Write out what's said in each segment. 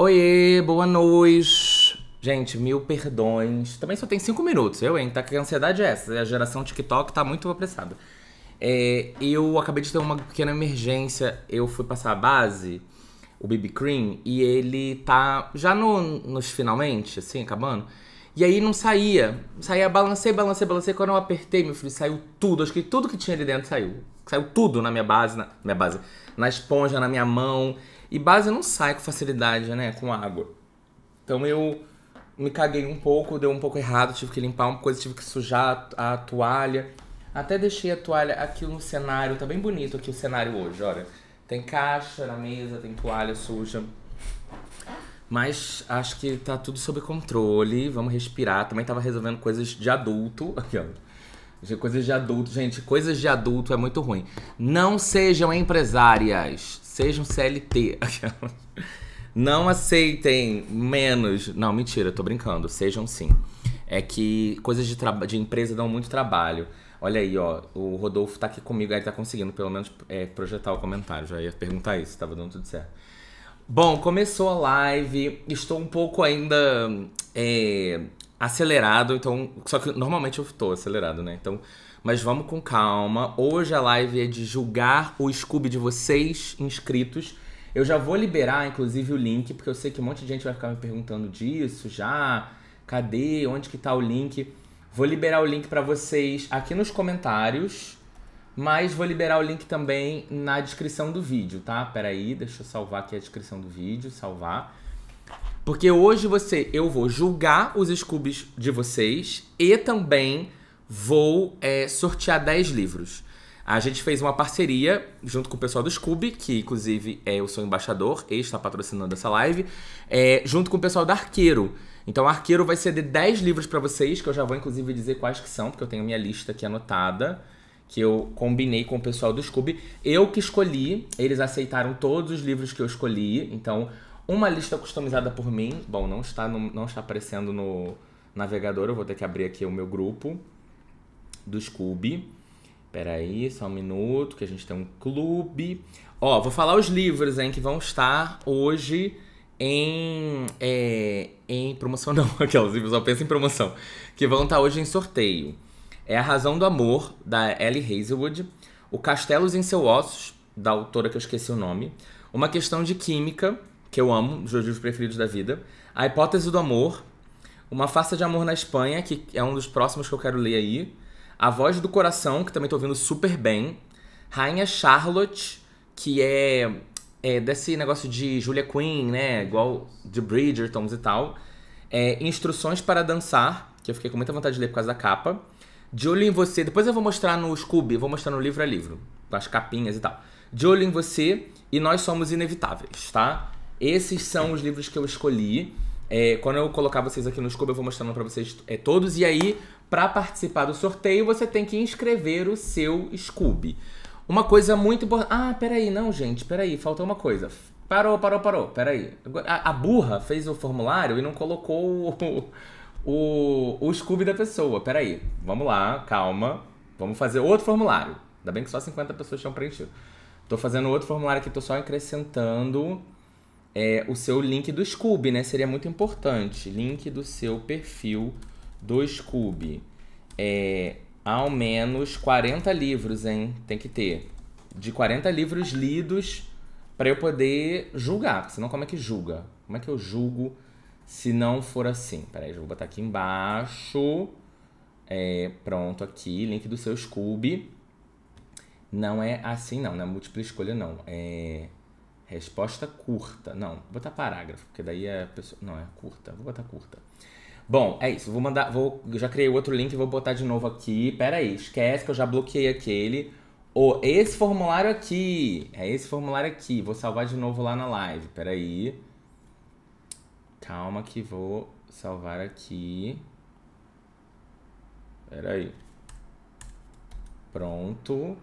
Oiê, boa noite. Gente, mil perdões. Também só tem cinco minutos, eu, hein? Tá que a ansiedade é essa. A geração TikTok tá muito apressada. É, eu acabei de ter uma pequena emergência. Eu fui passar a base, o BB Cream, e ele tá já no, nos finalmente, assim, acabando. E aí não saía. Saía, balancei, balancei, balancei. Quando eu apertei, meu filho, saiu tudo. Acho que tudo que tinha ali dentro saiu. Saiu tudo na minha base, na minha base. Na esponja, na minha mão. E base não sai com facilidade, né? Com água. Então eu me caguei um pouco, deu um pouco errado, tive que limpar uma coisa, tive que sujar a, a toalha. Até deixei a toalha aqui no cenário, tá bem bonito aqui o cenário hoje, olha. Tem caixa na mesa, tem toalha suja. Mas acho que tá tudo sob controle, vamos respirar. Também tava resolvendo coisas de adulto. Aqui, ó. Coisas de adulto, gente, coisas de adulto é muito ruim. Não sejam empresárias, Sejam CLT. Não aceitem menos. Não, mentira, tô brincando. Sejam sim. É que coisas de, de empresa dão muito trabalho. Olha aí, ó. O Rodolfo tá aqui comigo, ele tá conseguindo pelo menos é, projetar o comentário. Já ia perguntar isso, tava dando tudo certo. Bom, começou a live. Estou um pouco ainda é, acelerado, então. Só que normalmente eu tô acelerado, né? Então mas vamos com calma. Hoje a live é de julgar o Scooby de vocês, inscritos. Eu já vou liberar, inclusive, o link, porque eu sei que um monte de gente vai ficar me perguntando disso já. Cadê? Onde que tá o link? Vou liberar o link para vocês aqui nos comentários, mas vou liberar o link também na descrição do vídeo, tá? Pera aí, deixa eu salvar aqui a descrição do vídeo, salvar. Porque hoje você, eu vou julgar os Scoobs de vocês e também vou é, sortear 10 livros. A gente fez uma parceria junto com o pessoal do Scoob, que inclusive é, eu sou embaixador e está patrocinando essa live, é, junto com o pessoal da Arqueiro. Então, o Arqueiro vai ceder 10 livros para vocês, que eu já vou inclusive dizer quais que são, porque eu tenho minha lista aqui anotada, que eu combinei com o pessoal do Scoob. Eu que escolhi, eles aceitaram todos os livros que eu escolhi. Então, uma lista customizada por mim. Bom, não está, no, não está aparecendo no navegador, eu vou ter que abrir aqui o meu grupo do Scooby. Peraí, só um minuto, que a gente tem um clube. Ó, vou falar os livros, hein, que vão estar hoje em, é, em promoção, não, aquelas, eu só penso em promoção, que vão estar hoje em sorteio. É A Razão do Amor, da Ellie Hazelwood, O Castelos em seu Ossos, da autora que eu esqueci o nome, Uma Questão de Química, que eu amo, um dos meus livros preferidos da vida, A Hipótese do Amor, Uma faça de Amor na Espanha, que é um dos próximos que eu quero ler aí, a Voz do Coração, que também tô ouvindo super bem. Rainha Charlotte, que é, é desse negócio de Julia Quinn, né? Igual de Bridgertons e tal. É, Instruções para Dançar, que eu fiquei com muita vontade de ler por causa da capa. De Olho em Você, depois eu vou mostrar no Scooby, vou mostrar no livro a livro, com as capinhas e tal. De Olho em Você e Nós Somos Inevitáveis, tá? Esses são os livros que eu escolhi. É, quando eu colocar vocês aqui no Scooby, eu vou mostrando para vocês é, todos. E aí, para participar do sorteio, você tem que inscrever o seu Scooby. Uma coisa muito importante. Ah, peraí, não, gente, peraí, faltou uma coisa. Parou, parou, parou, peraí. A, a burra fez o formulário e não colocou o, o, o Scooby da pessoa. Peraí, vamos lá, calma. Vamos fazer outro formulário. Ainda bem que só 50 pessoas tinham preenchido. Tô fazendo outro formulário aqui, tô só acrescentando é, o seu link do Scooby, né? Seria muito importante. Link do seu perfil 2 cube. É, ao menos 40 livros, hein? Tem que ter. De 40 livros lidos para eu poder julgar. senão como é que julga? Como é que eu julgo se não for assim? Peraí, eu vou botar aqui embaixo. É, pronto, aqui, link do seu Scooby. Não é assim não, não é múltipla escolha não. É resposta curta. Não, vou botar parágrafo, porque daí é... Pessoa... Não, é curta. Vou botar curta. Bom, é isso. Vou mandar. Vou, já criei outro link, vou botar de novo aqui. Pera aí, esquece que eu já bloqueei aquele. Ou oh, esse formulário aqui. É esse formulário aqui. Vou salvar de novo lá na live. Pera aí. Calma que vou salvar aqui. Pera aí. Pronto.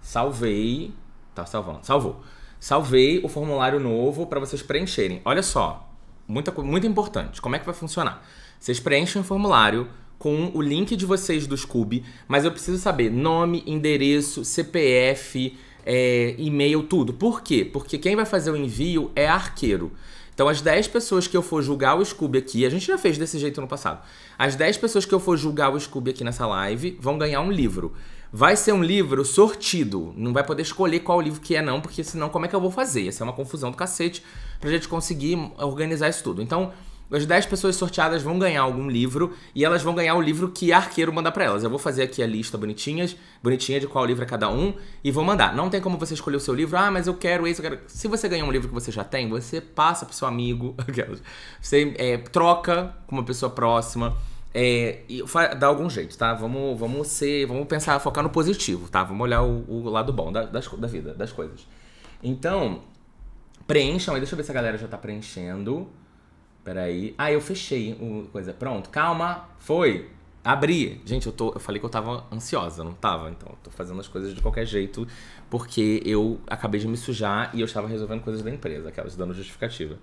Salvei. Tá salvando. Salvou. Salvei o formulário novo para vocês preencherem. Olha só, muita, muito importante. Como é que vai funcionar? Vocês preenchem o formulário com o link de vocês do Scoob, mas eu preciso saber nome, endereço, CPF, é, e-mail, tudo. Por quê? Porque quem vai fazer o envio é arqueiro. Então, as 10 pessoas que eu for julgar o Scooby aqui, a gente já fez desse jeito no passado. As 10 pessoas que eu for julgar o Scooby aqui nessa live vão ganhar um livro. Vai ser um livro sortido, não vai poder escolher qual livro que é, não, porque senão como é que eu vou fazer? Essa é uma confusão do cacete pra gente conseguir organizar isso tudo. Então, as 10 pessoas sorteadas vão ganhar algum livro e elas vão ganhar o livro que a Arqueiro mandar para elas. Eu vou fazer aqui a lista bonitinhas, bonitinha de qual livro é cada um e vou mandar. Não tem como você escolher o seu livro. Ah, mas eu quero esse, eu quero... Se você ganhar um livro que você já tem, você passa pro seu amigo, você é, troca com uma pessoa próxima. É, e dá algum jeito, tá? Vamos, vamos ser, vamos pensar, focar no positivo, tá? Vamos olhar o, o lado bom da, das, da vida, das coisas. Então, preencham aí, deixa eu ver se a galera já tá preenchendo. Peraí. Ah, eu fechei o coisa. Pronto, calma. Foi. Abri. Gente, eu, tô, eu falei que eu tava ansiosa, não tava. Então, eu tô fazendo as coisas de qualquer jeito, porque eu acabei de me sujar e eu estava resolvendo coisas da empresa, aquelas dando justificativa.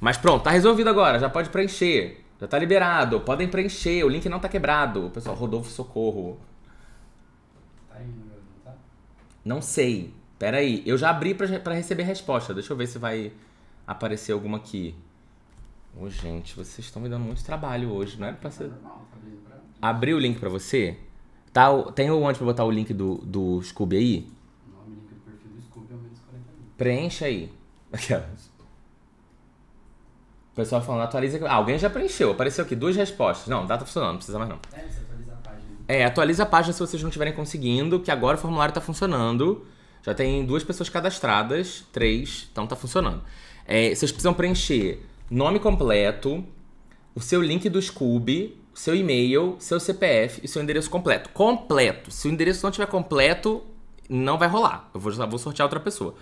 Mas pronto, tá resolvido agora, já pode preencher. Já tá liberado, podem preencher, o link não tá quebrado. Pessoal, Rodolfo, socorro. Tá não tá? Não sei. Peraí, eu já abri para pra receber resposta. Deixa eu ver se vai aparecer alguma aqui. Ô, gente, vocês estão me dando muito trabalho hoje, não é? pra ser. Abri o link pra você? Tá, tem onde pra botar o link do, do Scooby aí? Nome, do perfil do Scooby é o menos 40 mil. Preencha aí. O pessoal falando, atualiza aqui. Ah, alguém já preencheu. Apareceu aqui duas respostas. Não, data tá funcionando, não precisa mais não. É, atualiza a página. É, atualiza a página se vocês não estiverem conseguindo, que agora o formulário tá funcionando. Já tem duas pessoas cadastradas, três, então tá funcionando. É, vocês precisam preencher nome completo, o seu link do Scooby, seu e-mail, seu CPF e seu endereço completo. Completo. Se o endereço não tiver completo, não vai rolar. Eu vou, vou sortear outra pessoa.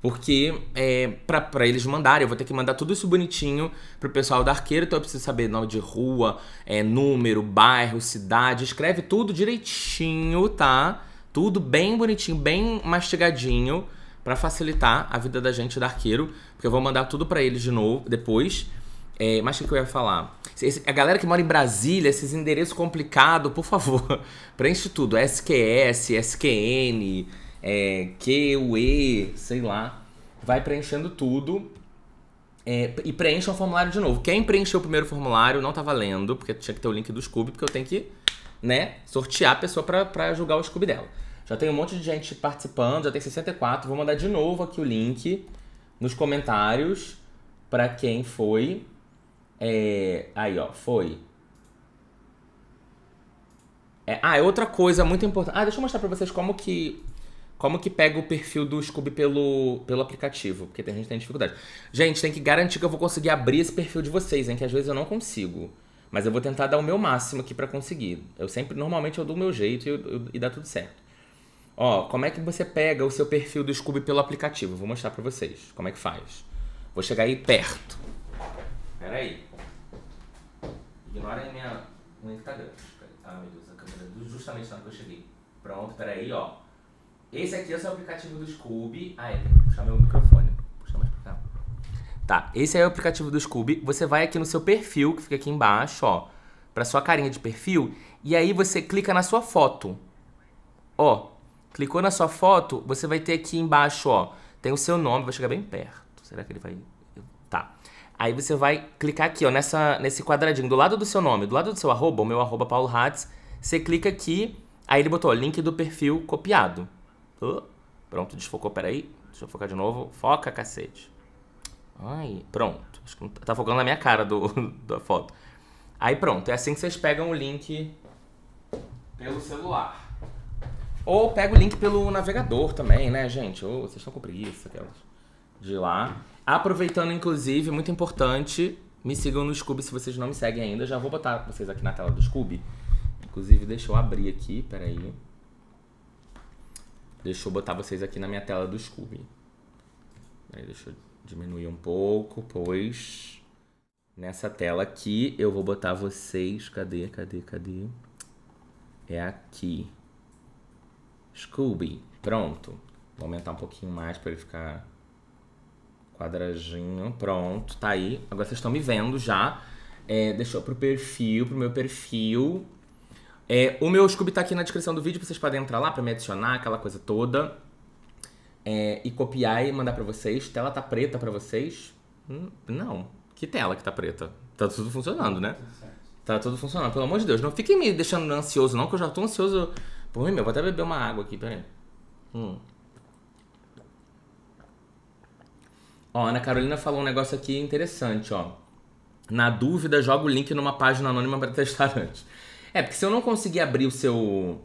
Porque é, para eles mandarem, eu vou ter que mandar tudo isso bonitinho pro pessoal da arqueira. Então eu preciso saber nome de rua, é, número, bairro, cidade. Escreve tudo direitinho, tá? Tudo bem bonitinho, bem mastigadinho para facilitar a vida da gente da Arqueiro, porque eu vou mandar tudo para eles de novo depois. É, mas o que eu ia falar? Esse, a galera que mora em Brasília, esses endereços complicados, por favor, preenche tudo. SQS, SQN, é, QE, sei lá. Vai preenchendo tudo. É, e preencha o formulário de novo. Quem preencheu o primeiro formulário não tá valendo, porque tinha que ter o link do Scooby, porque eu tenho que né, sortear a pessoa para julgar o Scooby dela. Já tem um monte de gente participando, já tem 64. Vou mandar de novo aqui o link nos comentários para quem foi. É... Aí, ó, foi. É... Ah, é outra coisa muito importante. Ah, deixa eu mostrar para vocês como que como que pega o perfil do Scooby pelo, pelo aplicativo? Porque tem gente que tem dificuldade. Gente, tem que garantir que eu vou conseguir abrir esse perfil de vocês, hein? Que às vezes eu não consigo. Mas eu vou tentar dar o meu máximo aqui para conseguir. Eu sempre, normalmente, eu dou o meu jeito e, eu, eu, e dá tudo certo. Ó, como é que você pega o seu perfil do Scooby pelo aplicativo? Vou mostrar para vocês como é que faz. Vou chegar aí perto. Pera aí. Ignorem minha... o Instagram. Ah, meu Deus, a câmera justamente na que eu cheguei. Pronto, pera aí, ó. Esse aqui é o seu aplicativo do Scooby. Ah, é, tem que puxar meu microfone. Puxa mais pra cá. Tá, esse é o aplicativo do Scooby. Você vai aqui no seu perfil, que fica aqui embaixo, ó. Pra sua carinha de perfil. E aí você clica na sua foto. Ó, Clicou na sua foto, você vai ter aqui embaixo, ó, tem o seu nome, vai chegar bem perto. Será que ele vai... Tá. Aí você vai clicar aqui, ó, nessa, nesse quadradinho, do lado do seu nome, do lado do seu arroba, o meu arroba Paulo Hatz, você clica aqui, aí ele botou ó, link do perfil copiado. Uh, pronto, desfocou, peraí. Deixa eu focar de novo. Foca, cacete. Ai, pronto. Acho que tá, tá focando na minha cara do, da foto. Aí pronto, é assim que vocês pegam o link pelo celular. Ou pega o link pelo navegador também, né, gente? Ou vocês estão com preguiça, aquelas de lá. Aproveitando, inclusive, muito importante, me sigam no Scooby se vocês não me seguem ainda. Já vou botar vocês aqui na tela do Scooby. Inclusive, deixa eu abrir aqui, peraí. Deixa eu botar vocês aqui na minha tela do Scooby. Peraí, deixa eu diminuir um pouco, pois... Nessa tela aqui, eu vou botar vocês... Cadê, cadê, cadê? É aqui. Scooby. Pronto. Vou aumentar um pouquinho mais para ele ficar quadradinho. Pronto, tá aí. Agora vocês estão me vendo já. É, deixa eu pro perfil, pro meu perfil. É, o meu Scooby tá aqui na descrição do vídeo, vocês podem entrar lá para me adicionar, aquela coisa toda. É, e copiar e mandar para vocês. Tela tá preta para vocês? Hum, não. Que tela que tá preta? Tá tudo funcionando, né? Tá tudo funcionando, pelo amor de Deus. Não fiquem me deixando ansioso, não, que eu já tô ansioso Pô, meu, vou até beber uma água aqui, peraí. Hum. Ó, Ana Carolina falou um negócio aqui interessante, ó. Na dúvida, joga o link numa página anônima para testar antes. É, porque se eu não conseguir abrir o seu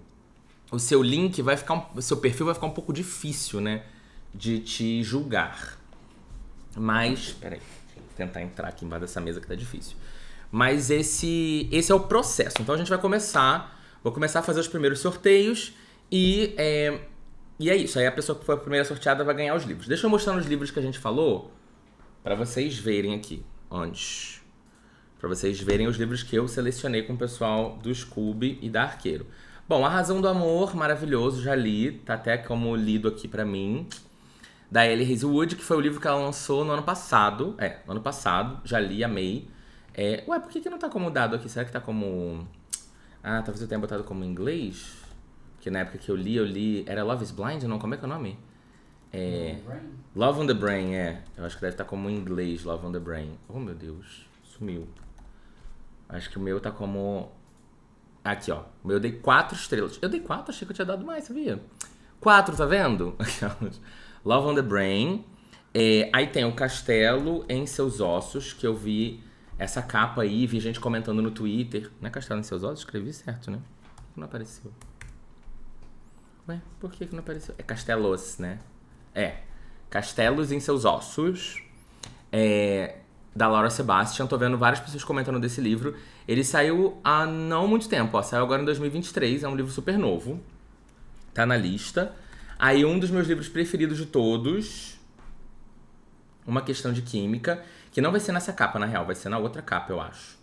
o seu link, vai ficar um, o seu perfil vai ficar um pouco difícil, né, de te julgar. Mas, peraí, vou tentar entrar aqui embaixo dessa mesa que tá difícil. Mas esse esse é o processo. Então a gente vai começar Vou começar a fazer os primeiros sorteios e é, e é isso. Aí a pessoa que foi a primeira sorteada vai ganhar os livros. Deixa eu mostrar os livros que a gente falou para vocês verem aqui. Antes. Para vocês verem os livros que eu selecionei com o pessoal do Scooby e da Arqueiro. Bom, A Razão do Amor, maravilhoso, já li. Tá até como lido aqui para mim. Da Ellie Hazelwood, que foi o livro que ela lançou no ano passado. É, no ano passado. Já li, amei. É, ué, por que, que não tá acomodado aqui? Será que tá como ah, talvez eu tenha botado como inglês. Porque na época que eu li, eu li. Era Love is Blind? Não, como é que é o nome? É. Love on the Brain, é. Eu acho que deve estar como inglês, Love on the Brain. Oh meu Deus, sumiu. Acho que o meu tá como. Aqui, ó. O meu eu dei quatro estrelas. Eu dei quatro, achei que eu tinha dado mais, sabia? Quatro, tá vendo? Love on the Brain. É, aí tem o Castelo em Seus Ossos, que eu vi essa capa aí, vi gente comentando no Twitter. Não é Castelo em Seus Olhos? Escrevi certo, né? Não apareceu. Ué, por que, que não apareceu? É Castelos, né? É. Castelos em Seus Ossos. É, da Laura Sebastian. Tô vendo várias pessoas comentando desse livro. Ele saiu há não muito tempo, ó. Saiu agora em 2023. É um livro super novo. Tá na lista. Aí um dos meus livros preferidos de todos uma questão de química, que não vai ser nessa capa, na real, vai ser na outra capa, eu acho.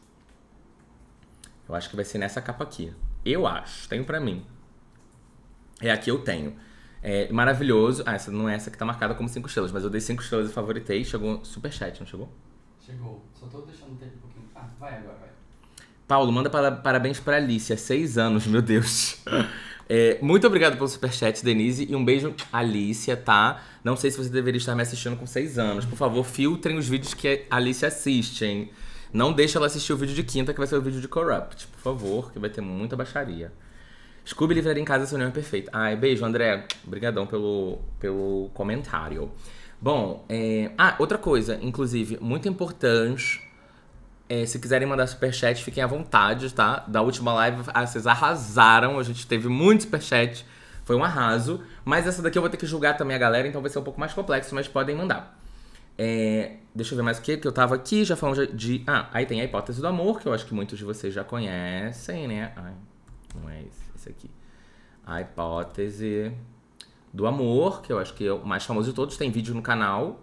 Eu acho que vai ser nessa capa aqui. Eu acho, tenho pra mim. É aqui eu tenho. É, maravilhoso. Ah, essa não é essa que tá marcada como 5 estrelas, mas eu dei 5 estrelas e favoritei. Chegou super chat, não chegou? Chegou. Só tô deixando o tempo um pouquinho. Ah, vai agora, vai. Paulo, manda para, parabéns pra Alicia, 6 anos, meu Deus. É, muito obrigado pelo superchat, Denise, e um beijo, Alicia, tá? Não sei se você deveria estar me assistindo com 6 anos. Por favor, filtrem os vídeos que a Alicia assiste, hein? Não deixa ela assistir o vídeo de quinta, que vai ser o vídeo de Corrupt, por favor, que vai ter muita baixaria. Scooby Livraria em Casa, seu união é perfeita. Ai, beijo, André. Obrigadão pelo, pelo comentário. Bom, é... ah, outra coisa, inclusive, muito importante é, se quiserem mandar superchat, fiquem à vontade, tá? Da última live, ah, vocês arrasaram. A gente teve muito superchat. Foi um arraso. Mas essa daqui eu vou ter que julgar também a galera, então vai ser um pouco mais complexo, mas podem mandar. É, deixa eu ver mais o que que eu tava aqui, já falando de... Ah, aí tem a hipótese do amor, que eu acho que muitos de vocês já conhecem, né? Ai, não é esse, esse aqui. A hipótese do amor, que eu acho que é o mais famoso de todos. Tem vídeo no canal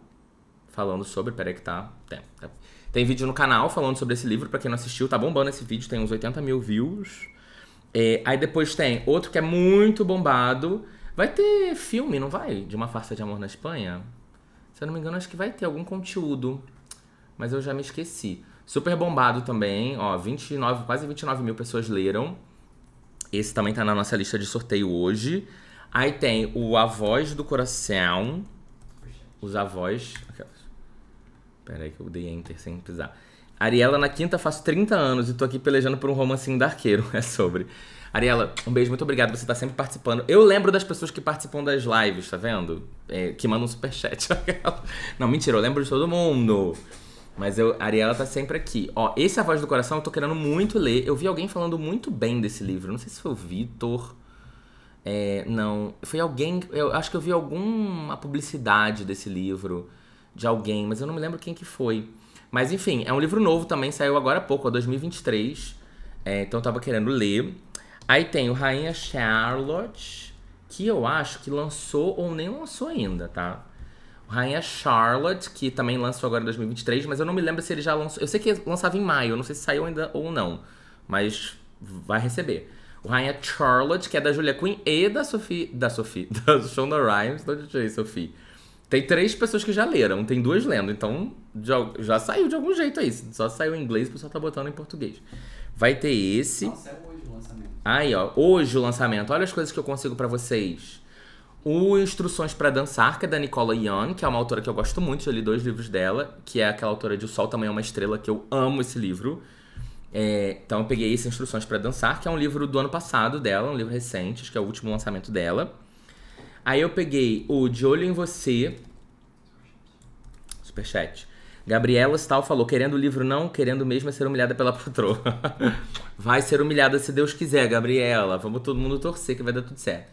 falando sobre... Peraí que tá... Tem, tá. Tem vídeo no canal falando sobre esse livro, para quem não assistiu, tá bombando esse vídeo, tem uns 80 mil views. É, aí depois tem outro que é muito bombado. Vai ter filme, não vai? De uma farsa de amor na Espanha? Se eu não me engano, acho que vai ter algum conteúdo. Mas eu já me esqueci. Super bombado também, ó, 29, quase 29 mil pessoas leram. Esse também tá na nossa lista de sorteio hoje. Aí tem o A Voz do Coração. Os avós. Pera aí que eu dei enter sem pisar. Ariela, na quinta, faço 30 anos e tô aqui pelejando por um romancinho da arqueiro. É sobre. Ariela, um beijo, muito obrigado. Você tá sempre participando. Eu lembro das pessoas que participam das lives, tá vendo? É, que mandam um superchat. Não, mentira, eu lembro de todo mundo. Mas eu, a Ariela tá sempre aqui. Ó, esse é A Voz do Coração eu tô querendo muito ler. Eu vi alguém falando muito bem desse livro. Não sei se foi o Vitor. É, não. Foi alguém. Eu acho que eu vi alguma publicidade desse livro de alguém, mas eu não me lembro quem que foi. Mas enfim, é um livro novo também, saiu agora há pouco, 2023. É, então eu tava querendo ler. Aí tem o Rainha Charlotte, que eu acho que lançou ou nem lançou ainda, tá? O Rainha Charlotte, que também lançou agora em 2023, mas eu não me lembro se ele já lançou. Eu sei que lançava em maio, eu não sei se saiu ainda ou não, mas vai receber. O Rainha Charlotte, que é da Julia Quinn e da Sophie. Da Sophie. Da Shonda Rhimes. Não DJ Sophie. Tem três pessoas que já leram, tem duas lendo, então já, já saiu de algum jeito aí. Só saiu em inglês, o pessoal tá botando em português. Vai ter esse. Nossa, é hoje o lançamento. Aí, ó, hoje o lançamento. Olha as coisas que eu consigo para vocês. O Instruções para Dançar, que é da Nicola Young, que é uma autora que eu gosto muito, já li dois livros dela, que é aquela autora de O Sol Também é uma Estrela, que eu amo esse livro. É, então eu peguei esse Instruções para Dançar, que é um livro do ano passado dela, um livro recente, acho que é o último lançamento dela. Aí eu peguei o De Olho em Você. Superchat. Gabriela Stal falou: querendo o livro não, querendo mesmo é ser humilhada pela patroa. vai ser humilhada se Deus quiser, Gabriela. Vamos todo mundo torcer que vai dar tudo certo.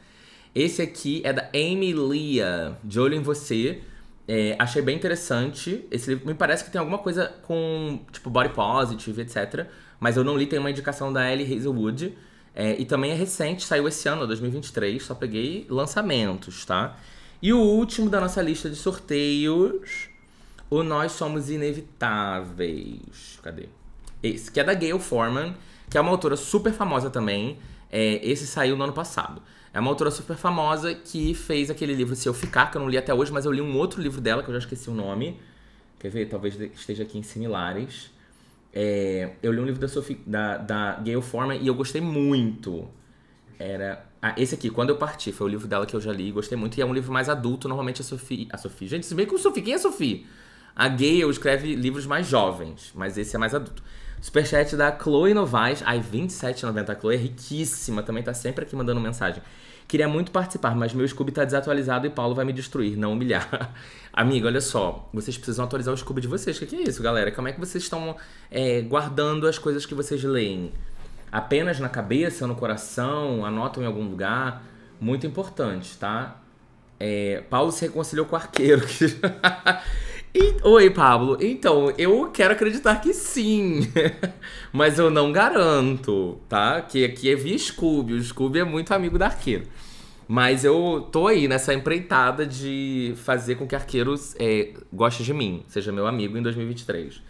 Esse aqui é da Amy Lia, De Olho em Você. É, achei bem interessante. Esse livro me parece que tem alguma coisa com, tipo, body positive, etc. Mas eu não li, tem uma indicação da Ellie Hazelwood. É, e também é recente, saiu esse ano, 2023, só peguei lançamentos, tá? E o último da nossa lista de sorteios, o Nós Somos Inevitáveis. Cadê? Esse, que é da Gail Forman, que é uma autora super famosa também. É, esse saiu no ano passado. É uma autora super famosa que fez aquele livro Se Eu Ficar, que eu não li até hoje, mas eu li um outro livro dela, que eu já esqueci o nome. Quer ver? Talvez esteja aqui em similares. É, eu li um livro da, Sophie, da, da Gail Forman e eu gostei muito. Era. Ah, esse aqui, Quando Eu Parti, foi o livro dela que eu já li, e gostei muito, e é um livro mais adulto, normalmente a Sophie. A Sophie. Gente, se bem com Sophie, quem é a Sophie? A Gayle escreve livros mais jovens, mas esse é mais adulto. Superchat da Chloe Novaes. Ai, 27,90. A Chloe é riquíssima, também tá sempre aqui mandando mensagem. Queria muito participar, mas meu Scooby tá desatualizado e Paulo vai me destruir, não humilhar. Amiga, olha só, vocês precisam atualizar o Scooby de vocês. O que, que é isso, galera? Como é que vocês estão é, guardando as coisas que vocês leem? Apenas na cabeça, no coração, anotam em algum lugar? Muito importante, tá? É, Paulo se reconciliou com o arqueiro. E... Oi, Pablo. Então, eu quero acreditar que sim, mas eu não garanto, tá? Que aqui é via Scooby. O Scooby é muito amigo da Arqueiro. Mas eu tô aí nessa empreitada de fazer com que arqueiros é, goste de mim, seja meu amigo em 2023.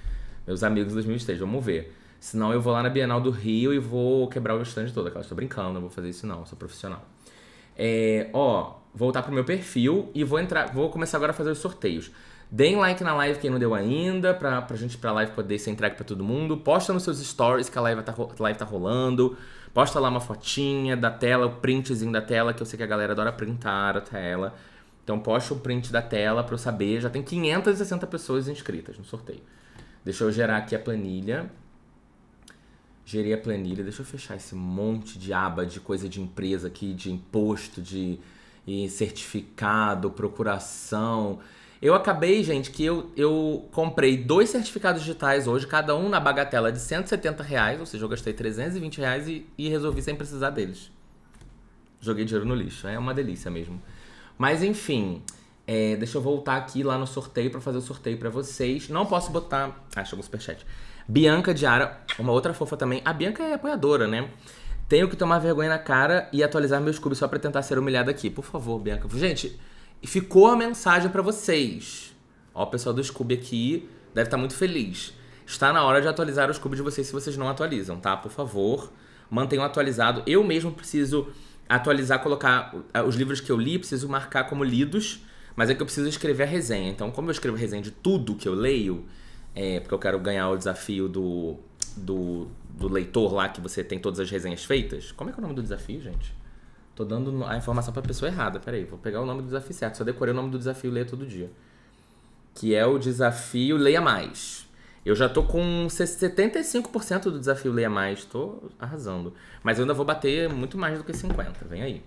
Meus amigos em 2023, vamos ver. Senão eu vou lá na Bienal do Rio e vou quebrar o stand todo. Claro, estou brincando, não vou fazer isso não, sou profissional. É, ó, voltar pro meu perfil e vou entrar, vou começar agora a fazer os sorteios. Deem like na live quem não deu ainda, pra, pra gente pra live poder ser entregue pra todo mundo. Posta nos seus stories que a live tá, a live tá rolando. Posta lá uma fotinha da tela, o printzinho da tela, que eu sei que a galera adora printar a tela. Então posta o print da tela pra eu saber. Já tem 560 pessoas inscritas no sorteio. Deixa eu gerar aqui a planilha. Gerei a planilha. Deixa eu fechar esse monte de aba de coisa de empresa aqui, de imposto, de certificado, procuração. Eu acabei, gente, que eu, eu comprei dois certificados digitais hoje, cada um na bagatela de 170 reais, ou seja, eu gastei 320 reais e, e resolvi sem precisar deles. Joguei dinheiro no lixo, é uma delícia mesmo. Mas enfim, é, deixa eu voltar aqui lá no sorteio para fazer o sorteio para vocês. Não posso botar. Ah, chegou o superchat. Bianca Diara, uma outra fofa também. A Bianca é apoiadora, né? Tenho que tomar vergonha na cara e atualizar meu cubos só pra tentar ser humilhada aqui. Por favor, Bianca. Gente, e ficou a mensagem para vocês. Ó, o pessoal do Scooby aqui deve estar tá muito feliz. Está na hora de atualizar o Scooby de vocês se vocês não atualizam, tá? Por favor, mantenham atualizado. Eu mesmo preciso atualizar, colocar os livros que eu li, preciso marcar como lidos, mas é que eu preciso escrever a resenha. Então, como eu escrevo resenha de tudo que eu leio, é, porque eu quero ganhar o desafio do, do, do leitor lá, que você tem todas as resenhas feitas. Como é que é o nome do desafio, gente? Tô dando a informação pra pessoa errada. Peraí, vou pegar o nome do desafio certo. Só decorei o nome do desafio Leia Todo Dia. Que é o desafio Leia Mais. Eu já tô com 75% do desafio Leia Mais. Tô arrasando. Mas eu ainda vou bater muito mais do que 50%. Vem aí.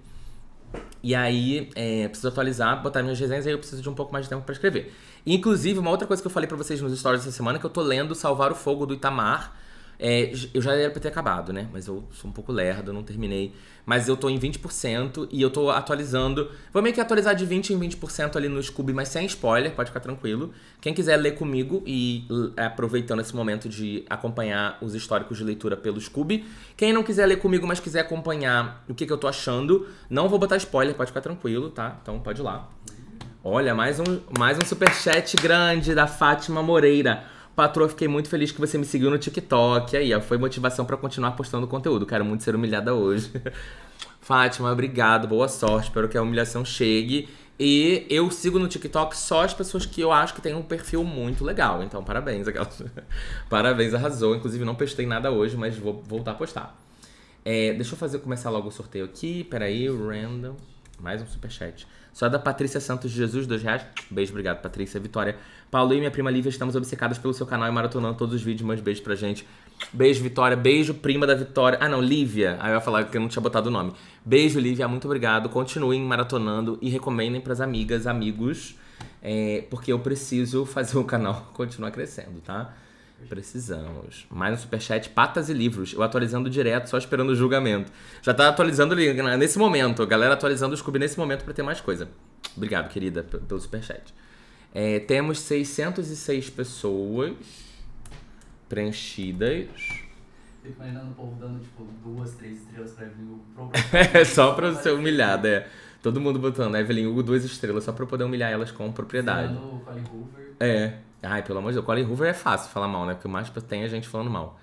E aí, é, preciso atualizar, botar minhas resenhas, aí eu preciso de um pouco mais de tempo para escrever. inclusive, uma outra coisa que eu falei para vocês nos stories essa semana, que eu tô lendo Salvar o Fogo do Itamar, é, eu já era pra ter acabado, né? Mas eu sou um pouco lerdo, não terminei. Mas eu tô em 20% e eu tô atualizando. Vou meio que atualizar de 20% em 20% ali no Scooby, mas sem spoiler, pode ficar tranquilo. Quem quiser ler comigo e aproveitando esse momento de acompanhar os históricos de leitura pelo Scooby. Quem não quiser ler comigo, mas quiser acompanhar o que, que eu tô achando, não vou botar spoiler, pode ficar tranquilo, tá? Então pode ir lá. Olha, mais um, mais um superchat grande da Fátima Moreira. Patroa, fiquei muito feliz que você me seguiu no TikTok. Aí, ó, foi motivação para continuar postando conteúdo. Quero muito ser humilhada hoje. Fátima, obrigado, boa sorte. Espero que a humilhação chegue. E eu sigo no TikTok só as pessoas que eu acho que têm um perfil muito legal. Então, parabéns, aquela. parabéns, arrasou. Inclusive, não postei nada hoje, mas vou voltar a postar. É, deixa eu fazer começar logo o sorteio aqui. Peraí, random. Mais um superchat. Só da Patrícia Santos Jesus, dois reais. Beijo, obrigado, Patrícia. Vitória Paulo e minha prima Lívia estamos obcecadas pelo seu canal e maratonando todos os vídeos. Mande beijo pra gente. Beijo, Vitória. Beijo, prima da Vitória. Ah, não, Lívia. Aí eu ia falar que eu não tinha botado o nome. Beijo, Lívia. Muito obrigado. Continuem maratonando e recomendem pras amigas, amigos. É, porque eu preciso fazer o canal continuar crescendo, tá? Precisamos. Mais um superchat, patas e livros. Eu atualizando direto, só esperando o julgamento. Já tá atualizando né, nesse momento. A galera atualizando o Scooby nesse momento para ter mais coisa. Obrigado, querida, pelo superchat. É, temos 606 pessoas preenchidas. Fico o povo dando, tipo, duas, três estrelas pra Evelyn Hugo. é, só pra ser humilhada, é. Todo mundo botando né? Evelyn Hugo duas estrelas, só pra poder humilhar elas com propriedade. Colin Hoover. É. Ai, pelo amor de Deus. Colin Hoover é fácil falar mal, né? Porque o mais tem a é gente falando mal.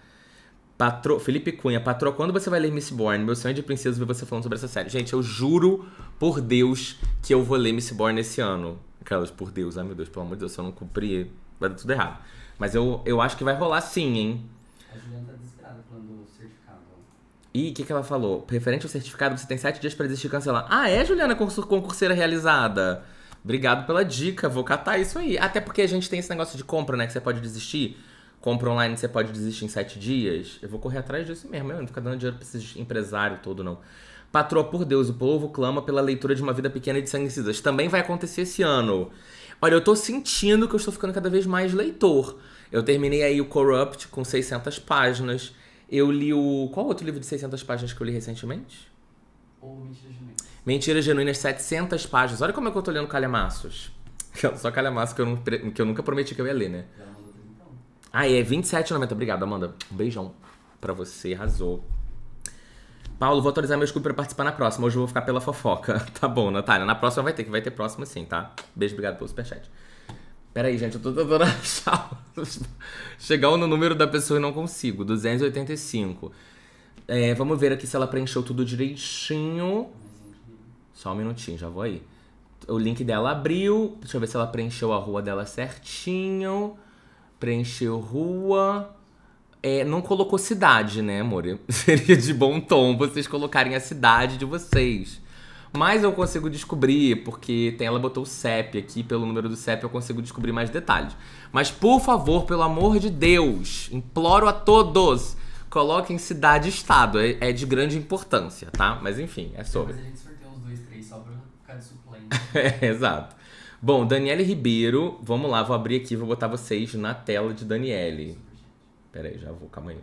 Patro... Felipe Cunha, patroa, quando você vai ler Miss Born? Meu sonho de princesa é ver você falando sobre essa série. Gente, eu juro por Deus que eu vou ler Miss Born esse ano. Aquelas, por Deus, ai meu Deus, pelo amor de Deus, se eu não cumprir, vai dar tudo errado. Mas eu, eu acho que vai rolar sim, hein? A Juliana tá desesperada falando certificado. Ih, o que, que ela falou? Referente ao certificado, você tem sete dias para desistir e cancelar. Ah, é, Juliana, concurseira realizada. Obrigado pela dica, vou catar isso aí. Até porque a gente tem esse negócio de compra, né? Que você pode desistir compra online você pode desistir em sete dias. Eu vou correr atrás disso mesmo, eu não ficar dando dinheiro pra esses empresários todo, não. Patroa por Deus, o povo clama pela leitura de uma vida pequena de sangue sanguicidas. Também vai acontecer esse ano. Olha, eu tô sentindo que eu estou ficando cada vez mais leitor. Eu terminei aí o Corrupt com 600 páginas. Eu li o. Qual outro livro de 600 páginas que eu li recentemente? Ou Mentiras Genuínas. Mentiras Genuínas, 700 páginas. Olha como é que eu tô lendo calhamaços. É só calhamaço que eu, que eu nunca prometi que eu ia ler, né? Não. Ah, é 27,90. Obrigado, Amanda. Um beijão pra você. Arrasou. Paulo, vou atualizar meu scoop pra participar na próxima. Hoje eu vou ficar pela fofoca. Tá bom, Natália. Na próxima vai ter, que vai ter próxima sim, tá? Beijo, obrigado pelo superchat. Pera aí, gente, eu tô tentando achar. Chegar no número da pessoa e não consigo. 285. É, vamos ver aqui se ela preencheu tudo direitinho. Só um minutinho, já vou aí. O link dela abriu. Deixa eu ver se ela preencheu a rua dela certinho. Preencheu rua. É, não colocou cidade, né, amor? Seria de bom tom vocês colocarem a cidade de vocês. Mas eu consigo descobrir, porque tem, ela botou o CEP aqui, pelo número do CEP eu consigo descobrir mais detalhes. Mas por favor, pelo amor de Deus, imploro a todos, coloquem cidade e estado, é, é de grande importância, tá? Mas enfim, é sobre. Mas a gente sorteou uns dois, três só pra ficar de suplente. é, exato. Bom, Daniele Ribeiro, vamos lá, vou abrir aqui, vou botar vocês na tela de Daniele. Peraí, já vou, calma aí.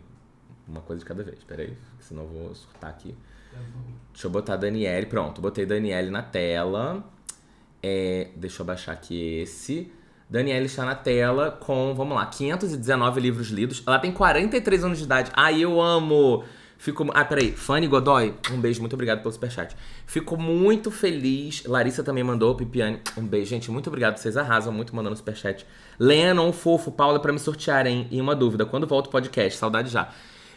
Uma coisa de cada vez, Peraí, senão eu vou surtar aqui. Deixa eu botar a Daniele, pronto, botei Daniele na tela. É, deixa eu baixar aqui esse. Daniela está na tela com, vamos lá, 519 livros lidos. Ela tem 43 anos de idade. Ai, eu amo! Fico. Ah, peraí. Fanny Godoy, um beijo, muito obrigado pelo superchat. Fico muito feliz. Larissa também mandou, Pipiane, um beijo. Gente, muito obrigado, vocês arrasam muito mandando superchat. Lennon, fofo, Paula, para me sortear, hein? E uma dúvida: quando volta o podcast? Saudade já.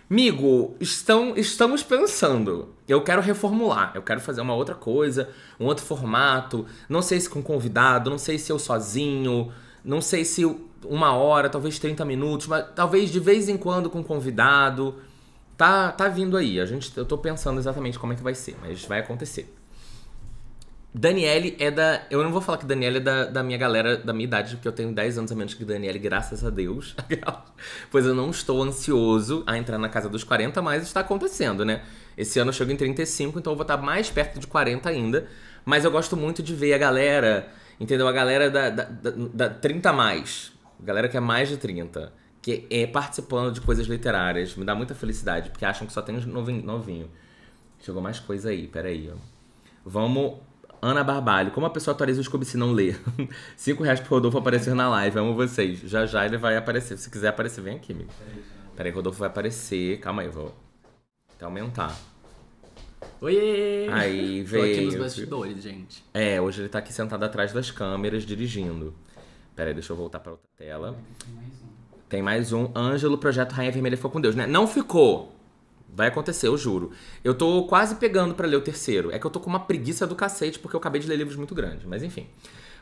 Migo, estão, estamos pensando. Eu quero reformular, eu quero fazer uma outra coisa, um outro formato. Não sei se com convidado, não sei se eu sozinho, não sei se uma hora, talvez 30 minutos, mas talvez de vez em quando com convidado. Tá, tá vindo aí. A gente, eu tô pensando exatamente como é que vai ser, mas vai acontecer. Daniele é da. Eu não vou falar que Daniele é da, da minha galera, da minha idade, porque eu tenho 10 anos a menos que Daniele, graças a Deus. pois eu não estou ansioso a entrar na casa dos 40, mas está acontecendo, né? Esse ano eu chego em 35, então eu vou estar mais perto de 40 ainda. Mas eu gosto muito de ver a galera, entendeu? A galera da, da, da, da 30 mais. A galera que é mais de 30 que é participando de coisas literárias. Me dá muita felicidade, porque acham que só tem uns novinho. Chegou mais coisa aí, peraí. Ó. Vamos. Ana Barbalho, como a pessoa atualiza os clubes se não lê? cinco reais pro Rodolfo aparecer na live, amo vocês. Já já ele vai aparecer. Se quiser aparecer, vem aqui, amigo. Peraí, Rodolfo vai aparecer. Calma aí, vou até aumentar. Oiê! Aí veio. Tô aqui nos bastidores, gente. É, hoje ele tá aqui sentado atrás das câmeras dirigindo. Peraí, deixa eu voltar pra outra tela. Tem mais um. Ângelo, projeto Rainha Vermelha ficou com Deus, né? Não ficou. Vai acontecer, eu juro. Eu tô quase pegando para ler o terceiro. É que eu tô com uma preguiça do cacete porque eu acabei de ler livros muito grandes, mas enfim.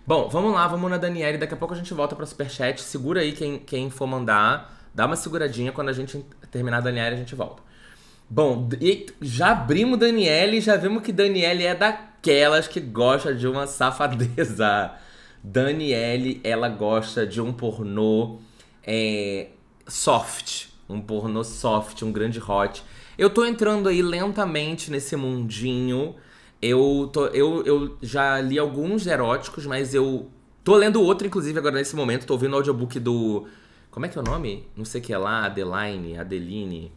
Bom, vamos lá, vamos na Daniele. Daqui a pouco a gente volta pra Superchat. Segura aí quem, quem for mandar. Dá uma seguradinha. Quando a gente terminar a Daniele, a gente volta. Bom, já abrimos Daniele já vimos que Daniele é daquelas que gosta de uma safadeza. Daniele, ela gosta de um pornô é, soft, um pornô soft, um grande hot. Eu tô entrando aí lentamente nesse mundinho. Eu, tô, eu, eu já li alguns eróticos, mas eu tô lendo outro, inclusive, agora nesse momento. Tô ouvindo o audiobook do. Como é que é o nome? Não sei o que é lá, Adeline, Adeline.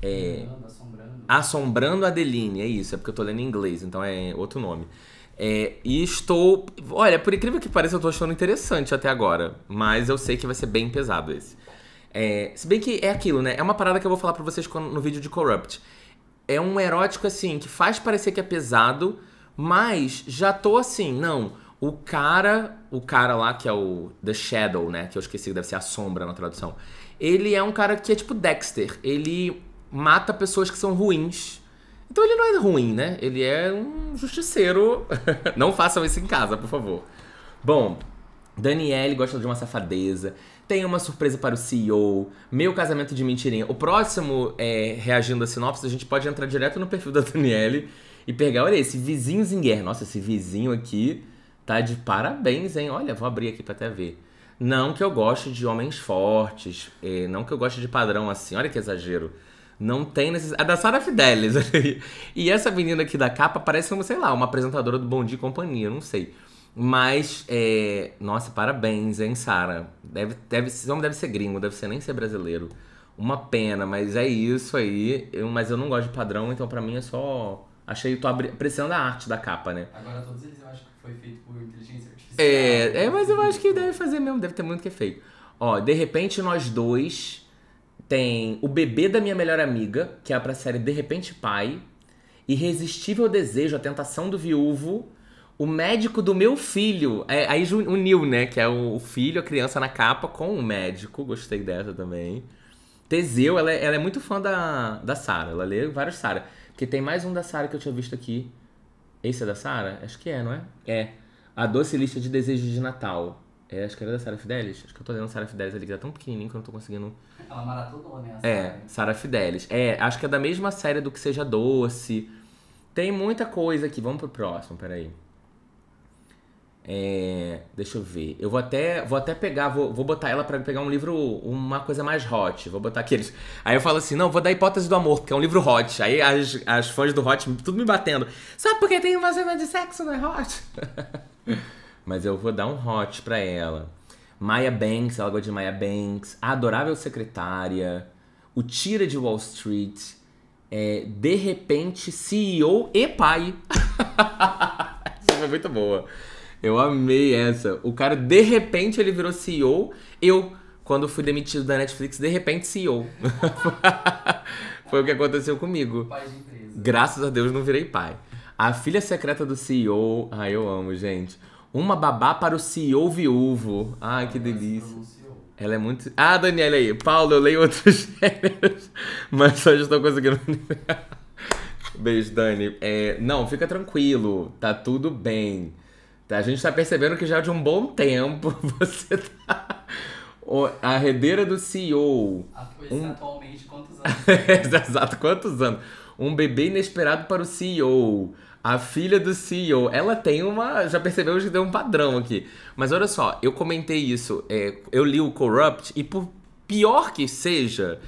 É... Assombrando. Assombrando Adeline, é isso, é porque eu tô lendo em inglês, então é outro nome. É, e estou. Olha, por incrível que pareça, eu estou achando interessante até agora. Mas eu sei que vai ser bem pesado esse. É, se bem que é aquilo, né? É uma parada que eu vou falar pra vocês no vídeo de Corrupt. É um erótico, assim, que faz parecer que é pesado, mas já tô assim, não. O cara, o cara lá que é o The Shadow, né? Que eu esqueci, deve ser a sombra na tradução. Ele é um cara que é tipo Dexter. Ele mata pessoas que são ruins então ele não é ruim, né? Ele é um justiceiro. não façam isso em casa, por favor. Bom, Daniele gosta de uma safadeza. Tem uma surpresa para o CEO. Meu casamento de mentirinha. O próximo, é, reagindo a sinopse, a gente pode entrar direto no perfil da Daniele e pegar, olha, esse vizinho Zinger. Nossa, esse vizinho aqui tá de parabéns, hein? Olha, vou abrir aqui pra até ver. Não que eu goste de homens fortes, é, não que eu goste de padrão assim, olha que exagero. Não tem necessidade. A é da Sara Fidelis. e essa menina aqui da capa parece como sei lá, uma apresentadora do Bom Dia e Companhia, não sei. Mas, é... nossa, parabéns, hein, Sara. Deve, deve, esse homem deve ser gringo, deve ser nem ser brasileiro. Uma pena, mas é isso aí. Eu, mas eu não gosto de padrão, então para mim é só. Achei, tô apreciando a arte da capa, né? Agora todos eles eu acho que foi feito por inteligência artificial. É, é mas eu acho que deve fazer mesmo, deve ter muito que é feito. Ó, de repente nós dois tem O Bebê da Minha Melhor Amiga, que é pra série De Repente Pai, Irresistível Desejo, A Tentação do Viúvo, O Médico do Meu Filho, é, aí uniu, né, que é o, filho, a criança na capa com o médico, gostei dessa também. Teseu, ela, é, ela é muito fã da, da Sarah, ela lê vários Sarah, porque tem mais um da Sarah que eu tinha visto aqui. Esse é da Sarah? Acho que é, não é? É. A Doce Lista de Desejos de Natal. É, acho que era da Sara Fidelis. Acho que eu tô lendo Sara Fidelis ali, que tá tão pequenininho que eu não tô conseguindo. Ela maratonou, né? É, Sara Fidelis. É, acho que é da mesma série do Que Seja Doce. Tem muita coisa aqui. Vamos pro próximo, peraí. É, deixa eu ver. Eu vou até, vou até pegar, vou, vou botar ela para pegar um livro, uma coisa mais hot. Vou botar aqueles. Aí eu falo assim: não, vou dar hipótese do amor, porque é um livro hot. Aí as, as fãs do hot, tudo me batendo. Só porque tem uma cena de sexo, não é hot? mas eu vou dar um hot pra ela. Maya Banks, ela gosta de Maya Banks. A Adorável Secretária. O Tira de Wall Street. É, de repente, CEO e pai. essa foi muito boa. Eu amei essa. O cara, de repente, ele virou CEO. Eu, quando fui demitido da Netflix, de repente, CEO. foi o que aconteceu comigo. Pai de empresa. Graças a Deus, não virei pai. A filha secreta do CEO. Ai, eu amo, gente. Uma babá para o CEO viúvo. Ai, que delícia. Ela é muito. Ah, Daniela aí. Paulo, eu leio outros gêneros, mas só estou conseguindo. Beijo, Dani. É, não, fica tranquilo. Tá tudo bem. Tá, a gente está percebendo que já de um bom tempo você tá. A redeira do CEO. um... atualmente, quantos anos? Exato, quantos anos? Um bebê inesperado para o CEO. A filha do CEO, ela tem uma. Já percebemos que deu um padrão aqui. Mas olha só, eu comentei isso. É, eu li o Corrupt e, por pior que seja,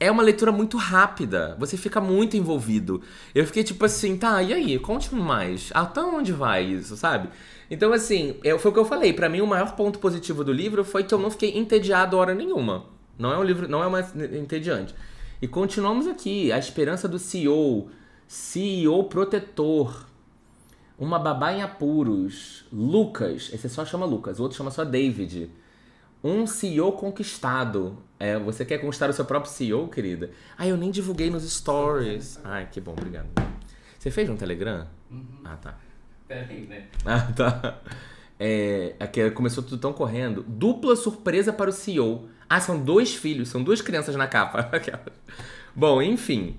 é uma leitura muito rápida. Você fica muito envolvido. Eu fiquei tipo assim, tá, e aí? Conte mais. Até onde vai isso, sabe? Então, assim, é, foi o que eu falei. Para mim, o maior ponto positivo do livro foi que eu não fiquei entediado hora nenhuma. Não é um livro, não é mais entediante. E continuamos aqui. A esperança do CEO CEO protetor, uma babá em apuros, Lucas, esse só chama Lucas, o outro chama só David, um CEO conquistado. É, você quer conquistar o seu próprio CEO, querida? Ah, eu nem divulguei nos stories. Ai, que bom, obrigado. Você fez um Telegram? Uhum. Ah, tá. aí, né? Ah, tá. É, aqui é começou tudo tão correndo. Dupla surpresa para o CEO. Ah, são dois filhos, são duas crianças na capa. Bom, enfim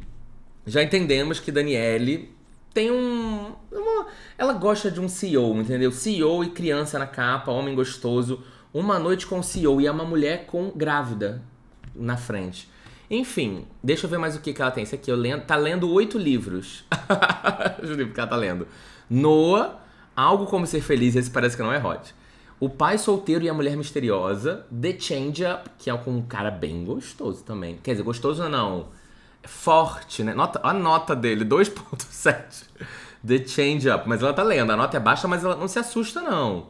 já entendemos que Daniele tem um. Uma, ela gosta de um CEO, entendeu? CEO e criança na capa, homem gostoso. Uma noite com o CEO e é uma mulher com grávida na frente. Enfim, deixa eu ver mais o que, que ela tem. Isso aqui, eu lendo, tá lendo oito livros. Os livros que ela tá lendo. Noah, Algo Como Ser Feliz, esse parece que não é hot. O Pai Solteiro e a Mulher Misteriosa, The Change Up, que é com um cara bem gostoso também. Quer dizer, gostoso não forte, né? Nota, a nota dele, 2.7. The Change Up. Mas ela tá lendo, a nota é baixa, mas ela não se assusta, não.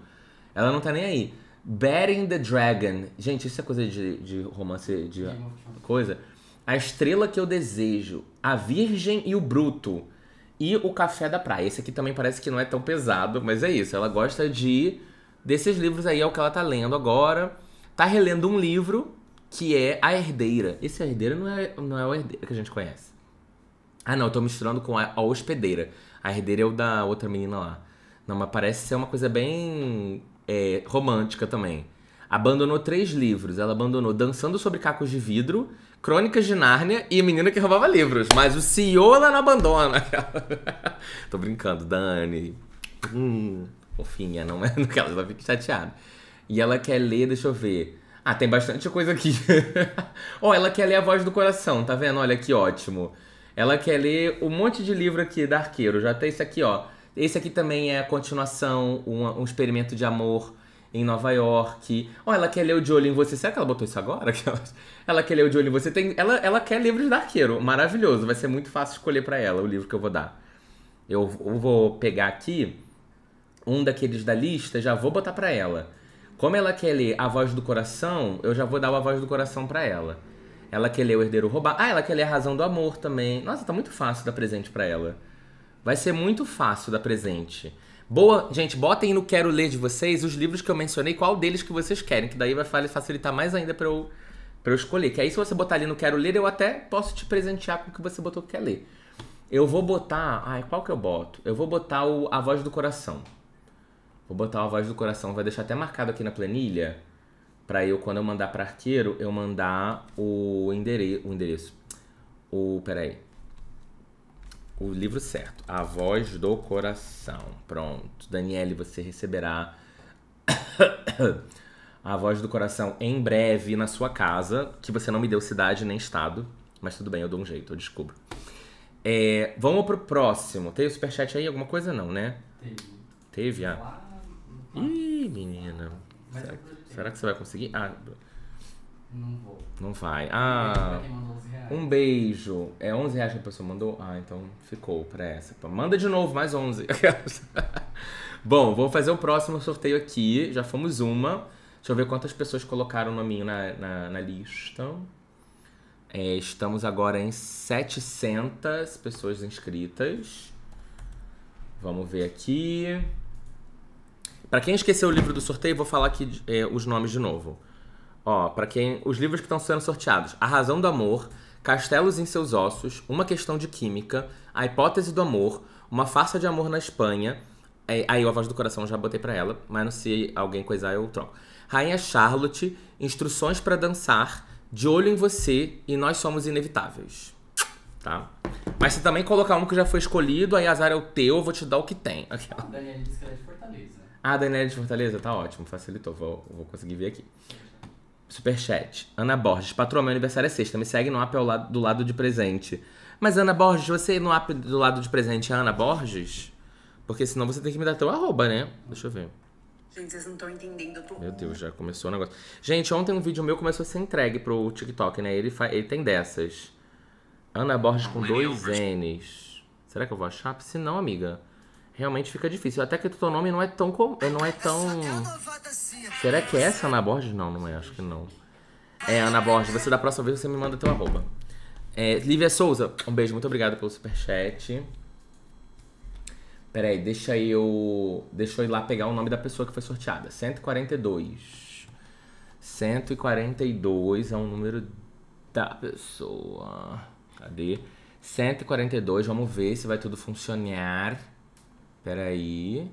Ela não tá nem aí. Betting the Dragon. Gente, isso é coisa de, de romance, de coisa. A Estrela que Eu Desejo, A Virgem e o Bruto. E o Café da Praia. Esse aqui também parece que não é tão pesado, mas é isso. Ela gosta de desses livros aí, é o que ela tá lendo agora. Tá relendo um livro que é a herdeira. Esse herdeira não é, não é o herdeiro que a gente conhece. Ah, não, eu tô misturando com a, a hospedeira. A herdeira é o da outra menina lá. Não, mas parece ser uma coisa bem é, romântica também. Abandonou três livros. Ela abandonou Dançando sobre Cacos de Vidro, Crônicas de Nárnia e Menina que Roubava Livros. Mas o CEO ela não abandona. Tô brincando, Dani. Hum, fofinha, não é? Ela vai ficar chateada. E ela quer ler, deixa eu ver. Ah, tem bastante coisa aqui. ó, oh, ela quer ler a voz do coração, tá vendo? Olha que ótimo. Ela quer ler um monte de livro aqui da Arqueiro. Já tem esse aqui, ó. Esse aqui também é a continuação, um, um experimento de amor em Nova York. Ó, oh, ela quer ler o de olho em você. Será que ela botou isso agora? ela quer ler o de olho em você. Tem, ela, ela quer livros da Arqueiro. Maravilhoso. Vai ser muito fácil escolher para ela o livro que eu vou dar. Eu, eu vou pegar aqui um daqueles da lista, já vou botar para ela. Como ela quer ler A Voz do Coração, eu já vou dar A Voz do Coração para ela. Ela quer ler O Herdeiro Roubado. Ah, ela quer ler A Razão do Amor também. Nossa, tá muito fácil dar presente para ela. Vai ser muito fácil dar presente. Boa, gente, botem no quero ler de vocês os livros que eu mencionei, qual deles que vocês querem, que daí vai facilitar mais ainda para eu para eu escolher. Que aí se você botar ali no quero ler, eu até posso te presentear com o que você botou que quer ler. Eu vou botar, ai, qual que eu boto? Eu vou botar o A Voz do Coração. Vou botar uma voz do coração, vai deixar até marcado aqui na planilha. Pra eu, quando eu mandar pra arqueiro, eu mandar o endereço. O endereço. O. Peraí. O livro certo. A Voz do Coração. Pronto. Daniele, você receberá. a Voz do Coração em breve na sua casa. Que você não me deu cidade nem estado. Mas tudo bem, eu dou um jeito, eu descubro. É, vamos pro próximo. Tem o superchat aí? Alguma coisa não, né? Teve. Teve, ah. Ih, menina. Será, será que você vai conseguir? Ah. Não vou. Não vai. Ah, um beijo. É 11 reais que a pessoa mandou? Ah, então ficou pra essa. Então, manda de novo, mais 11. Bom, vou fazer o próximo sorteio aqui. Já fomos uma. Deixa eu ver quantas pessoas colocaram o nominho na, na, na lista. É, estamos agora em 700 pessoas inscritas. Vamos ver aqui. Para quem esqueceu o livro do sorteio, vou falar aqui é, os nomes de novo. Ó, para quem os livros que estão sendo sorteados: A Razão do Amor, Castelos em seus ossos, Uma questão de química, A hipótese do amor, Uma farsa de amor na Espanha. É, aí o A Voz do Coração já botei para ela, mas não se alguém coisar eu troco. Rainha Charlotte, Instruções para dançar, De olho em você e Nós somos inevitáveis. Tá? Mas se também colocar um que já foi escolhido, aí azar é o teu, eu vou te dar o que tem. Aquela. Daniela disse que ela é de Fortaleza. Ah, Daniela de Fortaleza, tá ótimo, facilitou, vou, vou conseguir ver aqui. Superchat. Ana Borges, patrão, meu aniversário é sexta, me segue no app ao lado, do lado de presente. Mas Ana Borges, você no app do lado de presente é Ana Borges? Porque senão você tem que me dar teu arroba, né? Deixa eu ver. Gente, vocês não estão entendendo. Eu tô... Meu Deus, já começou o negócio. Gente, ontem um vídeo meu começou a ser entregue pro TikTok, né? Ele, fa... Ele tem dessas. Ana Borges ah, com dois N's. Será que eu vou achar? Se não, amiga realmente fica difícil. Até que o nome não é tão... Com... Eh, não é tão... É Será que é essa Ana Borges? Não, não é. Acho que não. É, Ana Borges, você da próxima vez você me manda teu arroba. É, Lívia Souza, um beijo. Muito obrigado pelo superchat. Peraí, deixa eu... Deixa eu ir lá pegar o nome da pessoa que foi sorteada. 142. 142 é um número da pessoa. Cadê? 142, vamos ver se vai tudo funcionar. Peraí.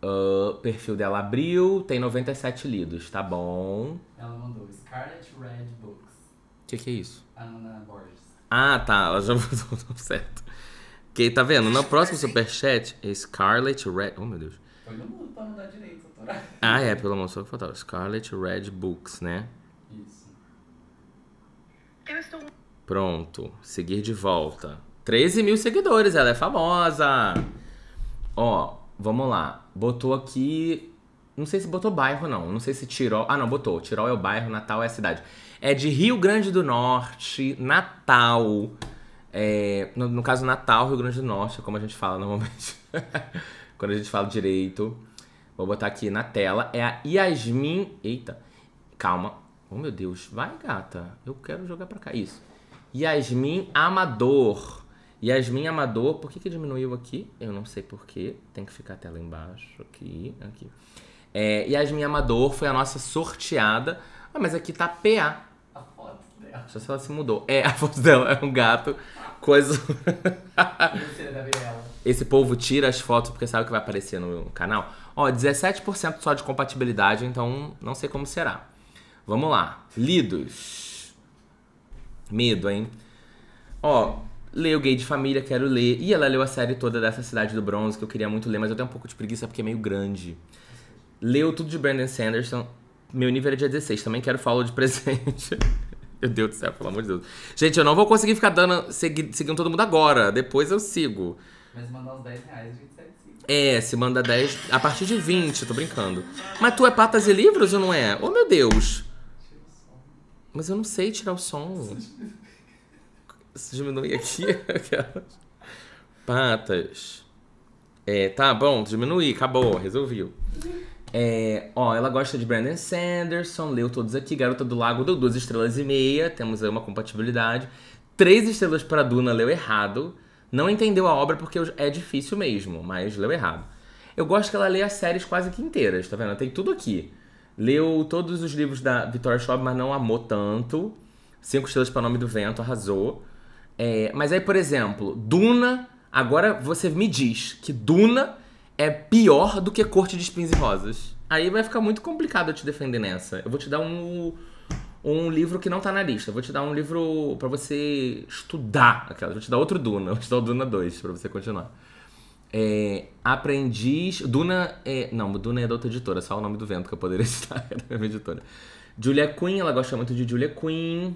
Uh, perfil dela abriu, tem 97 lidos, tá bom. Ela mandou Scarlet Red Books. O que, que é isso? Ana Borges. Ah, tá. Ela já mandou certo. Que tá vendo? No próximo superchat, é Scarlet Red. Oh, meu Deus. Todo mundo pra não dar direito, doutora. Ah, é, pelo amor de Deus, faltava. Scarlet Red Books, né? Isso. Eu estou. Pronto. Seguir de volta. 13 mil seguidores, ela é famosa. Ó, vamos lá. Botou aqui. Não sei se botou bairro, não. Não sei se Tirol. Ah, não, botou. Tirol é o bairro, Natal é a cidade. É de Rio Grande do Norte, Natal. É... No, no caso, Natal, Rio Grande do Norte, é como a gente fala normalmente. Quando a gente fala direito. Vou botar aqui na tela. É a Yasmin. Eita, calma. Oh, meu Deus. Vai, gata. Eu quero jogar pra cá. Isso. Yasmin Amador. Yasmin Amador, por que, que diminuiu aqui? Eu não sei porquê. Tem que ficar até lá embaixo, aqui, aqui. É, Yasmin Amador foi a nossa sorteada. Ah, mas aqui tá PA. A foto dela. Deixa eu se ela se mudou. É, a foto dela é um gato. Coisa. Esse povo tira as fotos porque sabe o que vai aparecer no canal. Ó, 17% só de compatibilidade, então não sei como será. Vamos lá. Lidos. Medo, hein? Ó, leio Gay de Família, quero ler. E ela leu a série toda dessa Cidade do Bronze, que eu queria muito ler, mas eu tenho um pouco de preguiça porque é meio grande. Leu tudo de Brandon Sanderson. Meu nível é dia 16, também quero follow de presente. Meu Deus do céu, pelo amor de Deus. Gente, eu não vou conseguir ficar dando, segui, seguindo todo mundo agora. Depois eu sigo. Mas mandar uns 10 reais, 27 é, se manda 10, a partir de 20, tô brincando. Mas tu é patas e livros ou não é? Ô oh, meu Deus! Mas eu não sei tirar o som. se diminui aqui. Patas. É, tá bom, diminui, acabou, resolviu. É, ó, ela gosta de Brandon Sanderson, leu todos aqui. Garota do Lago deu duas estrelas e meia, temos aí uma compatibilidade. Três estrelas para Duna, leu errado. Não entendeu a obra porque é difícil mesmo, mas leu errado. Eu gosto que ela lê as séries quase que inteiras, tá vendo? Tem tudo aqui. Leu todos os livros da Victoria Schwab, mas não amou tanto. Cinco estrelas para Nome do Vento, arrasou. É, mas aí, por exemplo, Duna. Agora você me diz que Duna é pior do que Corte de Espinhos e Rosas. Aí vai ficar muito complicado eu te defender nessa. Eu vou te dar um, um livro que não tá na lista. Eu vou te dar um livro para você estudar. Aquela. Vou te dar outro Duna. Vou te dar o Duna 2 pra você continuar. É, aprendiz. Duna. É, não, Duna é da outra editora, só o nome do vento que eu poderia citar. É da minha editora. Julia Quinn, ela gosta muito de Julia Quinn.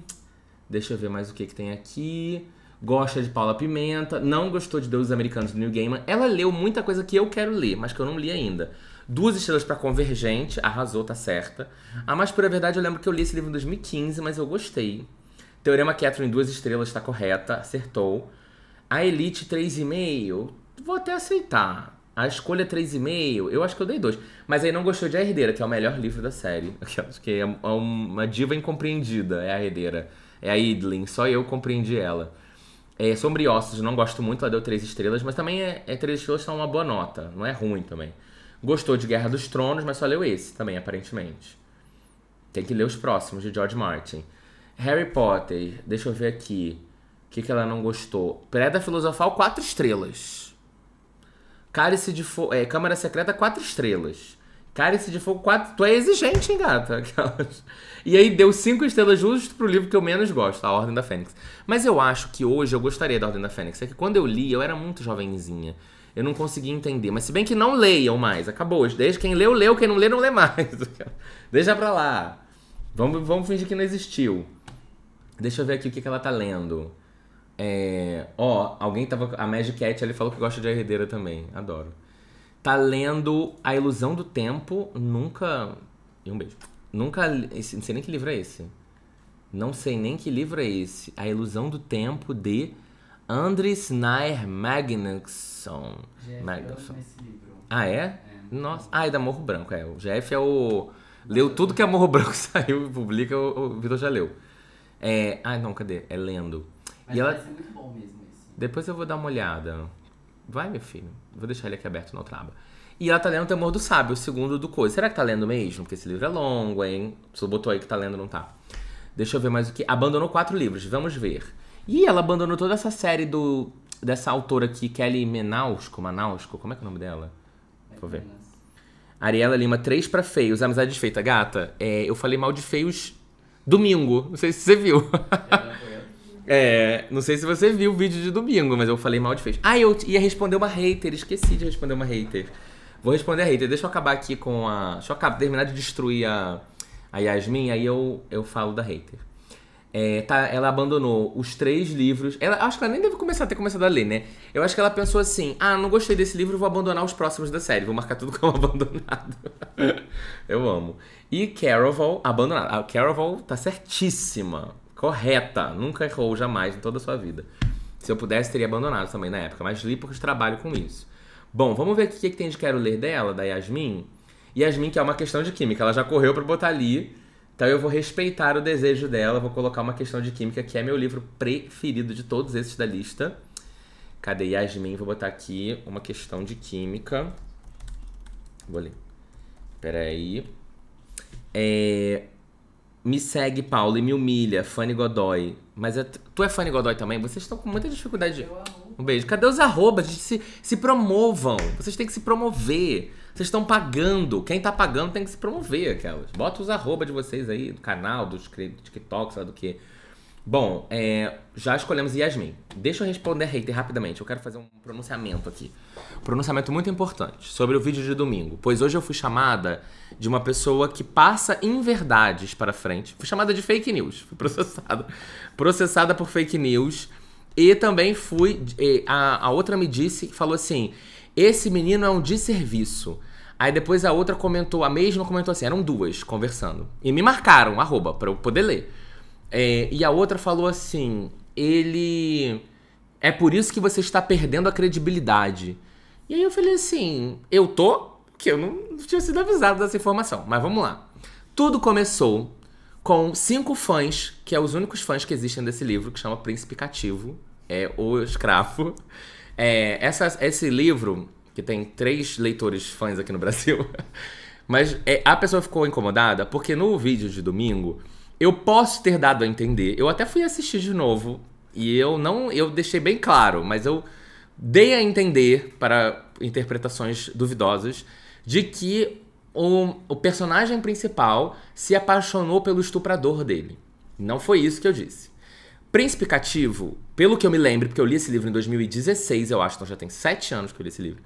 Deixa eu ver mais o que, que tem aqui. Gosta de Paula Pimenta. Não gostou de Deuses Americanos do New Gaiman. Ela leu muita coisa que eu quero ler, mas que eu não li ainda. Duas estrelas para Convergente. Arrasou, tá certa. A Mais Pura Verdade, eu lembro que eu li esse livro em 2015, mas eu gostei. Teorema Catherine, duas estrelas, tá correta. Acertou. A Elite, 3,5. Vou até aceitar. A escolha 3,5, eu acho que eu dei dois. Mas aí não gostou de A Herdeira, que é o melhor livro da série. Que acho que é, é uma diva incompreendida, é A Herdeira. É a Idlin, só eu compreendi ela. É, sobre Ossos, não gosto muito, ela deu 3 estrelas, mas também é, é 3 estrelas são uma boa nota, não é ruim também. Gostou de Guerra dos Tronos, mas só leu esse também, aparentemente. Tem que ler os próximos, de George Martin. Harry Potter, deixa eu ver aqui. O que, que ela não gostou? Preda Filosofal, 4 é, estrelas. Cálice de Fogo. É, Câmara Secreta, 4 estrelas. Cálice de Fogo, 4. Tu é exigente, hein, gata? Aquelas. E aí deu cinco estrelas justo pro livro que eu menos gosto, A Ordem da Fênix. Mas eu acho que hoje eu gostaria da Ordem da Fênix. É que quando eu li, eu era muito jovenzinha. Eu não conseguia entender. Mas se bem que não leiam mais, acabou. Desde quem leu, leu. Quem não lê, não lê mais. Deixa pra lá. Vamos, vamos fingir que não existiu. Deixa eu ver aqui o que, que ela tá lendo. É, ó, alguém tava. A Magic Cat ali falou que gosta de A Herdeira também. Adoro. Tá lendo A Ilusão do Tempo. Nunca. E um beijo. Nunca. não sei nem que livro é esse. Não sei nem que livro é esse. A Ilusão do Tempo de Andris Nair Magnusson. Magnusson. Ah, é? é? Nossa. Ah, é da Morro Branco, é. O Jeff é o. Leu tudo que a Morro Branco saiu e publica, o, o Vitor já leu. É. Ah, não, cadê? É lendo. Mas e ela... vai ser muito bom mesmo esse. Depois eu vou dar uma olhada. Vai, meu filho. Vou deixar ele aqui aberto na outra aba. E ela tá lendo o Temor do Sábio, o segundo do Coisa. Será que tá lendo mesmo? Porque esse livro é longo, hein? Só botou aí que tá lendo, não tá. Deixa eu ver mais o que. Abandonou quatro livros, vamos ver. E ela abandonou toda essa série do dessa autora aqui, Kelly Menausco, Manausco, como é que é o nome dela? Vou ver. Ariela Lima, três para feios, amizade desfeita. Gata, é, eu falei mal de feios domingo, não sei se você viu. é, não sei se você viu o vídeo de domingo, mas eu falei mal de feios. Ah, eu ia responder uma hater, esqueci de responder uma hater. Vou responder a hater. Deixa eu acabar aqui com a. Deixa eu acabar, terminar de destruir a, a Yasmin, aí eu, eu falo da hater. É, tá, ela abandonou os três livros. Ela, acho que ela nem deve começar a ter começado a ler, né? Eu acho que ela pensou assim: ah, não gostei desse livro, vou abandonar os próximos da série, vou marcar tudo como abandonado. eu amo. E Caraval, abandonada. A Caraval tá certíssima, correta, nunca errou jamais em toda a sua vida. Se eu pudesse, teria abandonado também na época, mas li porque trabalho com isso. Bom, vamos ver o que, que tem de Quero Ler dela, da Yasmin. Yasmin, que é uma questão de química, ela já correu para botar ali. Então eu vou respeitar o desejo dela, vou colocar uma questão de química, que é meu livro preferido de todos esses da lista. Cadê Yasmin? Vou botar aqui uma questão de química. Vou ler. Peraí. É... Me segue, Paulo, e me humilha. Fanny Godoy. Mas é... tu é Fanny Godoy também? Vocês estão com muita dificuldade. Eu amo. Um beijo. Cadê os arrobas? Gente, se, se promovam. Vocês têm que se promover. Vocês estão pagando. Quem tá pagando tem que se promover, aquelas. Bota os arrobas de vocês aí, do canal, dos TikToks, sei lá do que. Bom, é, já escolhemos Yasmin. Deixa eu responder hater rapidamente. Eu quero fazer um pronunciamento aqui. pronunciamento muito importante sobre o vídeo de domingo. Pois hoje eu fui chamada de uma pessoa que passa inverdades para frente. Fui chamada de fake news. Fui processada. Processada por fake news. E também fui. A, a outra me disse, falou assim: esse menino é um desserviço. Aí depois a outra comentou, a mesma comentou assim, eram duas conversando. E me marcaram, arroba, pra eu poder ler. É, e a outra falou assim, ele. É por isso que você está perdendo a credibilidade. E aí eu falei assim, eu tô? Que eu não tinha sido avisado dessa informação, mas vamos lá. Tudo começou com cinco fãs, que é os únicos fãs que existem desse livro, que chama Príncipe Cativo é O Escravo. É, essa, esse livro, que tem três leitores fãs aqui no Brasil, mas é, a pessoa ficou incomodada porque no vídeo de domingo eu posso ter dado a entender. Eu até fui assistir de novo e eu não. Eu deixei bem claro, mas eu dei a entender para interpretações duvidosas de que o, o personagem principal se apaixonou pelo estuprador dele. Não foi isso que eu disse. Príncipe Cativo pelo que eu me lembro, porque eu li esse livro em 2016, eu acho, então já tem sete anos que eu li esse livro.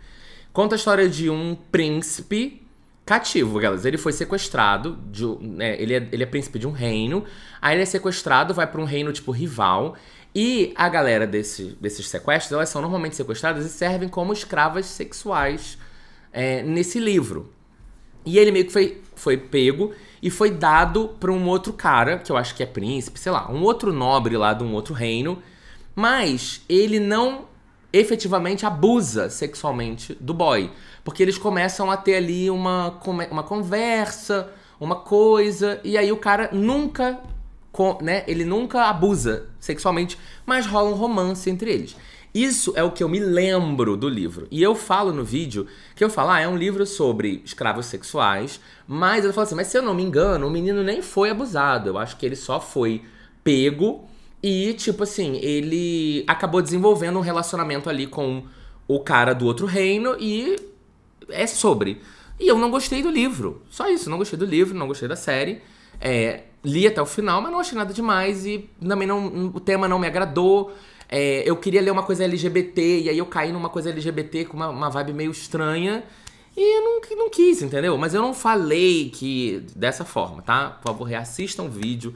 Conta a história de um príncipe cativo, galera. Ele foi sequestrado, de, né, ele, é, ele é príncipe de um reino, aí ele é sequestrado, vai para um reino tipo rival, e a galera desse, desses sequestros, elas são normalmente sequestradas e servem como escravas sexuais é, nesse livro. E ele meio que foi, foi pego e foi dado para um outro cara, que eu acho que é príncipe, sei lá, um outro nobre lá de um outro reino, mas ele não efetivamente abusa sexualmente do boy. Porque eles começam a ter ali uma, uma conversa, uma coisa, e aí o cara nunca. Né, ele nunca abusa sexualmente, mas rola um romance entre eles. Isso é o que eu me lembro do livro. E eu falo no vídeo que eu falo, ah, é um livro sobre escravos sexuais, mas eu falo assim, mas se eu não me engano, o menino nem foi abusado. Eu acho que ele só foi pego e, tipo assim, ele acabou desenvolvendo um relacionamento ali com o cara do outro reino e é sobre. E eu não gostei do livro. Só isso, não gostei do livro, não gostei da série. É, li até o final, mas não achei nada demais e também não, o tema não me agradou. É, eu queria ler uma coisa LGBT e aí eu caí numa coisa LGBT com uma, uma vibe meio estranha e não, não quis, entendeu? Mas eu não falei que dessa forma, tá? Por favor, reassistam o vídeo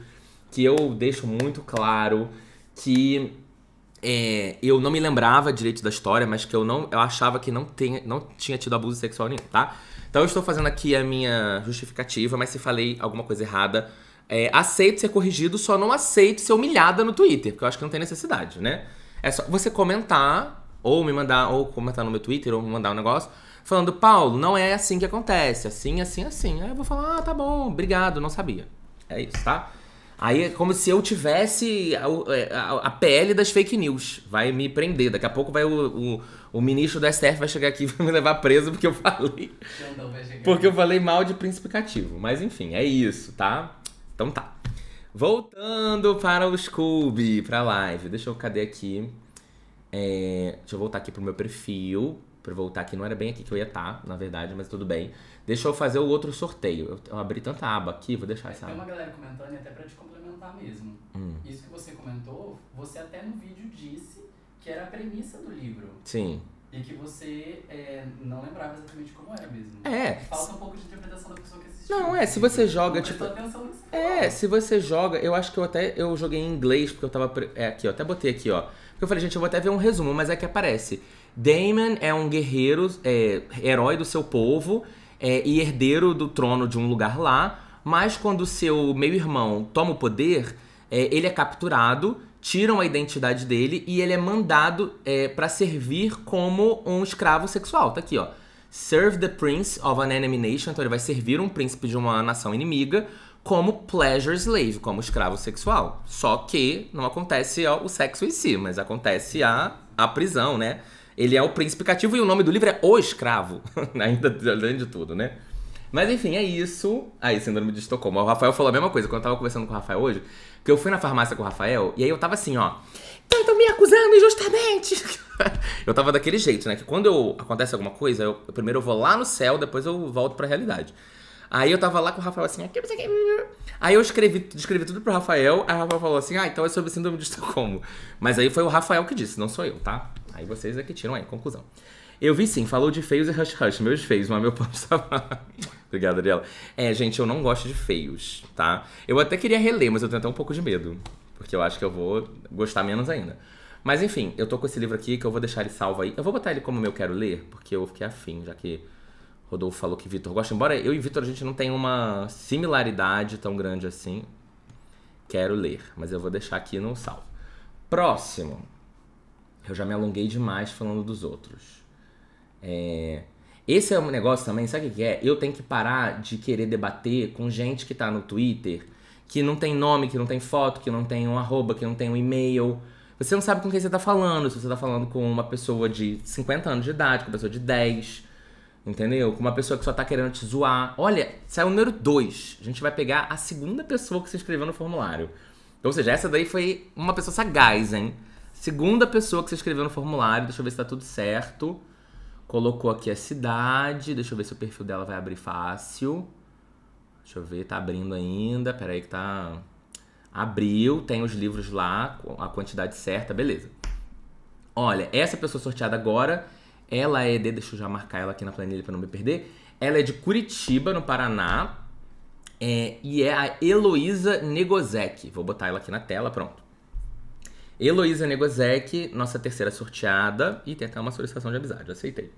que eu deixo muito claro que é, eu não me lembrava direito da história, mas que eu não eu achava que não, tenha, não tinha tido abuso sexual nenhum, tá? Então eu estou fazendo aqui a minha justificativa, mas se falei alguma coisa errada, é, aceito ser corrigido, só não aceito ser humilhada no Twitter, porque eu acho que não tem necessidade, né? É só você comentar, ou me mandar, ou comentar no meu Twitter, ou me mandar um negócio, falando, Paulo, não é assim que acontece, assim, assim, assim. Aí eu vou falar, ah, tá bom, obrigado, não sabia. É isso, tá? Aí é como se eu tivesse a, é, a, a, pele das fake news. Vai me prender. Daqui a pouco vai o, o, o ministro do STF vai chegar aqui e vai me levar preso porque eu falei. Não, não porque eu falei mal de príncipe cativo. Mas enfim, é isso, tá? Então tá. Voltando para o Scooby, para a live. Deixa eu. Cadê aqui? É, deixa eu voltar aqui pro meu perfil. Pra voltar aqui. Não era bem aqui que eu ia estar, tá, na verdade, mas tudo bem. Deixa eu fazer o outro sorteio. Eu abri tanta aba aqui, vou deixar essa Tem aba. Tem uma galera comentando e até pra te complementar mesmo. Hum. Isso que você comentou, você até no vídeo disse que era a premissa do livro. Sim. E que você é, não lembrava exatamente como era mesmo. É. Falta um pouco de interpretação da pessoa que assistiu. Não, é, se você joga, tipo. Atenção nisso, é, se você joga, eu acho que eu até eu joguei em inglês, porque eu tava. É, aqui, ó, até botei aqui, ó. Porque eu falei, gente, eu vou até ver um resumo, mas é que aparece. Damon é um guerreiro, é, herói do seu povo, é, e herdeiro do trono de um lugar lá, mas quando seu meio-irmão toma o poder, é, ele é capturado, tiram a identidade dele e ele é mandado é, para servir como um escravo sexual. Tá aqui, ó. Serve the prince of an enemy nation, então ele vai servir um príncipe de uma nação inimiga como pleasure slave, como escravo sexual. Só que não acontece ó, o sexo em si, mas acontece a, a prisão, né? Ele é o príncipe cativo e o nome do livro é O Escravo, ainda além de tudo, né? Mas enfim, é isso. Aí, síndrome de Estocolmo. O Rafael falou a mesma coisa quando eu tava conversando com o Rafael hoje, que eu fui na farmácia com o Rafael e aí eu tava assim, ó. Tentam me acusando injustamente! eu tava daquele jeito, né? Que quando eu, acontece alguma coisa, eu, primeiro eu vou lá no céu, depois eu volto pra realidade. Aí eu tava lá com o Rafael assim, aqui, aqui. Aí eu escrevi, descrevi tudo pro Rafael, aí o Rafael falou assim, ah, então é sobre síndrome de Estocolmo. Mas aí foi o Rafael que disse, não sou eu, tá? Aí vocês é que tiram aí, conclusão. Eu vi sim, falou de feios e rush rush. Meus feios, mas meu pão estava. Obrigada, Adriela. É, gente, eu não gosto de feios, tá? Eu até queria reler, mas eu tenho até um pouco de medo. Porque eu acho que eu vou gostar menos ainda. Mas enfim, eu tô com esse livro aqui que eu vou deixar ele salvo aí. Eu vou botar ele como eu quero ler, porque eu fiquei afim, já que Rodolfo falou que Vitor gosta. Embora eu e Vitor a gente não tenha uma similaridade tão grande assim. Quero ler, mas eu vou deixar aqui no salvo. Próximo. Eu já me alonguei demais falando dos outros. É... Esse é um negócio também, sabe o que é? Eu tenho que parar de querer debater com gente que tá no Twitter, que não tem nome, que não tem foto, que não tem um arroba, que não tem um e-mail. Você não sabe com quem você tá falando, se você tá falando com uma pessoa de 50 anos de idade, com uma pessoa de 10, entendeu? Com uma pessoa que só tá querendo te zoar. Olha, saiu o número 2. A gente vai pegar a segunda pessoa que se inscreveu no formulário. Ou seja, essa daí foi uma pessoa sagaz, hein? Segunda pessoa que se inscreveu no formulário, deixa eu ver se tá tudo certo. Colocou aqui a cidade, deixa eu ver se o perfil dela vai abrir fácil. Deixa eu ver, tá abrindo ainda. Pera aí que tá. Abriu, tem os livros lá, a quantidade certa, beleza. Olha, essa pessoa sorteada agora, ela é de. Deixa eu já marcar ela aqui na planilha pra não me perder. Ela é de Curitiba, no Paraná. É, e é a Heloísa Negozek. Vou botar ela aqui na tela, pronto. Heloísa Negozek, nossa terceira sorteada. E tem até uma solicitação de amizade, aceitei.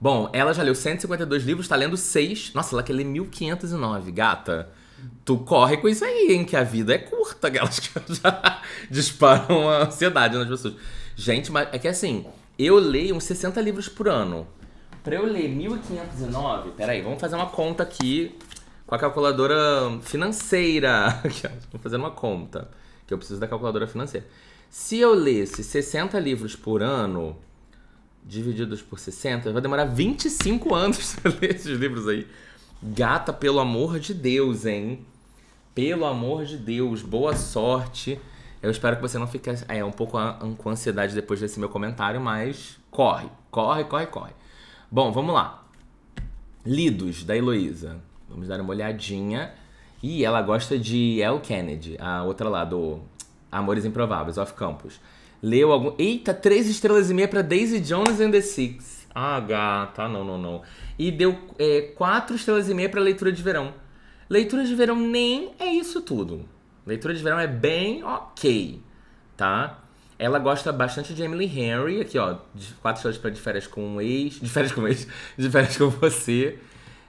Bom, ela já leu 152 livros, tá lendo 6. Nossa, ela quer ler 1509, gata. Tu corre com isso aí, hein? Que a vida é curta, aquelas que já disparam a ansiedade nas pessoas. Gente, mas é que assim, eu leio uns 60 livros por ano. Pra eu ler 1509, peraí, vamos fazer uma conta aqui com a calculadora financeira. Vamos fazer uma conta que eu preciso da calculadora financeira. Se eu lesse 60 livros por ano, divididos por 60, vai demorar 25 anos pra ler esses livros aí. Gata, pelo amor de Deus, hein? Pelo amor de Deus, boa sorte. Eu espero que você não fique é, um pouco com ansiedade depois desse meu comentário, mas corre, corre, corre, corre. Bom, vamos lá. Lidos, da Heloísa. Vamos dar uma olhadinha. E ela gosta de Elle Kennedy, a outra lá do Amores Improváveis, Off Campus. Leu algum. Eita, três estrelas e meia pra Daisy Jones and the Six. Ah, gata, não, não, não. E deu é, quatro estrelas e meia pra leitura de verão. Leitura de verão nem é isso tudo. Leitura de verão é bem ok, tá? Ela gosta bastante de Emily Henry, aqui ó, de quatro estrelas para de férias com um ex, de férias com um ex, de férias com você.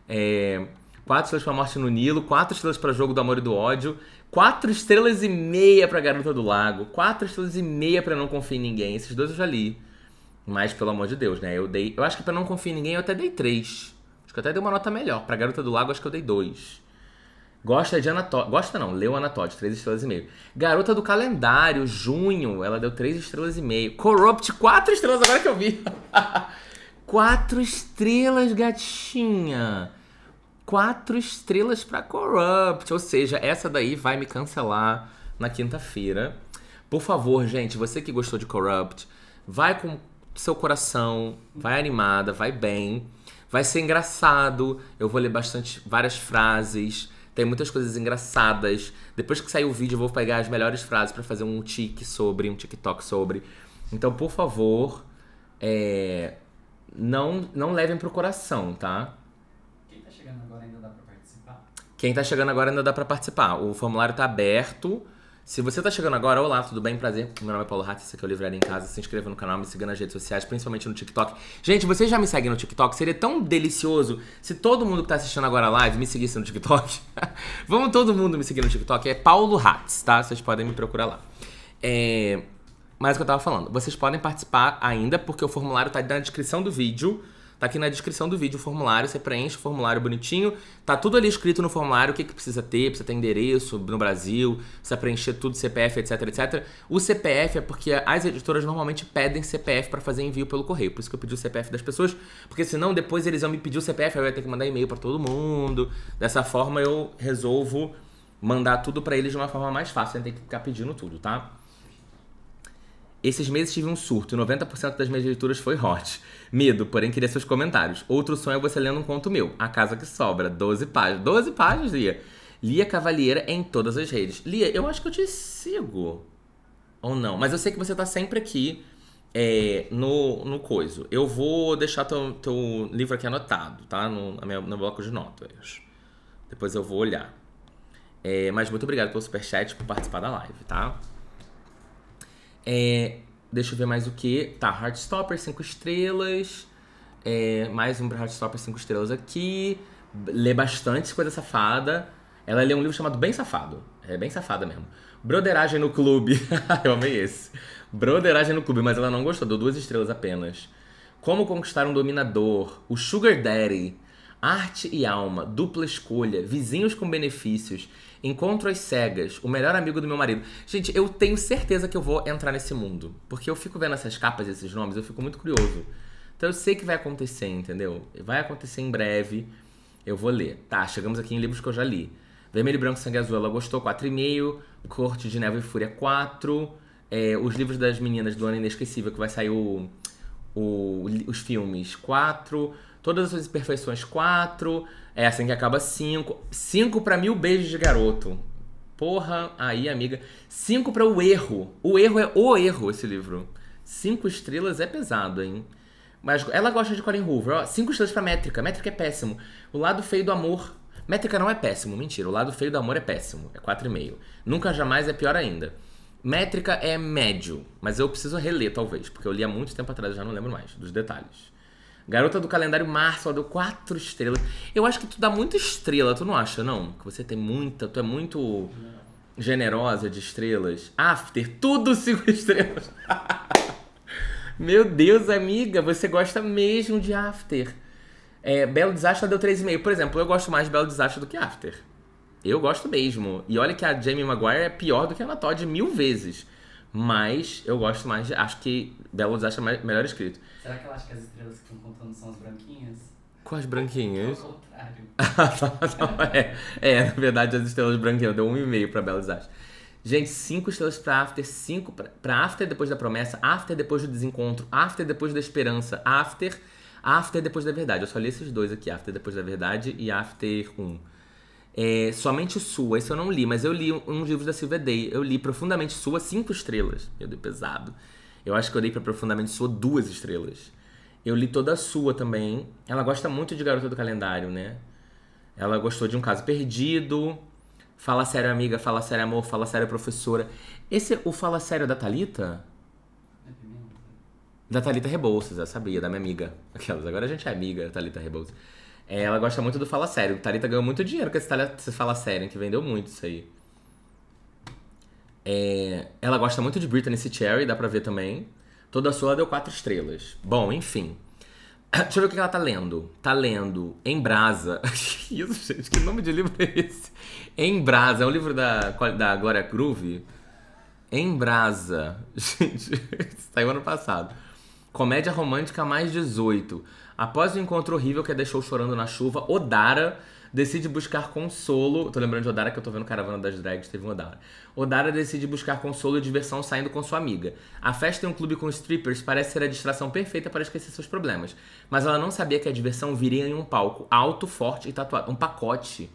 É, 4 estrelas para Morte no Nilo, 4 estrelas para Jogo do Amor e do Ódio, 4 estrelas e meia para Garota do Lago, 4 estrelas e meia para Não Confie em Ninguém. Esses dois eu já li. Mas, pelo amor de Deus, né? Eu dei. Eu acho que para Não Confie em Ninguém eu até dei 3. Acho que eu até dei uma nota melhor. Pra Garota do Lago, acho que eu dei 2. Gosta de Anató. Gosta não, leu Anatódio, 3 estrelas e meio. Garota do Calendário, junho, ela deu 3 estrelas e meio. Corrupt, 4 estrelas agora que eu vi. 4 estrelas, gatinha quatro estrelas para Corrupt. Ou seja, essa daí vai me cancelar na quinta-feira. Por favor, gente, você que gostou de Corrupt, vai com seu coração, vai animada, vai bem. Vai ser engraçado. Eu vou ler bastante várias frases. Tem muitas coisas engraçadas. Depois que sair o vídeo, eu vou pegar as melhores frases para fazer um tique sobre, um TikTok sobre. Então, por favor, é... não, não levem pro coração, tá? Quem está chegando agora ainda dá para participar. O formulário está aberto. Se você está chegando agora, olá, tudo bem? Prazer. Meu nome é Paulo Hatz, esse aqui é o Livraria em Casa. Se inscreva no canal, me siga nas redes sociais, principalmente no TikTok. Gente, vocês já me seguem no TikTok? Seria tão delicioso se todo mundo que está assistindo agora a live me seguisse no TikTok. Vamos todo mundo me seguir no TikTok. É Paulo Ratz, tá? Vocês podem me procurar lá. É... Mas é o que eu estava falando, vocês podem participar ainda porque o formulário está na descrição do vídeo. Tá aqui na descrição do vídeo o formulário, você preenche o formulário bonitinho, tá tudo ali escrito no formulário, o que, que precisa ter, precisa ter endereço no Brasil, precisa preencher tudo, CPF, etc, etc. O CPF é porque as editoras normalmente pedem CPF para fazer envio pelo correio, por isso que eu pedi o CPF das pessoas, porque senão depois eles vão me pedir o CPF, eu ia ter que mandar e-mail para todo mundo. Dessa forma eu resolvo mandar tudo para eles de uma forma mais fácil, sem ter que ficar pedindo tudo, tá? Esses meses tive um surto, 90% das minhas leituras foi hot. Medo, porém queria seus comentários. Outro sonho é você lendo um conto meu, A Casa que Sobra, 12 páginas. 12 páginas, Lia. Lia Cavalheira em todas as redes. Lia, eu acho que eu te sigo. Ou não, mas eu sei que você tá sempre aqui é, no, no coiso. Eu vou deixar teu, teu livro aqui anotado, tá? No, meu, no bloco de notas. Depois eu vou olhar. É, mas muito obrigado pelo superchat por participar da live, tá? É, deixa eu ver mais o que. Tá, Heartstopper, 5 estrelas. É, mais um Heartstopper, 5 estrelas aqui. Lê bastante coisa safada. Ela lê um livro chamado Bem Safado. É bem safada mesmo. Broderagem no Clube. eu amei esse. Broderagem no Clube, mas ela não gostou. Deu duas estrelas apenas. Como Conquistar um Dominador. O Sugar Daddy. Arte e Alma. Dupla Escolha. Vizinhos com Benefícios. Encontro às cegas, o melhor amigo do meu marido. Gente, eu tenho certeza que eu vou entrar nesse mundo. Porque eu fico vendo essas capas, esses nomes, eu fico muito curioso. Então eu sei que vai acontecer, entendeu? Vai acontecer em breve. Eu vou ler. Tá, chegamos aqui em livros que eu já li. Vermelho, Branco, Sangue Azul, ela gostou, 4,5. Corte de Neva e Fúria, 4. É, os livros das meninas do Ano Inesquecível, que vai sair o, o, os filmes, 4. Todas as suas imperfeições, 4. É assim que acaba 5. 5 para mil beijos de garoto. Porra, aí, amiga. 5 para o erro. O erro é o erro, esse livro. 5 estrelas é pesado, hein? Mas ela gosta de Colin Hoover. 5 estrelas pra métrica. Métrica é péssimo. O lado feio do amor. Métrica não é péssimo, mentira. O lado feio do amor é péssimo. É 4,5. Nunca jamais é pior ainda. Métrica é médio. Mas eu preciso reler, talvez, porque eu li há muito tempo atrás, já não lembro mais dos detalhes. Garota do calendário março, ela deu quatro estrelas. Eu acho que tu dá muita estrela, tu não acha, não? Que você tem muita, tu é muito generosa de estrelas. After, tudo cinco estrelas. Meu Deus, amiga, você gosta mesmo de After. É, Belo Desastre deu 3,5. Por exemplo, eu gosto mais de Belo Desastre do que After. Eu gosto mesmo. E olha que a Jamie Maguire é pior do que a Ana Todd mil vezes. Mas eu gosto mais de. Acho que Belo Desastre é melhor escrito. Será que ela acha que as estrelas que estão contando são as branquinhas? Com as branquinhas? Ao contrário. não, é, é, na verdade, as estrelas branquinhas. Deu um e meio pra Belas Artes. Gente, cinco estrelas pra After, cinco pra, pra After depois da promessa, After depois do desencontro, After depois da esperança, After, After depois da verdade. Eu só li esses dois aqui, After depois da verdade e After 1. É, somente Sua, esse eu não li, mas eu li uns um, um livros da Silvia Day. Eu li Profundamente Sua, cinco estrelas. Meu Deus, pesado. Eu acho que eu dei para Profundamente Sua duas estrelas. Eu li toda a sua também. Ela gosta muito de Garota do Calendário, né? Ela gostou de Um Caso Perdido, Fala Sério Amiga, Fala Sério Amor, Fala Sério Professora. Esse, o Fala Sério da Thalita? Da Thalita Rebouças, eu sabia, da minha amiga. Aquelas, agora a gente é amiga, Thalita Rebouças. É, ela gosta muito do Fala Sério. Thalita ganhou muito dinheiro com esse, esse Fala Sério, que vendeu muito isso aí. É, ela gosta muito de Britney Cherry, dá pra ver também. Toda sua deu quatro estrelas. Bom, enfim. Deixa eu ver o que ela tá lendo. Tá lendo Em Brasa. Isso, gente, que nome de livro é esse? Em Brasa, é um livro da, da Glória Groove. Em Brasa. Gente, saiu ano passado. Comédia romântica mais 18. Após o um encontro horrível que a deixou chorando na chuva, Odara decide buscar consolo. Tô lembrando de Odara que eu tô vendo Caravana das Drags, teve um Odara. Odara decide buscar consolo e diversão saindo com sua amiga. A festa em um clube com strippers parece ser a distração perfeita para esquecer seus problemas. Mas ela não sabia que a diversão viria em um palco alto, forte e tatuado. Um pacote.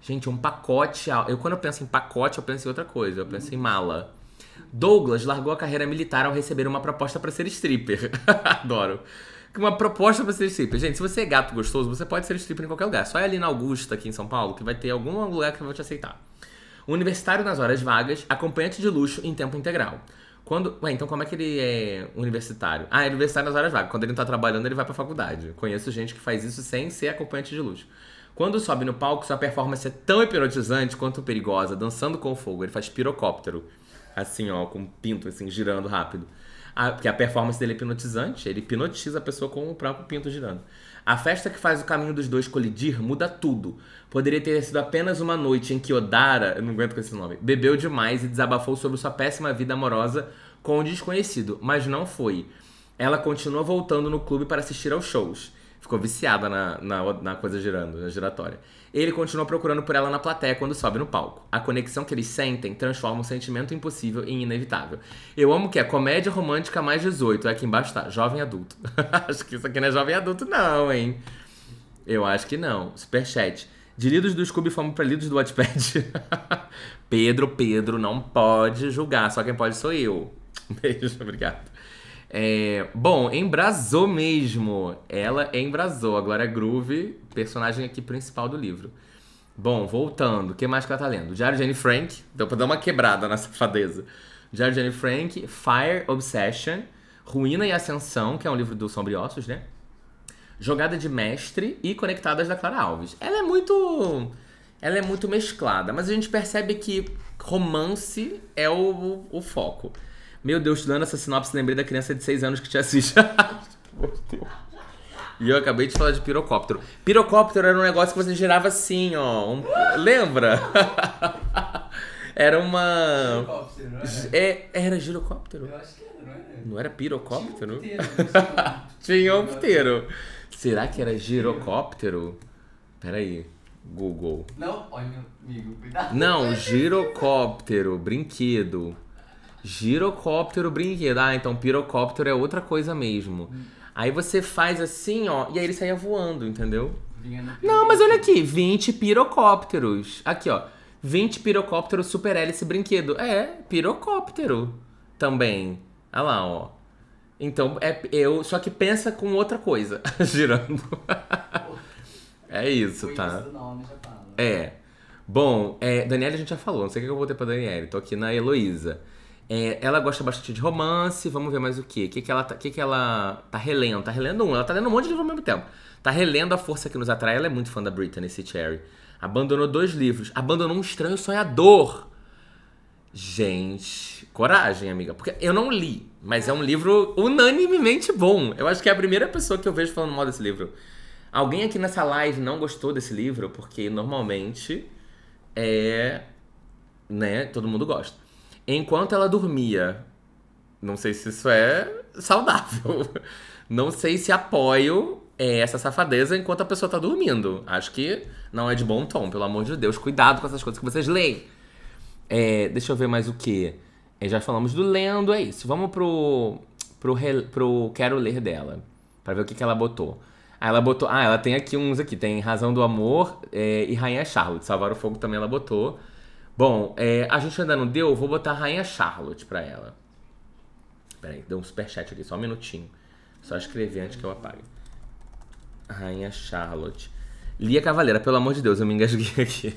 Gente, um pacote. Eu, quando eu penso em pacote, eu penso em outra coisa. Eu penso em mala. Douglas largou a carreira militar ao receber uma proposta para ser stripper. Adoro uma proposta pra ser stripper. Gente, se você é gato gostoso, você pode ser stripper em qualquer lugar. Só é ali na Augusta, aqui em São Paulo, que vai ter algum lugar que vai te aceitar. Universitário nas horas vagas, acompanhante de luxo em tempo integral. Quando. Ué, então como é que ele é universitário? Ah, é universitário nas horas vagas. Quando ele não tá trabalhando, ele vai pra faculdade. Conheço gente que faz isso sem ser acompanhante de luxo. Quando sobe no palco, sua performance é tão hipnotizante quanto perigosa, dançando com fogo. Ele faz pirocóptero. Assim, ó, com pinto, assim, girando rápido. A, porque a performance dele é hipnotizante, ele hipnotiza a pessoa com o próprio pinto girando. A festa que faz o caminho dos dois colidir muda tudo. Poderia ter sido apenas uma noite em que Odara, eu não aguento com esse nome, bebeu demais e desabafou sobre sua péssima vida amorosa com o desconhecido, mas não foi. Ela continua voltando no clube para assistir aos shows. Ficou viciada na, na, na coisa girando, na giratória. Ele continua procurando por ela na plateia quando sobe no palco. A conexão que eles sentem transforma um sentimento impossível em inevitável. Eu amo que é comédia romântica mais 18. É aqui embaixo tá, jovem adulto. Acho que isso aqui não é jovem adulto, não, hein? Eu acho que não. Superchat. De lidos do Scooby fomos pra lidos do Wattpad. Pedro, Pedro, não pode julgar. Só quem pode sou eu. Beijo, obrigado. É, bom, embrasou mesmo. Ela embrasou. Agora é Groove, personagem aqui principal do livro. Bom, voltando, o que mais que ela tá lendo? Diário de Anne Frank, deu pra dar uma quebrada na safadeza. Diário de Anne Frank, Fire Obsession, Ruína e Ascensão, que é um livro do Sombriossos, né? Jogada de Mestre e Conectadas da Clara Alves. Ela é muito. Ela é muito mesclada, mas a gente percebe que romance é o, o, o foco. Meu Deus, estudando essa sinopse, lembrei da criança de 6 anos que te assiste. E eu acabei de falar de pirocóptero. Pirocóptero era um negócio que você girava assim, ó. Um... Lembra? era uma. Girocóptero, não era? É, era girocóptero? Eu acho que era, não era? Não era pirocóptero? Tinha um puteiro. Tinha um né? Será que era girocóptero? Peraí. Google. Não, olha, amigo, cuidado. Não, girocóptero, brinquedo. Girocóptero brinquedo. Ah, então pirocóptero é outra coisa mesmo. Hum. Aí você faz assim, ó, e aí ele saia voando, entendeu? Não, mas olha aqui, 20 pirocópteros. Aqui, ó. 20 pirocópteros super hélice brinquedo. É, pirocóptero também. Olha lá, ó. Então, é eu. Só que pensa com outra coisa, girando. é isso, tá? Né, tá né? É. Bom, é, Daniela a gente já falou, não sei o que eu vou ter pra Daniela. Tô aqui na Heloísa. É, ela gosta bastante de romance, vamos ver mais o que. O que, que, ela, tá, que, que ela tá relendo? Tá relendo um, ela tá lendo um monte de livro ao mesmo tempo. Tá relendo A Força Que Nos Atrai, ela é muito fã da Britney, esse Cherry. Abandonou dois livros. Abandonou Um Estranho Sonhador. Gente, coragem, amiga. Porque eu não li, mas é um livro unanimemente bom. Eu acho que é a primeira pessoa que eu vejo falando mal desse livro. Alguém aqui nessa live não gostou desse livro? Porque normalmente é. né? Todo mundo gosta enquanto ela dormia. Não sei se isso é saudável. Não sei se apoio é, essa safadeza enquanto a pessoa tá dormindo. Acho que não é de bom tom, pelo amor de Deus. Cuidado com essas coisas que vocês leem. É, deixa eu ver mais o que. É, já falamos do lendo, é isso. Vamos pro, pro, pro quero ler dela. para ver o que, que ela botou. Ah, ela botou. Ah, ela tem aqui uns aqui. Tem Razão do Amor é, e Rainha Charlotte. Salvar o Fogo também ela botou. Bom, é, a gente ainda não deu, vou botar a Rainha Charlotte pra ela. Peraí, deu um superchat aqui, só um minutinho. Só escrever antes que eu apague. Rainha Charlotte. Lia Cavaleira, pelo amor de Deus, eu me engasguei aqui.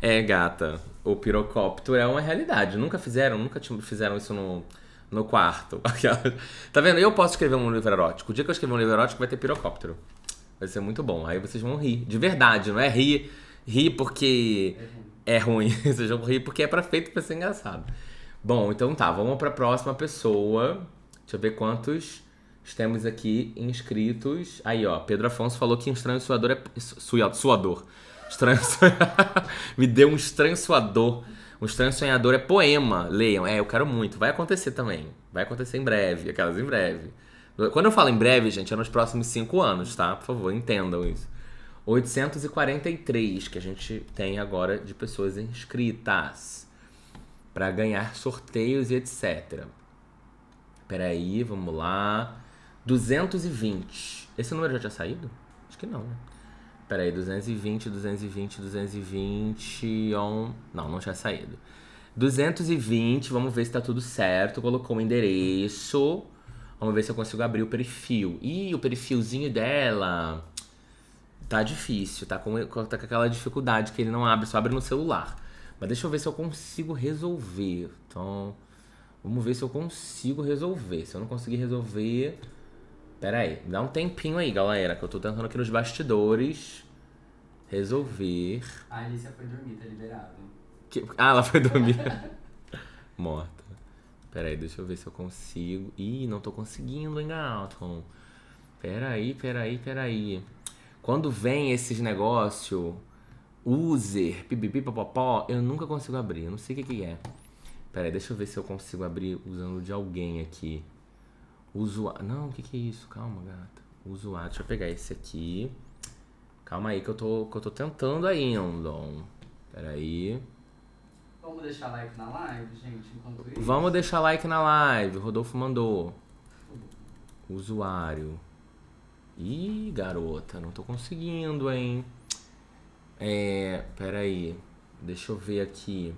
é, gata, o pirocóptero é uma realidade. Nunca fizeram, nunca fizeram isso no, no quarto. tá vendo? Eu posso escrever um livro erótico. O dia que eu escrever um livro erótico vai ter pirocóptero. Vai ser muito bom. Aí vocês vão rir. De verdade, não é rir, rir porque é ruim seja jogo porque é pra feito pra ser engraçado. Bom, então tá, vamos pra próxima pessoa. Deixa eu ver quantos temos aqui inscritos. Aí, ó, Pedro Afonso falou que um estranho suador é. Suador. suador. Estranho Me deu um estranho suador. Um estranho sonhador é poema. Leiam. É, eu quero muito. Vai acontecer também. Vai acontecer em breve. Aquelas em breve. Quando eu falo em breve, gente, é nos próximos cinco anos, tá? Por favor, entendam isso. 843 que a gente tem agora de pessoas inscritas para ganhar sorteios e etc. Peraí, vamos lá. 220. Esse número já tinha saído? Acho que não, né? Peraí, 220, 220, 220. Não, não tinha saído. 220, vamos ver se tá tudo certo. Colocou o endereço. Vamos ver se eu consigo abrir o perfil. Ih, o perfilzinho dela. Tá difícil, tá com, tá com aquela dificuldade que ele não abre, só abre no celular. Mas deixa eu ver se eu consigo resolver. Então, vamos ver se eu consigo resolver. Se eu não conseguir resolver. Pera aí, dá um tempinho aí, galera, que eu tô tentando aqui nos bastidores resolver. A Alicia foi dormir, tá liberado. Que... Ah, ela foi dormir. Morta. Pera aí, deixa eu ver se eu consigo. Ih, não tô conseguindo, hein, Galton. Pera aí, pera aí, pera aí. Quando vem esses negócios, user, pipipipopopó, eu nunca consigo abrir. Eu não sei o que, que é. Pera aí, deixa eu ver se eu consigo abrir usando de alguém aqui. Usuário. Não, o que, que é isso? Calma, gata. Usuário. Deixa eu pegar esse aqui. Calma aí que eu tô, que eu tô tentando ainda. Pera aí. Vamos deixar like na live, gente, enquanto isso? Vamos deixar like na live. Rodolfo mandou. Usuário. Ih, garota, não tô conseguindo, hein? É, peraí. Deixa eu ver aqui.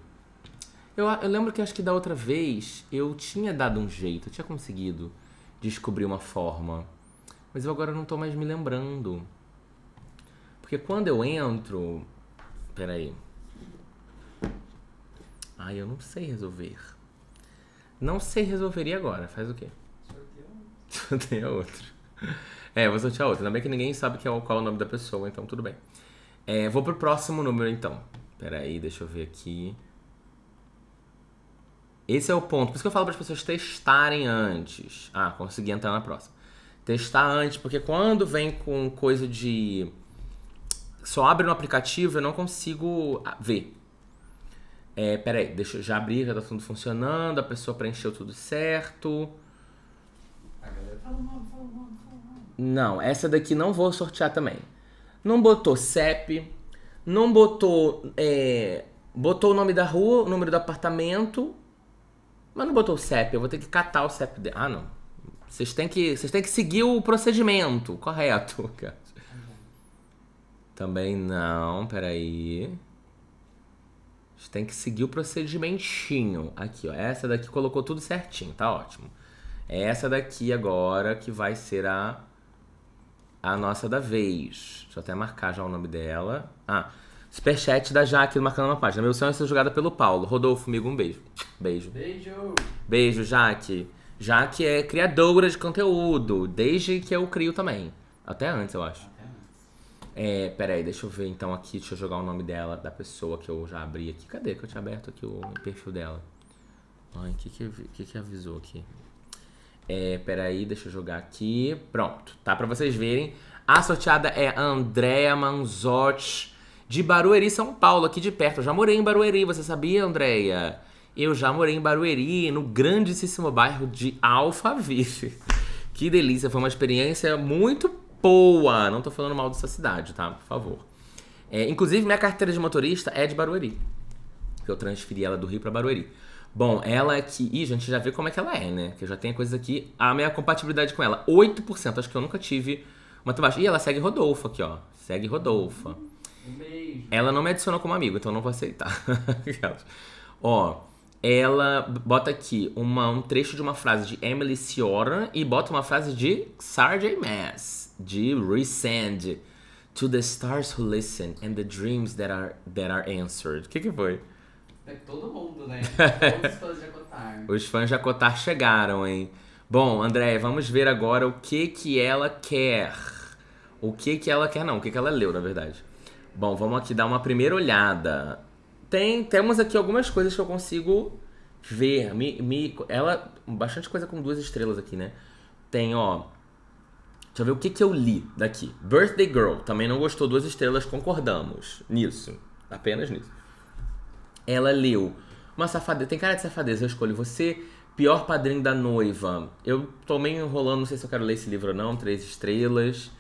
Eu, eu lembro que acho que da outra vez eu tinha dado um jeito, eu tinha conseguido descobrir uma forma. Mas eu agora não tô mais me lembrando. Porque quando eu entro. Peraí. Ai, eu não sei resolver. Não sei resolver e agora? Faz o quê? Sorteia um. Sorteia outro. É, vou sortear outra. Ainda bem que ninguém sabe é qual é o nome da pessoa, então tudo bem. É, vou pro próximo número então. Pera aí, deixa eu ver aqui. Esse é o ponto. Por isso que eu falo para as pessoas testarem antes. Ah, consegui entrar na próxima. Testar antes, porque quando vem com coisa de. Só abre no aplicativo, eu não consigo ver. É, pera aí, deixa eu já abrir, já tá tudo funcionando, a pessoa preencheu tudo certo. A galera tá numa não, essa daqui não vou sortear também. Não botou CEP, não botou. É, botou o nome da rua, o número do apartamento, mas não botou o CEP. Eu vou ter que catar o CEP dele. Ah, não. Vocês têm que, vocês têm que seguir o procedimento correto. Também não, peraí. Vocês têm que seguir o procedimentinho. Aqui, ó. Essa daqui colocou tudo certinho, tá ótimo. Essa daqui agora que vai ser a a nossa da vez. Deixa eu até marcar já o nome dela. Ah, superchat da Jaque marcando uma página. Meu sonho é ser jogada pelo Paulo. Rodolfo, comigo um beijo. Beijo. Beijo. Beijo, Jaque. Jaque é criadora de conteúdo, desde que eu crio também. Até antes, eu acho. Até antes. É, peraí, deixa eu ver então aqui, deixa eu jogar o nome dela, da pessoa que eu já abri aqui. Cadê que eu tinha aberto aqui o perfil dela? Ai, o que que, que que avisou aqui? É, peraí, deixa eu jogar aqui. Pronto, tá? Pra vocês verem. A sorteada é a Andrea Manzotti, de Barueri, São Paulo, aqui de perto. Eu já morei em Barueri, você sabia, Andrea? Eu já morei em Barueri, no grandíssimo bairro de Alphaville. Que delícia, foi uma experiência muito boa. Não tô falando mal dessa cidade, tá? Por favor. É, inclusive, minha carteira de motorista é de Barueri. Eu transferi ela do Rio para Barueri. Bom, ela é que Ih, gente, já vê como é que ela é, né? Que eu já tenho coisas aqui. A minha compatibilidade com ela, 8%. Acho que eu nunca tive uma tão baixa. Ih, ela segue Rodolfo aqui, ó. Segue Rodolfo. Um beijo. Ela não me adicionou como amigo, então eu não vou aceitar. ó, ela bota aqui uma, um trecho de uma frase de Emily Cioran e bota uma frase de Sarge Mass, de Resend. To the stars who listen and the dreams that are, that are answered. O que, que foi? É todo mundo, né? Todos os fãs de Acotar. Os fãs de Acotar chegaram, hein? Bom, André, vamos ver agora o que que ela quer. O que que ela quer, não, o que que ela leu, na verdade. Bom, vamos aqui dar uma primeira olhada. Tem, temos aqui algumas coisas que eu consigo ver. Me, me, ela, bastante coisa com duas estrelas aqui, né? Tem, ó, Deixa eu ver o que, que eu li daqui. Birthday Girl, também não gostou, duas estrelas, concordamos nisso. Apenas nisso. Ela leu. Uma safadeza. Tem cara de safadeza, eu escolho você. Pior Padrinho da Noiva. Eu tô meio enrolando, não sei se eu quero ler esse livro ou não. Três Estrelas.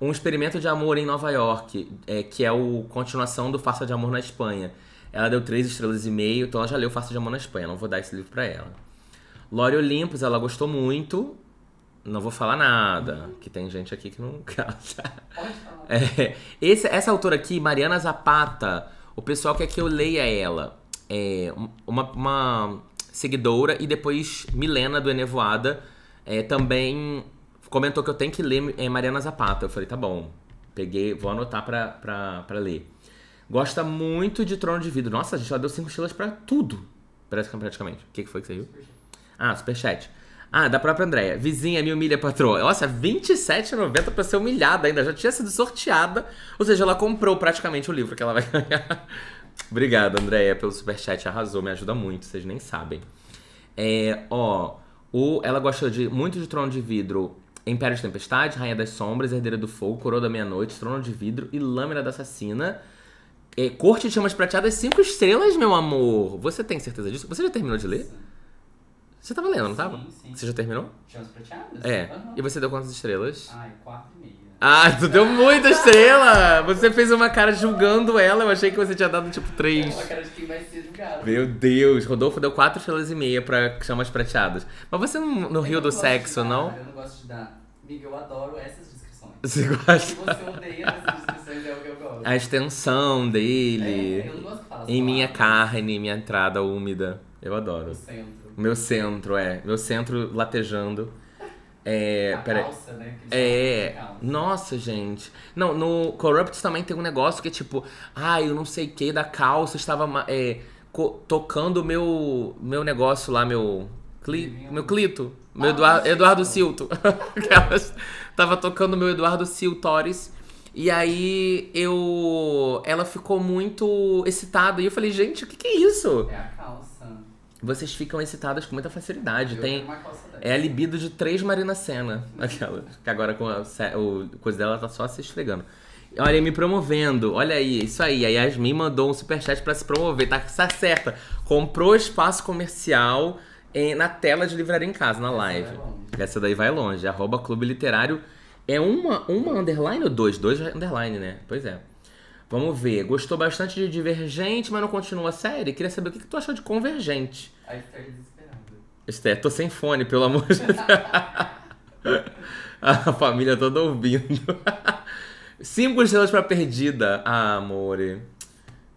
Um Experimento de Amor em Nova York, é, que é o continuação do Faça de Amor na Espanha. Ela deu três estrelas e meio, então ela já leu Faça de Amor na Espanha. Não vou dar esse livro pra ela. Lore Olympus, ela gostou muito. Não vou falar nada, que tem gente aqui que não casa. É, esse, essa autora aqui, Mariana Zapata, o pessoal quer que eu leia ela. É, uma, uma seguidora e depois Milena do Enevoada é, também comentou que eu tenho que ler é, Mariana Zapata. Eu falei, tá bom, peguei, vou anotar pra, pra, pra ler. Gosta muito de Trono de Vidro. Nossa, a gente já deu cinco estrelas pra tudo, praticamente. O que, que foi que você viu? Ah, Superchat. Ah, da própria Andréia. Vizinha me humilha, patroa. Nossa, é R$27,90 pra ser humilhada ainda. Já tinha sido sorteada. Ou seja, ela comprou praticamente o livro que ela vai ganhar. Obrigado, Andréia, pelo superchat. Arrasou, me ajuda muito, vocês nem sabem. É, ó. O, ela gostou de, muito de Trono de Vidro, Império de Tempestade, Rainha das Sombras, Herdeira do Fogo, Coroa da Meia-Noite, Trono de Vidro e Lâmina da Assassina. É, Corte de Chamas Prateadas, 5 estrelas, meu amor. Você tem certeza disso? Você já terminou de ler? Você tava lendo, não tava? Sim, sim. Você já terminou? Chances prateadas? É. Uhum. E você deu quantas estrelas? Ai, quatro e meia. Ah, tu deu muita estrela! Você fez uma cara julgando ela, eu achei que você tinha dado tipo três. É uma cara de quem vai ser julgado. Meu Deus, Rodolfo deu quatro estrelas e meia pra chamas prateadas. Mas você não, não riu do sexo, dar, não? Eu não gosto de dar. Miguel, eu adoro essas descrições. Você gosta? Se você odeia essas descrições, é o que eu gosto. A extensão dele. É, eu não gosto de falar. Em minha palavras. carne, minha entrada úmida. Eu adoro. Eu centro. Meu centro, é. Meu centro latejando. É, a pera... calça, né? É. Nossa, gente. Não, no Corrupt também tem um negócio que é tipo, ah, eu não sei o que da calça estava é, tocando meu meu negócio lá, meu cli... meu clito, meu ah, Eduardo Silto. Elas tava tocando meu Eduardo Siltores. E aí eu ela ficou muito excitada e eu falei, gente, o que que é isso? É vocês ficam excitadas com muita facilidade. Eu Tem é a libido de três Marina Senna, aquela que agora com a, o coisa dela tá só se esfregando. Olha, me promovendo. Olha aí, isso aí. A Yasmin mandou um superchat para se promover. Tá, tá certa. Comprou espaço comercial em, na tela de livraria em casa, na live. Essa, Essa daí vai longe. Arroba Clube Literário. É uma, uma underline ou dois? Dois underline, né? Pois é. Vamos ver. Gostou bastante de Divergente, mas não continua a série? Queria saber o que, que tu achou de Convergente. A Esther desesperada. Esther, tô sem fone, pelo amor de Deus. a família toda ouvindo. Cinco estrelas pra Perdida. Ah, amore.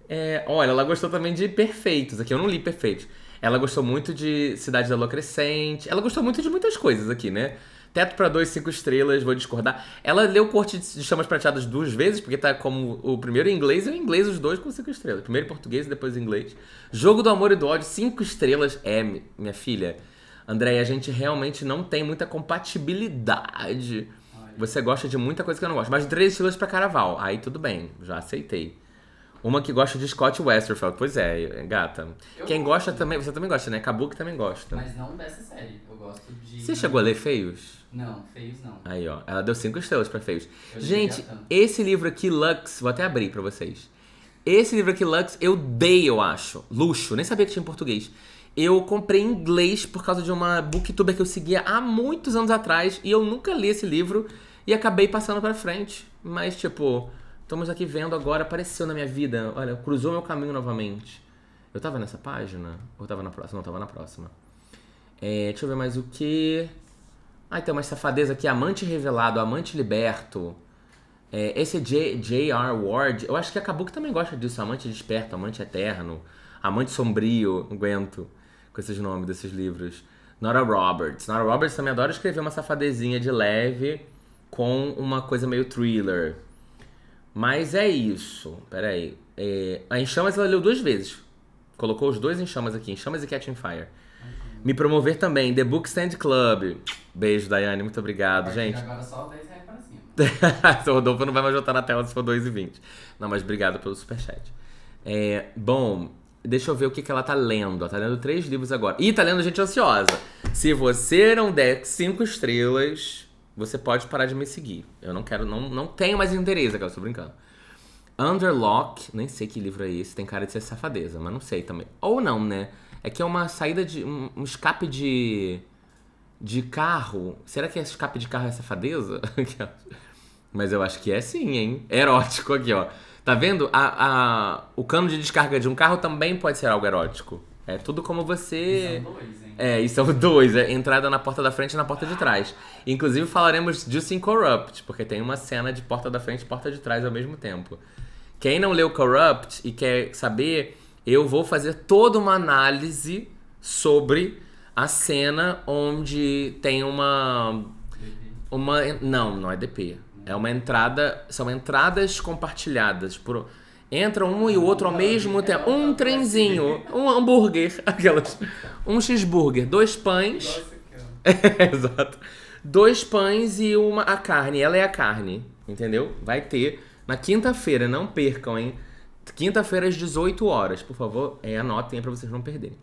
É, olha, ela gostou também de Perfeitos. Aqui eu não li Perfeitos. Ela gostou muito de Cidade da Lua Crescente. Ela gostou muito de muitas coisas aqui, né? Teto para dois, cinco estrelas, vou discordar. Ela leu Corte de Chamas Prateadas duas vezes, porque tá como o primeiro em inglês e o inglês os dois com cinco estrelas. Primeiro em português e depois em inglês. Jogo do Amor e do Ódio, cinco estrelas. É, minha filha, Andréia, a gente realmente não tem muita compatibilidade. Você gosta de muita coisa que eu não gosto. Mas três estrelas para Caraval, aí tudo bem, já aceitei. Uma que gosta de Scott Westerfeld. Pois é, gata. Eu Quem gosta também, você também gosta, né? Kabuki também gosta. Mas não dessa série. Eu gosto de. Você chegou a ler Feios? Não, feios não. Aí, ó. Ela deu cinco estrelas pra feios. Gente, esse livro aqui, Lux, vou até abrir pra vocês. Esse livro aqui, Lux, eu dei, eu acho. Luxo, nem sabia que tinha em português. Eu comprei em inglês por causa de uma booktuber que eu seguia há muitos anos atrás e eu nunca li esse livro e acabei passando pra frente. Mas, tipo, estamos aqui vendo agora, apareceu na minha vida. Olha, cruzou meu caminho novamente. Eu tava nessa página? Ou tava na próxima? Não, tava na próxima. É, deixa eu ver mais o que ai ah, tem então, uma safadeza aqui, amante revelado, amante liberto. É, esse J.R. Ward, eu acho que acabou que também gosta disso, amante desperto, amante eterno, amante sombrio, não aguento com esses nomes desses livros. Nora Roberts. Nora Roberts também adora escrever uma safadezinha de leve com uma coisa meio thriller. Mas é isso. Peraí. É, a Chamas ela leu duas vezes. Colocou os dois Enchamas aqui, chamas e Catching Fire. Me promover também, The Bookstand Club. Beijo, Daiane, muito obrigado, gente. Agora só 10 reais o Rodolfo não vai mais botar na tela se for 2,20. Não, mas obrigado pelo superchat. É, bom, Deixa eu ver o que, que ela tá lendo. Ela tá lendo três livros agora. Ih, tá lendo Gente Ansiosa. Se você não der cinco estrelas, você pode parar de me seguir. Eu não quero, não, não tenho mais interesse, aquela, tô brincando. Underlock, nem sei que livro é esse, tem cara de ser safadeza, mas não sei também. Ou não, né? É que é uma saída de. um, escape de. de carro. Será que é escape de carro é safadeza? Mas eu acho que é sim, hein? É erótico aqui, ó. Tá vendo? A, a, o cano de descarga de um carro também pode ser algo erótico. É tudo como você. E são é dois, hein? É, e são é dois. É entrada na porta da frente e na porta de trás. Inclusive falaremos disso em Corrupt, porque tem uma cena de porta da frente e porta de trás ao mesmo tempo. Quem não leu Corrupt e quer saber eu vou fazer toda uma análise sobre a cena onde tem uma. Uma. Não, não é DP. É uma entrada. São entradas compartilhadas. Por, entra um e o outro ao mesmo tempo. Um trenzinho, um hambúrguer, aquelas. Um cheeseburger, dois pães. Exato. Dois pães e uma a carne. Ela é a carne, entendeu? Vai ter na quinta-feira, não percam, hein? Quinta-feira às 18 horas, por favor, é, anotem aí pra vocês não perderem.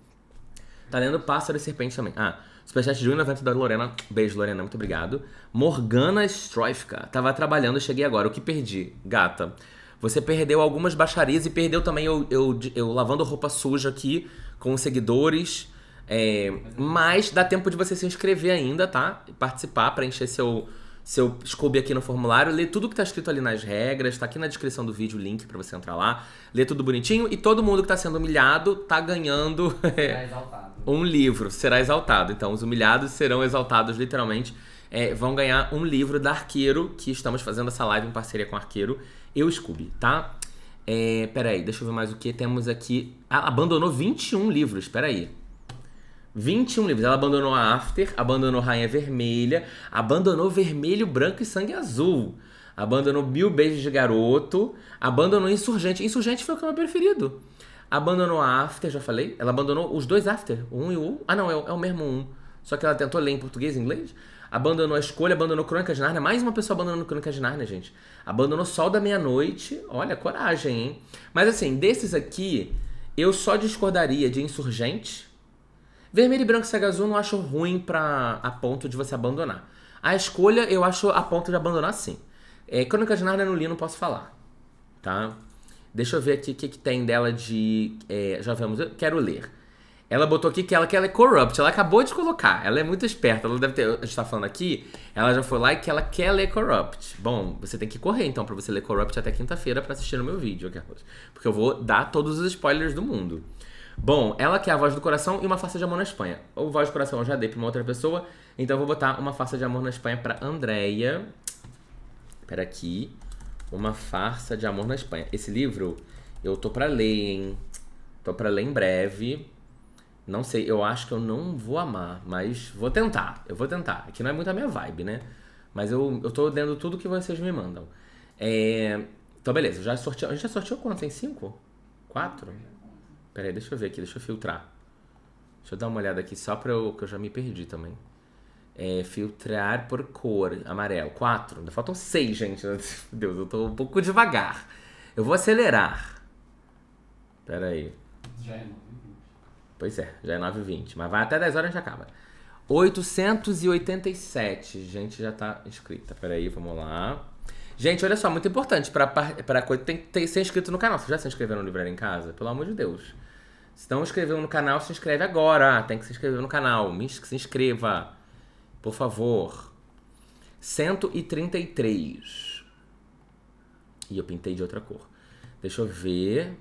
Tá lendo Pássaro e Serpente também. Ah, Superchat de 1,90 da Lorena. Beijo, Lorena, muito obrigado. Morgana Stroifka. Tava trabalhando, cheguei agora. O que perdi? Gata. Você perdeu algumas baixarias e perdeu também eu, eu, eu lavando roupa suja aqui com os seguidores. É, mas dá tempo de você se inscrever ainda, tá? Participar, preencher seu, se eu Scooby aqui no formulário, lê tudo que tá escrito ali nas regras, tá aqui na descrição do vídeo o link para você entrar lá, lê tudo bonitinho e todo mundo que tá sendo humilhado tá ganhando é, um livro, será exaltado. Então os humilhados serão exaltados literalmente, é, vão ganhar um livro da Arqueiro, que estamos fazendo essa live em parceria com Arqueiro Eu Scooby, tá? É, peraí, deixa eu ver mais o que temos aqui. Ah, abandonou 21 livros, peraí. 21 livros. Ela abandonou a After, abandonou Rainha Vermelha, abandonou Vermelho, Branco e Sangue Azul. Abandonou Mil Beijos de Garoto, abandonou Insurgente. Insurgente foi o que é meu preferido. Abandonou a After, já falei. Ela abandonou os dois After, o 1 um e o 1. Ah, não, é, é o mesmo 1. Um. Só que ela tentou ler em português e inglês. Abandonou a escolha, abandonou Crônicas de Narnia. Mais uma pessoa abandonando Crônicas de Narnia, gente. Abandonou Sol da Meia-Noite. Olha, coragem, hein? Mas assim, desses aqui, eu só discordaria de Insurgente, Vermelho e branco e cega azul não acho ruim pra, a ponto de você abandonar. A escolha eu acho a ponto de abandonar sim. É, Crônica de Narnia não li, não posso falar. Tá? Deixa eu ver aqui o que, que tem dela de. É, já vemos. Eu quero ler. Ela botou aqui que ela, que ela é corrupt. Ela acabou de colocar. Ela é muito esperta. Ela deve ter. A gente tá falando aqui. Ela já foi lá e que ela quer ler corrupt. Bom, você tem que correr então pra você ler corrupt até quinta-feira para assistir no meu vídeo, Porque eu vou dar todos os spoilers do mundo. Bom, ela quer é a voz do coração e uma faça de amor na Espanha. Ou voz do coração eu já dei pra uma outra pessoa, então eu vou botar uma faça de amor na Espanha pra Andrea. Pera aqui. Uma farsa de amor na Espanha. Esse livro eu tô pra ler, hein? Tô pra ler em breve. Não sei, eu acho que eu não vou amar, mas vou tentar. Eu vou tentar. Aqui não é muito a minha vibe, né? Mas eu, eu tô lendo tudo que vocês me mandam. É... Então, beleza. Já sorteou. A gente já sorteou quanto? Tem cinco? Quatro? Peraí, deixa eu ver aqui, deixa eu filtrar. Deixa eu dar uma olhada aqui só pra eu, que eu já me perdi também. É, filtrar por cor, amarelo. Quatro, ainda faltam seis, gente. Meu Deus, eu tô um pouco devagar. Eu vou acelerar. Peraí. Já é 9h20. Pois é, já é 9h20. Mas vai até 10 horas e já acaba. 887. Gente, já tá inscrita. Peraí, vamos lá. Gente, olha só, muito importante. para coisa tem que ter, ser inscrito no canal. Vocês já se inscreveram no Livraria em Casa? Pelo amor de Deus. Se não inscreveu no canal, se inscreve agora. Tem que se inscrever no canal. Se inscreva, por favor. 133. E eu pintei de outra cor. Deixa eu ver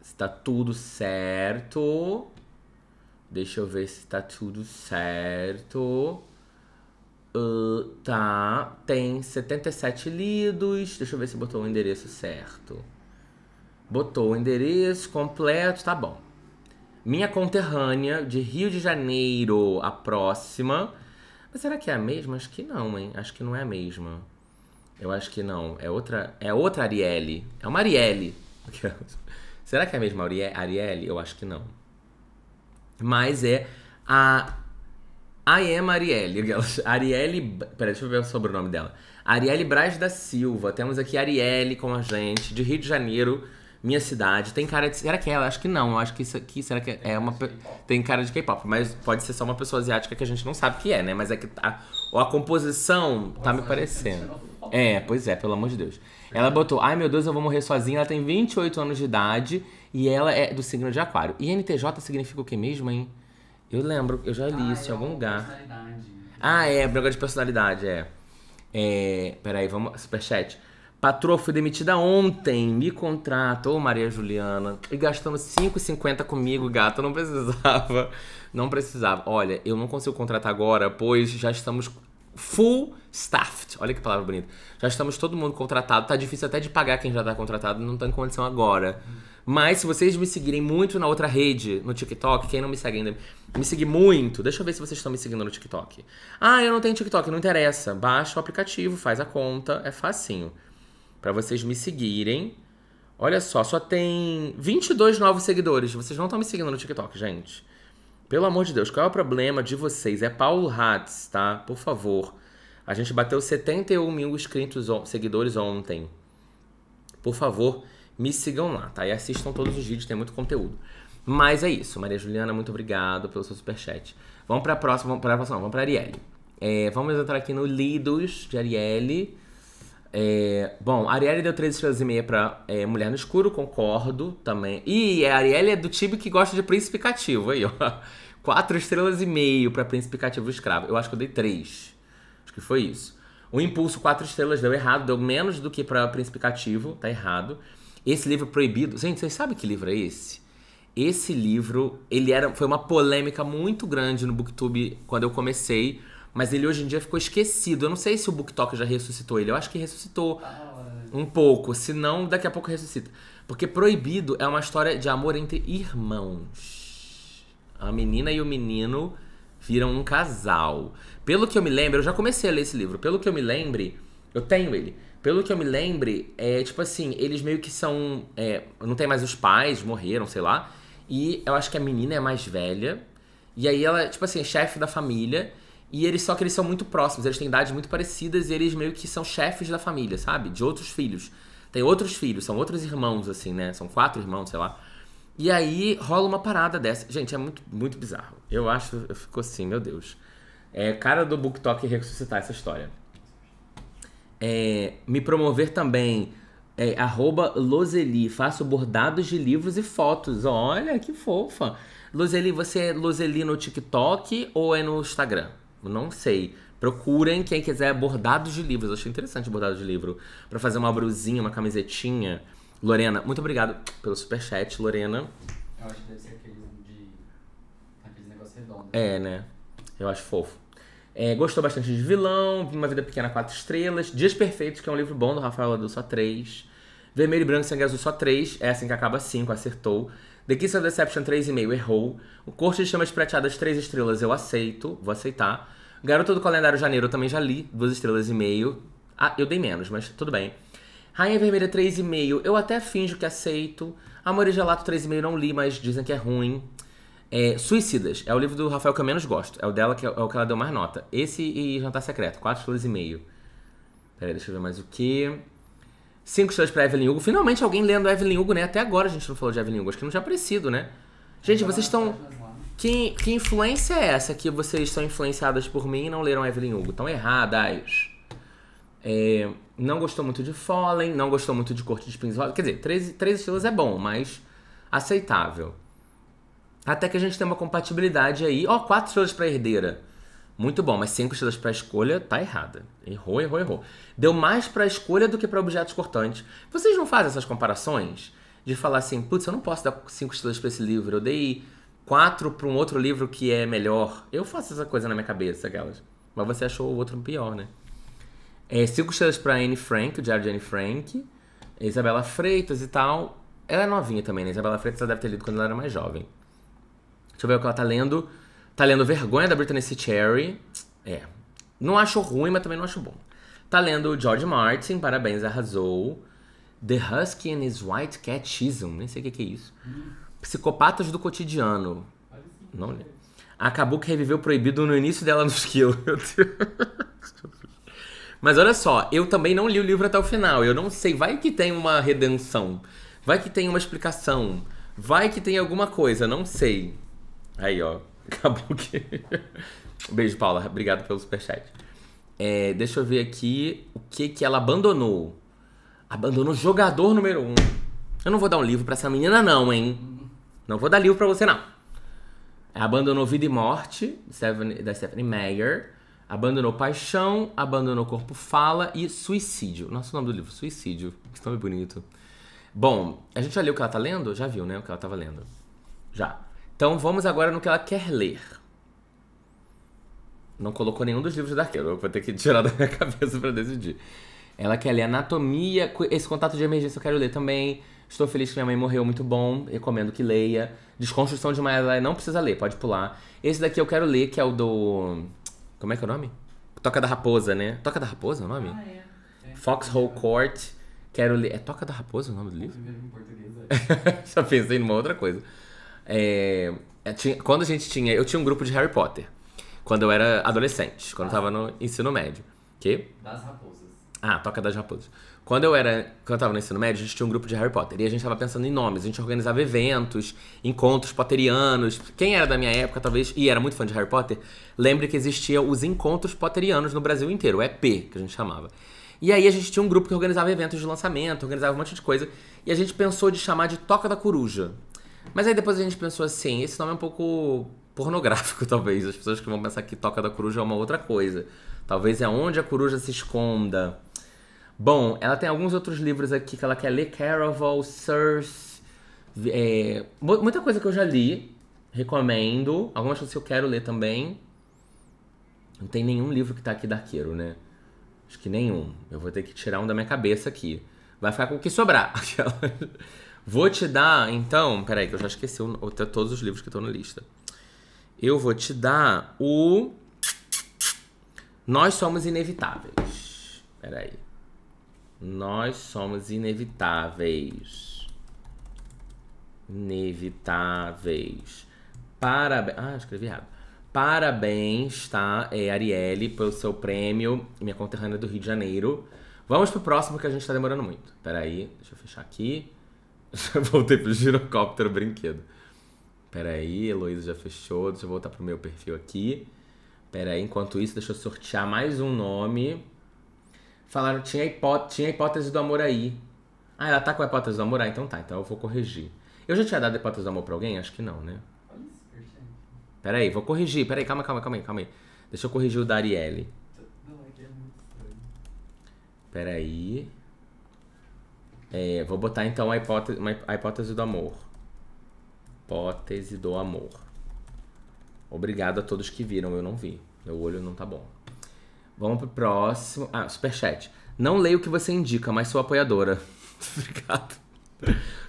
se tá tudo certo. Deixa eu ver se tá tudo certo. Uh, tá, tem 77 lidos. Deixa eu ver se botou o endereço certo. Botou o endereço completo, tá bom. Minha conterrânea de Rio de Janeiro, a próxima. Mas será que é a mesma? Acho que não, hein? Acho que não é a mesma. Eu acho que não. É outra, é outra Arielle. É uma Arielle. será que é a mesma Arielle? Eu acho que não. Mas é a I am Arielle. Arielle. Peraí, deixa eu ver sobre o sobrenome dela. Arielle Braz da Silva. Temos aqui Arielle com a gente, de Rio de Janeiro. Minha cidade tem cara de. Será que é Acho que não. Eu acho que isso aqui. Será que é, é uma. Tem cara de K-pop. Mas pode ser só uma pessoa asiática que a gente não sabe que é, né? Mas é que tá ou a composição tá me parecendo. É, pois é, pelo amor de Deus. Ela botou: Ai meu Deus, eu vou morrer sozinha. Ela tem 28 anos de idade e ela é do signo de Aquário. E NTJ significa o que mesmo, hein? Eu lembro, eu já li ah, isso em é algum é lugar. Ah, é, briga de personalidade, é. É. Peraí, vamos. Superchat. Patroa, fui demitida ontem, me contrata, ô Maria Juliana. E gastando 5,50 comigo, gato, não precisava. Não precisava. Olha, eu não consigo contratar agora, pois já estamos full staffed. Olha que palavra bonita. Já estamos todo mundo contratado. Tá difícil até de pagar quem já tá contratado, não tá em condição agora. Mas se vocês me seguirem muito na outra rede, no TikTok, quem não me segue ainda, me seguir muito. Deixa eu ver se vocês estão me seguindo no TikTok. Ah, eu não tenho TikTok, não interessa. Baixa o aplicativo, faz a conta, é facinho para vocês me seguirem. Olha só, só tem 22 novos seguidores. Vocês não estão me seguindo no TikTok, gente. Pelo amor de Deus, qual é o problema de vocês? É Paulo Hatz, tá? Por favor. A gente bateu 71 mil inscritos, seguidores ontem. Por favor, me sigam lá, tá? E assistam todos os vídeos, tem muito conteúdo. Mas é isso, Maria Juliana, muito obrigado pelo seu superchat. Vamos para a próxima, vamos para a próxima, vamos para Arielle. É, vamos entrar aqui no Lidos de Arielle. É, bom, a Arielle deu 3 estrelas e meia pra é, Mulher no Escuro, concordo também. E a Arielle é do time que gosta de príncipe cativo, aí, ó. 4 estrelas e meio pra príncipe cativo escravo. Eu acho que eu dei 3. Acho que foi isso. O Impulso 4 estrelas deu errado, deu menos do que pra príncipe cativo, tá errado. Esse livro proibido. Gente, vocês sabem que livro é esse? Esse livro, ele era, foi uma polêmica muito grande no Booktube quando eu comecei mas ele hoje em dia ficou esquecido. Eu não sei se o BookTok já ressuscitou ele. Eu acho que ressuscitou tá um pouco. Se não, daqui a pouco ressuscita. Porque Proibido é uma história de amor entre irmãos. A menina e o menino viram um casal. Pelo que eu me lembro, eu já comecei a ler esse livro. Pelo que eu me lembre, eu tenho ele. Pelo que eu me lembre, é tipo assim, eles meio que são. É, não tem mais os pais, morreram, sei lá. E eu acho que a menina é mais velha. E aí ela, tipo assim, é chefe da família. E eles só que eles são muito próximos, eles têm idades muito parecidas e eles meio que são chefes da família, sabe? De outros filhos. Tem outros filhos, são outros irmãos, assim, né? São quatro irmãos, sei lá. E aí rola uma parada dessa. Gente, é muito, muito bizarro. Eu acho, eu fico assim, meu Deus. É cara do BookTok ressuscitar essa história. É, me promover também. É, arroba Lozeli, faço bordados de livros e fotos. Olha que fofa. Lozeli, você é Lozeli no TikTok ou é no Instagram? Não sei. Procurem quem quiser bordados de livros. Eu achei interessante bordados de livro. para fazer uma brusinha, uma camisetinha. Lorena, muito obrigado pelo superchat, Lorena. Eu acho que deve ser aquele de. aquele negócio redondo. É, né? Eu acho fofo. É, gostou bastante de Vilão, Uma Vida Pequena, quatro estrelas. Dias Perfeitos, que é um livro bom do Rafael Adul, só três. Vermelho e Branco Sangue Azul, só três. É assim que acaba cinco, acertou. The Kiss of Deception 3,5 errou. O Corte de Chamas Prateadas 3 estrelas eu aceito, vou aceitar. Garota do Calendário Janeiro eu também já li, 2 estrelas e meio. Ah, eu dei menos, mas tudo bem. Rainha Vermelha 3,5 eu até finjo que aceito. Amor e Gelato 3,5 não li, mas dizem que é ruim. É, Suicidas é o livro do Rafael que eu menos gosto. É o dela que é, é o que ela deu mais nota. Esse e Jantar Secreto, 4 estrelas e meio. Peraí, deixa eu ver mais o que. Cinco estrelas pra Evelyn Hugo. Finalmente alguém lendo Evelyn Hugo, né? Até agora a gente não falou de Evelyn Hugo. Acho que não tinha aparecido, né? Gente, vocês estão... Que, que influência é essa que vocês são influenciadas por mim e não leram Evelyn Hugo? Estão erradas. É, não gostou muito de Fallen, não gostou muito de Corte de Espinhos Quer dizer, três, três estrelas é bom, mas aceitável. Até que a gente tem uma compatibilidade aí. Ó, oh, quatro estrelas pra herdeira. Muito bom, mas cinco estrelas para escolha tá errada. Errou, errou, errou. Deu mais para escolha do que para objetos cortantes. Vocês não fazem essas comparações de falar assim, putz, eu não posso dar cinco estrelas para esse livro, eu dei quatro para um outro livro que é melhor. Eu faço essa coisa na minha cabeça, aquelas. Mas você achou o outro pior, né? É, cinco estrelas para Anne Frank, o Diário de Anne Frank, Isabela Freitas e tal. Ela é novinha também, né? Isabela Freitas ela deve ter lido quando ela era mais jovem. Deixa eu ver o que ela tá lendo. Tá lendo Vergonha da Britney Cherry. É. Não acho ruim, mas também não acho bom. Tá lendo George Martin, parabéns, arrasou. The Husky and His White Catism, nem sei o que, que é isso. Psicopatas do Cotidiano. Não li. Acabou que reviveu proibido no início dela no quilos Meu Deus. Mas olha só, eu também não li o livro até o final. Eu não sei, vai que tem uma redenção. Vai que tem uma explicação. Vai que tem alguma coisa, não sei. Aí, ó. Acabou que. beijo, Paula. Obrigado pelo superchat. É, deixa eu ver aqui o que que ela abandonou. Abandonou jogador número Um. Eu não vou dar um livro para essa menina, não, hein? Não vou dar livro para você, não. Abandonou Vida e Morte, da Stephanie Meyer. Abandonou Paixão, abandonou Corpo Fala e Suicídio. Nossa, o nome do livro, Suicídio. Que nome bonito. Bom, a gente já leu o que ela tá lendo? Já viu, né? O que ela tava lendo. Já. Então vamos agora no que ela quer ler. Não colocou nenhum dos livros da Arqueiro, vou ter que tirar da minha cabeça para decidir. Ela quer ler Anatomia, esse contato de emergência eu quero ler também. Estou feliz que minha mãe morreu, muito bom, recomendo que leia. Desconstrução de uma não precisa ler, pode pular. Esse daqui eu quero ler, que é o do. Como é que é o nome? Toca da Raposa, né? Toca da Raposa é o nome? Ah, é. é. Foxhole é. Court. Quero ler. É Toca da Raposa o nome do livro? Em português, é. Já pensei numa outra coisa. É, é, tinha, quando a gente tinha. Eu tinha um grupo de Harry Potter. Quando eu era adolescente, quando ah. eu tava no ensino médio. Que? Das raposas. Ah, Toca das Raposas. Quando eu era. Quando eu tava no ensino médio, a gente tinha um grupo de Harry Potter. E a gente tava pensando em nomes. A gente organizava eventos, encontros potterianos. Quem era da minha época, talvez, e era muito fã de Harry Potter, lembre que existia os encontros potterianos no Brasil inteiro, o EP, que a gente chamava. E aí a gente tinha um grupo que organizava eventos de lançamento, organizava um monte de coisa. E a gente pensou de chamar de Toca da Coruja. Mas aí depois a gente pensou assim, esse nome é um pouco pornográfico, talvez. As pessoas que vão pensar que Toca da Coruja é uma outra coisa. Talvez é onde a coruja se esconda. Bom, ela tem alguns outros livros aqui que ela quer ler. Caraval, Surf, é, muita coisa que eu já li. Recomendo. Algumas coisas que eu quero ler também. Não tem nenhum livro que tá aqui da Arqueiro, né? Acho que nenhum. Eu vou ter que tirar um da minha cabeça aqui. Vai ficar com o que sobrar. Vou te dar, então. Peraí, que eu já esqueci o, o, todos os livros que estão na lista. Eu vou te dar o. Nós somos inevitáveis. Peraí. Nós somos inevitáveis. Inevitáveis. Parabéns. Ah, escrevi errado. Parabéns, tá? É, Arielle, pelo seu prêmio, minha conterrânea do Rio de Janeiro. Vamos pro próximo que a gente tá demorando muito. Peraí, deixa eu fechar aqui. Voltei pro girocóptero brinquedo. Pera aí, Heloísa já fechou. Deixa eu voltar pro meu perfil aqui. Pera aí, enquanto isso, deixa eu sortear mais um nome. Falaram, tinha, hipó tinha a hipótese do amor aí. Ah, ela tá com a hipótese do amor? Ah, então tá, então eu vou corrigir. Eu já tinha dado a hipótese do amor pra alguém? Acho que não, né? Pera aí, vou corrigir. Pera aí, calma, calma, calma aí, calma aí. Deixa eu corrigir o da é é peraí Pera aí. É, vou botar então a hipótese, uma, a hipótese do amor. Hipótese do amor. Obrigado a todos que viram, eu não vi. Meu olho não tá bom. Vamos pro próximo. Ah, superchat. Não leio o que você indica, mas sou apoiadora. Obrigado.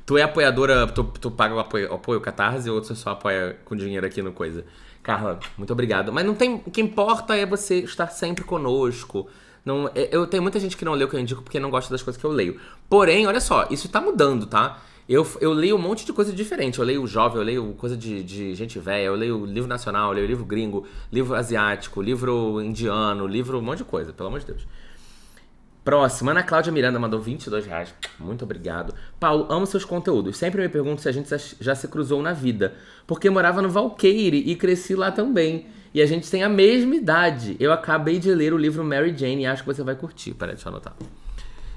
tu é apoiadora, tu, tu paga o apoio, o apoio Catarse ou você só apoia com dinheiro aqui no coisa? Carla, muito obrigado. Mas não tem. O que importa é você estar sempre conosco, não, é, eu tenho muita gente que não lê o que eu indico porque não gosta das coisas que eu leio. Porém, olha só, isso tá mudando, tá? Eu, eu leio um monte de coisa diferente. Eu leio o jovem, eu leio coisa de, de gente velha, eu leio livro nacional, eu leio livro gringo, livro asiático, livro indiano, livro um monte de coisa, pelo amor de Deus. Próxima, Ana Cláudia Miranda mandou 22 reais. Muito obrigado. Paulo, amo seus conteúdos. Sempre me pergunto se a gente já se cruzou na vida. Porque morava no Valqueire e cresci lá também. E a gente tem a mesma idade. Eu acabei de ler o livro Mary Jane e acho que você vai curtir. Peraí, deixa eu anotar.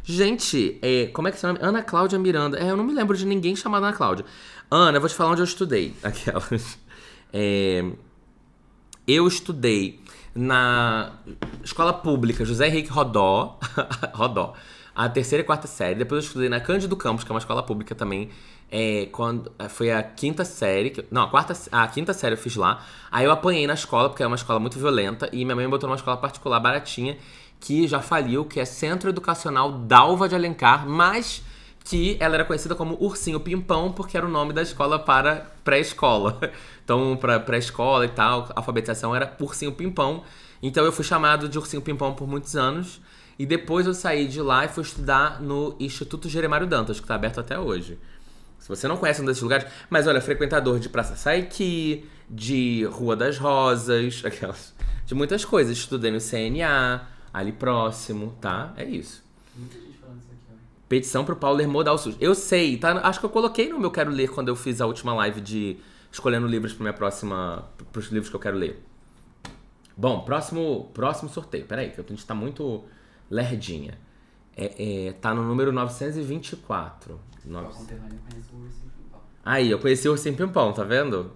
Gente, é, como é que se chama? Ana Cláudia Miranda. É, eu não me lembro de ninguém chamado Ana Cláudia. Ana, eu vou te falar onde eu estudei. Aquelas. É, eu estudei na escola pública José Henrique Rodó. Rodó. A terceira e quarta série. Depois eu estudei na Cândido Campos, que é uma escola pública também é, quando ah, foi a quinta série, não, a quarta, a quinta série eu fiz lá. Aí eu apanhei na escola, porque é uma escola muito violenta, e minha mãe me botou numa escola particular baratinha que já faliu, que é Centro Educacional Dalva de Alencar, mas que ela era conhecida como Ursinho Pimpão, porque era o nome da escola para pré-escola. Então, para pré-escola e tal, a alfabetização era Ursinho Pimpão. Então, eu fui chamado de Ursinho Pimpão por muitos anos. E depois eu saí de lá e fui estudar no Instituto Jeremário Dantas, que está aberto até hoje. Se você não conhece um desses lugares, mas olha, frequentador de Praça Saiki, de Rua das Rosas, aquelas. De muitas coisas. Estudei no CNA, ali próximo, tá? É isso. Muita gente falando isso aqui, ó. Petição pro Paulo Lermô dar o Eu sei, tá? Acho que eu coloquei no meu Quero Ler quando eu fiz a última live de escolhendo livros para minha próxima. pros livros que eu quero ler. Bom, próximo, próximo sorteio. Peraí, que a gente tá muito lerdinha. É, é, tá no número 924. Nossa. Aí, eu conheci o Ursinho Pimpão, tá vendo?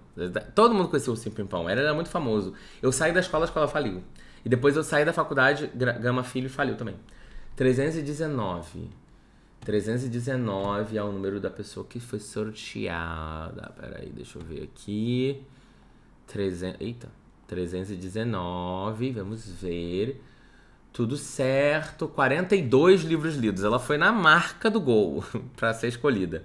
Todo mundo conhecia o Ursinho Pimpão, ele era muito famoso. Eu saí da escola, a escola faliu. E depois eu saí da faculdade, Gama Filho faliu também. 319. 319 é o número da pessoa que foi sorteada. Peraí, deixa eu ver aqui. 300, eita, 319, vamos ver. Tudo certo, 42 livros lidos. Ela foi na marca do gol para ser escolhida.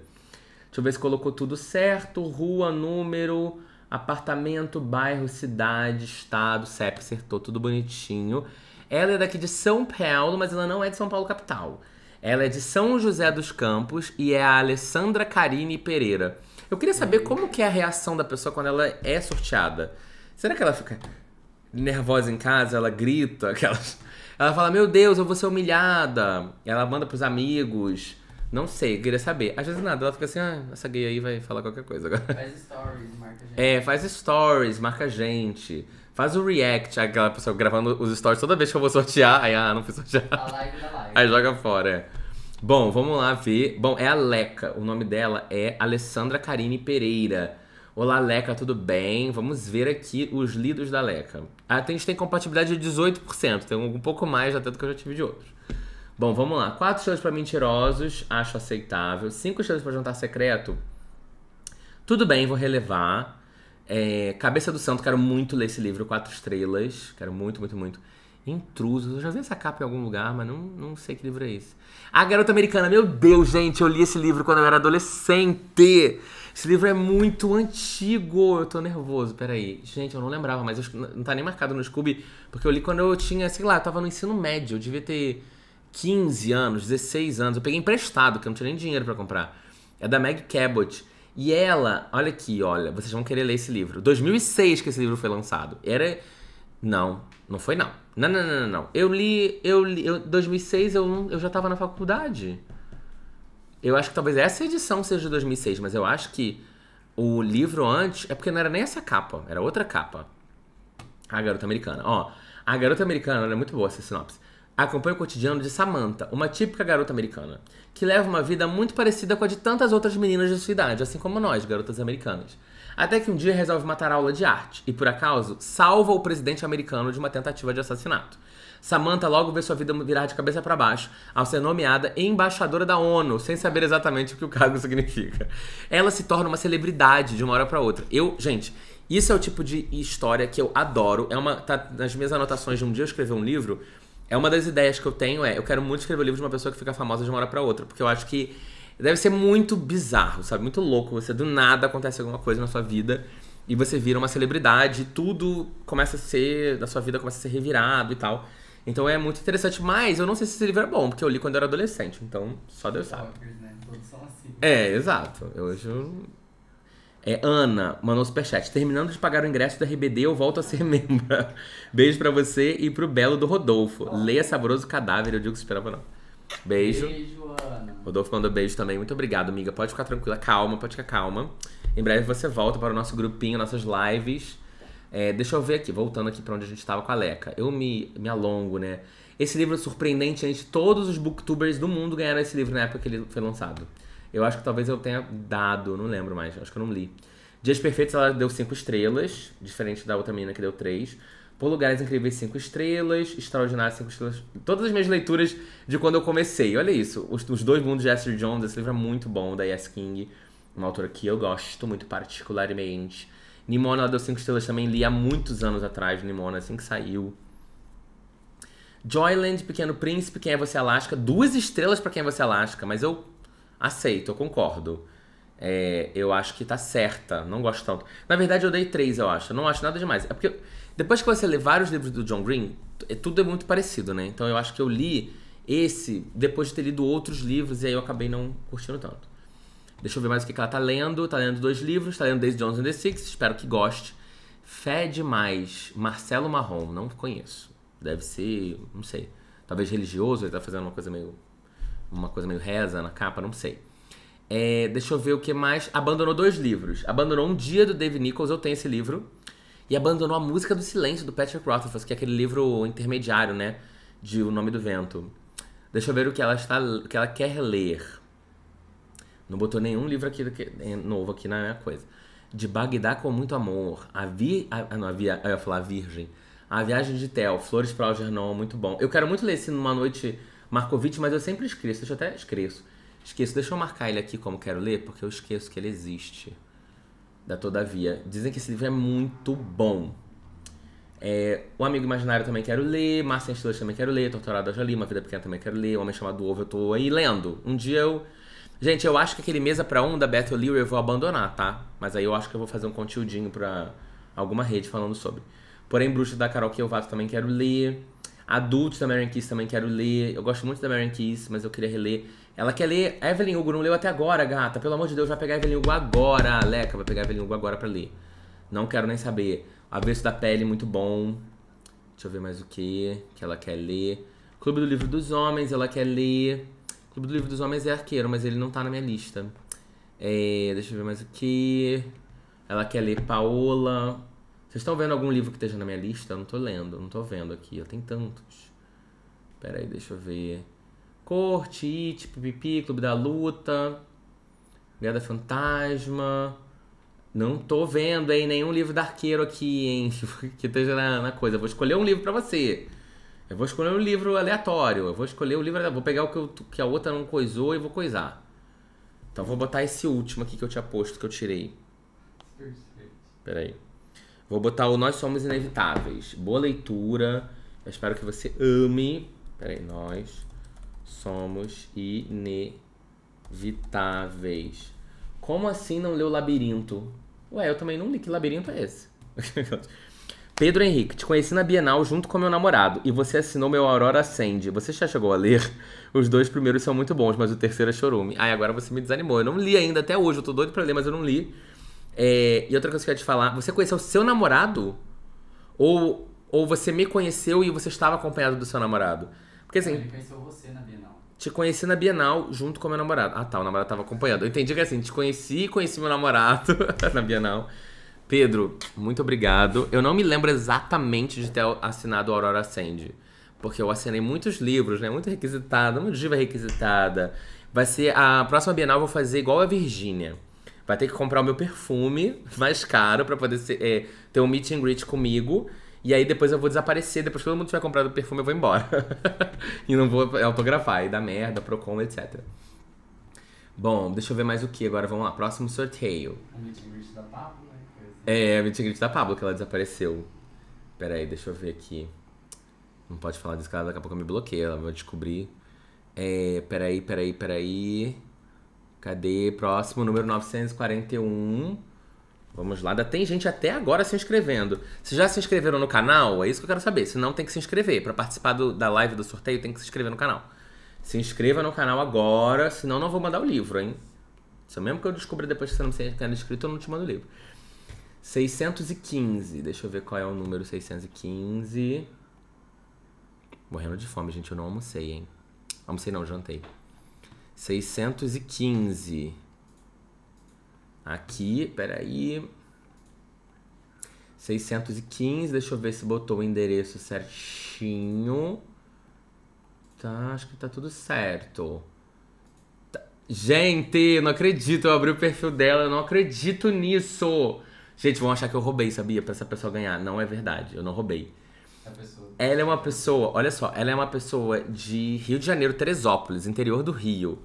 Deixa eu ver se colocou tudo certo. Rua, número, apartamento, bairro, cidade, estado, CEP, acertou tudo bonitinho. Ela é daqui de São Paulo, mas ela não é de São Paulo capital. Ela é de São José dos Campos e é a Alessandra Carine Pereira. Eu queria saber hum. como que é a reação da pessoa quando ela é sorteada. Será que ela fica nervosa em casa? Ela grita? Aquelas... Ela fala: Meu Deus, eu vou ser humilhada. Ela manda pros amigos. Não sei, queria saber. Às vezes nada, ela fica assim, ah, essa gay aí vai falar qualquer coisa agora. Faz stories, marca a gente. É, faz stories, marca a gente. Faz o react, aquela pessoa gravando os stories toda vez que eu vou sortear. Aí, ah, não fui sortear. A live da live. Aí joga fora. É. Bom, vamos lá ver. Bom, é a Leca. O nome dela é Alessandra Carine Pereira. Olá, Leca, tudo bem? Vamos ver aqui os lidos da Leca. Ah, a gente tem compatibilidade de 18%, tem um pouco mais até do que eu já tive de outros. Bom, vamos lá. Quatro estrelas para mentirosos, acho aceitável. Cinco estrelas para jantar secreto, tudo bem, vou relevar. É, Cabeça do Santo, quero muito ler esse livro, quatro estrelas. Quero muito, muito, muito. Intrusos, eu já vi essa capa em algum lugar, mas não, não sei que livro é esse. A Garota Americana, meu Deus, gente, eu li esse livro quando eu era adolescente. Esse livro é muito antigo. Eu tô nervoso, peraí. Gente, eu não lembrava, mas eu, não tá nem marcado no Scooby, porque eu li quando eu tinha, sei lá, eu tava no ensino médio. Eu devia ter 15 anos, 16 anos. Eu peguei emprestado, que eu não tinha nem dinheiro para comprar. É da Meg Cabot. E ela, olha aqui, olha, vocês vão querer ler esse livro. 2006 que esse livro foi lançado. Era. Não, não foi não. Não, não, não, não. não. Eu li. Eu li. Eu, 2006 eu, eu já tava na faculdade. Eu acho que talvez essa edição seja de 2006, mas eu acho que o livro antes. É porque não era nem essa capa, era outra capa. A Garota Americana. Ó, a Garota Americana, ela é muito boa essa sinopse. Acompanha o cotidiano de Samantha, uma típica garota americana, que leva uma vida muito parecida com a de tantas outras meninas de sua idade, assim como nós, garotas americanas. Até que um dia resolve matar a aula de arte e, por acaso, salva o presidente americano de uma tentativa de assassinato. Samantha logo vê sua vida virar de cabeça para baixo ao ser nomeada embaixadora da ONU, sem saber exatamente o que o cargo significa. Ela se torna uma celebridade de uma hora para outra. Eu, gente, isso é o tipo de história que eu adoro. É uma tá nas minhas anotações de um dia eu escrever um livro. É uma das ideias que eu tenho é, eu quero muito escrever o um livro de uma pessoa que fica famosa de uma hora para outra, porque eu acho que deve ser muito bizarro, sabe? Muito louco. Você do nada acontece alguma coisa na sua vida e você vira uma celebridade, tudo começa a ser da sua vida começa a ser revirado e tal. Então é muito interessante, mas eu não sei se esse livro é bom, porque eu li quando eu era adolescente, então só Deus sabe. Né? Todos são assim. É, exato. Eu hoje. É, Ana mandou superchat. Terminando de pagar o ingresso do RBD, eu volto a ser membro. Beijo para você e pro Belo do Rodolfo. Leia Saboroso Cadáver, eu digo que esperava não. Beijo. Beijo, Ana. Rodolfo mandou beijo também. Muito obrigado, amiga. Pode ficar tranquila. Calma, pode ficar calma. Em breve você volta para o nosso grupinho, nossas lives. É, deixa eu ver aqui, voltando aqui para onde a gente estava com a Leca. Eu me, me alongo, né? Esse livro é surpreendente, gente. Todos os booktubers do mundo ganharam esse livro na época que ele foi lançado. Eu acho que talvez eu tenha dado, não lembro mais, acho que eu não li. Dias Perfeitos ela deu 5 estrelas, diferente da outra menina que deu 3. Por Lugares Incríveis 5 estrelas, Extraordinário 5 estrelas. Todas as minhas leituras de quando eu comecei. Olha isso, Os, os Dois Mundos de Esther Jones, esse livro é muito bom, da Yes King, uma autora que eu gosto muito particularmente. Nimona ela deu 5 estrelas também, li há muitos anos atrás, Nimona, assim que saiu. Joyland, Pequeno Príncipe, Quem é Você alasca? Duas estrelas para Quem é Você alasca, mas eu aceito, eu concordo. É, eu acho que tá certa, não gosto tanto. Na verdade, eu dei três, eu acho. Eu não acho nada demais. É porque depois que você lê vários livros do John Green, é, tudo é muito parecido, né? Então eu acho que eu li esse depois de ter lido outros livros e aí eu acabei não curtindo tanto. Deixa eu ver mais o que, que ela tá lendo. Tá lendo dois livros, tá lendo Daisy Jones and the Six, espero que goste. Fé demais, Marcelo Marrom, não conheço. Deve ser, não sei, talvez religioso, ele tá fazendo uma coisa meio uma coisa meio reza na capa, não sei. É, deixa eu ver o que mais. Abandonou dois livros. Abandonou Um Dia do David Nichols, eu tenho esse livro. E abandonou A Música do Silêncio, do Patrick Rothfuss, que é aquele livro intermediário, né? De O Nome do Vento. Deixa eu ver o que ela, está, o que ela quer ler. Não botou nenhum livro aqui eh, novo aqui na minha coisa. De Bagdá com muito amor. A vi, a, ah, não, a eu ia falar virgem. A viagem de Tel, Flores para Algernon, muito bom. Eu quero muito ler esse numa noite Markovitch. mas eu sempre esqueço, deixa eu até esqueço. Esqueço, deixa eu marcar ele aqui como quero ler, porque eu esqueço que ele existe. Da Todavia. Dizem que esse livro é muito bom. É, o Amigo Imaginário também quero ler, Márcia Stilas também quero ler, Torturada já é li, Uma Vida Pequena também quero ler, O Homem Chamado Ovo eu tô aí lendo. Um dia eu Gente, eu acho que aquele mesa pra um da Beth O'Leary eu vou abandonar, tá? Mas aí eu acho que eu vou fazer um conteúdinho pra alguma rede falando sobre. Porém, Bruxa da Carol Kiovato também quero ler. Adultos da Marion Keys também quero ler. Eu gosto muito da Marion Keys, mas eu queria reler. Ela quer ler Evelyn Hugo, não leu até agora, gata. Pelo amor de Deus, vai pegar Evelyn Hugo agora. Leca, vai pegar Evelyn Hugo agora pra ler. Não quero nem saber. Avesso da Pele, muito bom. Deixa eu ver mais o que que ela quer ler. Clube do Livro dos Homens, ela quer ler. Clube do Livro dos Homens é arqueiro, mas ele não tá na minha lista. É, deixa eu ver mais aqui. Ela quer ler Paola. Vocês estão vendo algum livro que esteja na minha lista? Eu não tô lendo, não tô vendo aqui. Eu tenho tantos. Pera aí, deixa eu ver. Corte, It, Pipipi, Clube da Luta, Guerra Fantasma. Não tô vendo, hein? Nenhum livro da arqueiro aqui, hein? que esteja na, na coisa. vou escolher um livro para você. Eu vou escolher um livro aleatório, eu vou escolher o livro, vou pegar o que, eu, que a outra não coisou e vou coisar. Então vou botar esse último aqui que eu tinha posto, que eu tirei. Peraí. Vou botar o Nós Somos Inevitáveis. Boa leitura. Eu espero que você ame. Peraí, nós somos inevitáveis. Como assim não leu Labirinto? Ué, eu também não li. Que labirinto é esse? Pedro Henrique, te conheci na Bienal junto com meu namorado e você assinou meu Aurora Ascend. Você já chegou a ler? Os dois primeiros são muito bons, mas o terceiro é chorume. Ai, agora você me desanimou. Eu não li ainda até hoje, eu tô doido pra ler, mas eu não li. É, e outra coisa que eu ia te falar, você conheceu o seu namorado? Ou, ou você me conheceu e você estava acompanhado do seu namorado? Porque assim. Ele conheceu você na Bienal. Te conheci na Bienal junto com meu namorado. Ah, tá, o namorado estava acompanhando. Eu entendi que assim, te conheci e conheci meu namorado na Bienal. Pedro, muito obrigado. Eu não me lembro exatamente de ter assinado Aurora Ascende, porque eu assinei muitos livros, né? Muito requisitada, uma diva requisitada. Vai ser a próxima Bienal eu vou fazer igual a Virgínia. Vai ter que comprar o meu perfume mais caro para poder ser, é, ter um meet and greet comigo. E aí depois eu vou desaparecer, depois que todo mundo tiver comprado o perfume, eu vou embora. e não vou autografar, e dá merda, Procon, etc. Bom, deixa eu ver mais o que agora. Vamos lá, próximo sorteio. O é meet and greet da Pablo? É, a Meet and da Pablo, que ela desapareceu. Pera aí, deixa eu ver aqui. Não pode falar disso, daqui a pouco eu me bloqueei ela vai descobrir. É, peraí, peraí, peraí. Cadê? Próximo, número 941. Vamos lá, ainda tem gente até agora se inscrevendo. Vocês já se inscreveram no canal? É isso que eu quero saber. Se não, tem que se inscrever. Para participar do, da live do sorteio, tem que se inscrever no canal. Se inscreva no canal agora, senão não vou mandar o livro, hein? só mesmo que eu descubra depois que você não se inscrito, eu não te mando o livro. 615. Deixa eu ver qual é o número 615. Morrendo de fome, gente. Eu não almocei, hein? Almocei não, jantei. 615. Aqui, peraí. 615, deixa eu ver se botou o endereço certinho. Tá, acho que tá tudo certo. Tá. Gente, não acredito, eu abri o perfil dela, eu não acredito nisso. Gente, vão achar que eu roubei, sabia? Pra essa pessoa ganhar. Não é verdade, eu não roubei. Ela é uma pessoa, olha só, ela é uma pessoa de Rio de Janeiro, Teresópolis, interior do Rio.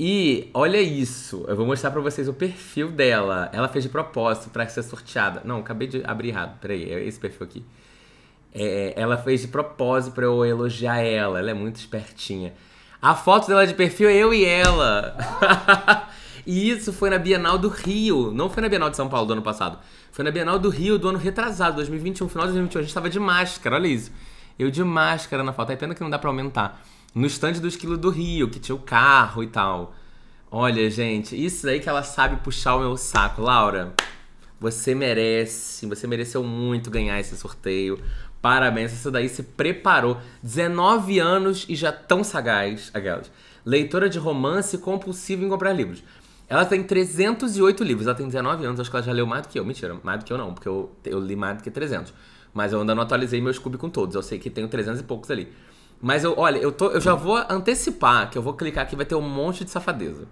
E olha isso, eu vou mostrar para vocês o perfil dela. Ela fez de propósito para ser sorteada. Não, acabei de abrir errado, peraí, é esse perfil aqui. É, ela fez de propósito para eu elogiar ela, ela é muito espertinha. A foto dela de perfil é eu e ela. E isso foi na Bienal do Rio, não foi na Bienal de São Paulo do ano passado. Foi na Bienal do Rio do ano retrasado, 2021, final de 2021. A gente tava de máscara, olha isso. Eu de máscara na foto. É pena que não dá pra aumentar. No stand do Esquilo do Rio, que tinha o carro e tal. Olha, gente, isso daí que ela sabe puxar o meu saco. Laura, você merece, você mereceu muito ganhar esse sorteio. Parabéns, essa daí se preparou. 19 anos e já tão sagaz, aquelas. Leitora de romance compulsiva em comprar livros. Ela tem 308 livros, ela tem 19 anos, acho que ela já leu mais do que eu. Mentira, mais do que eu não, porque eu, eu li mais do que 300. Mas eu ainda não atualizei meu cubos com todos, eu sei que tenho 300 e poucos ali. Mas eu, olha, eu, tô, eu já vou antecipar, que eu vou clicar aqui, vai ter um monte de safadeza.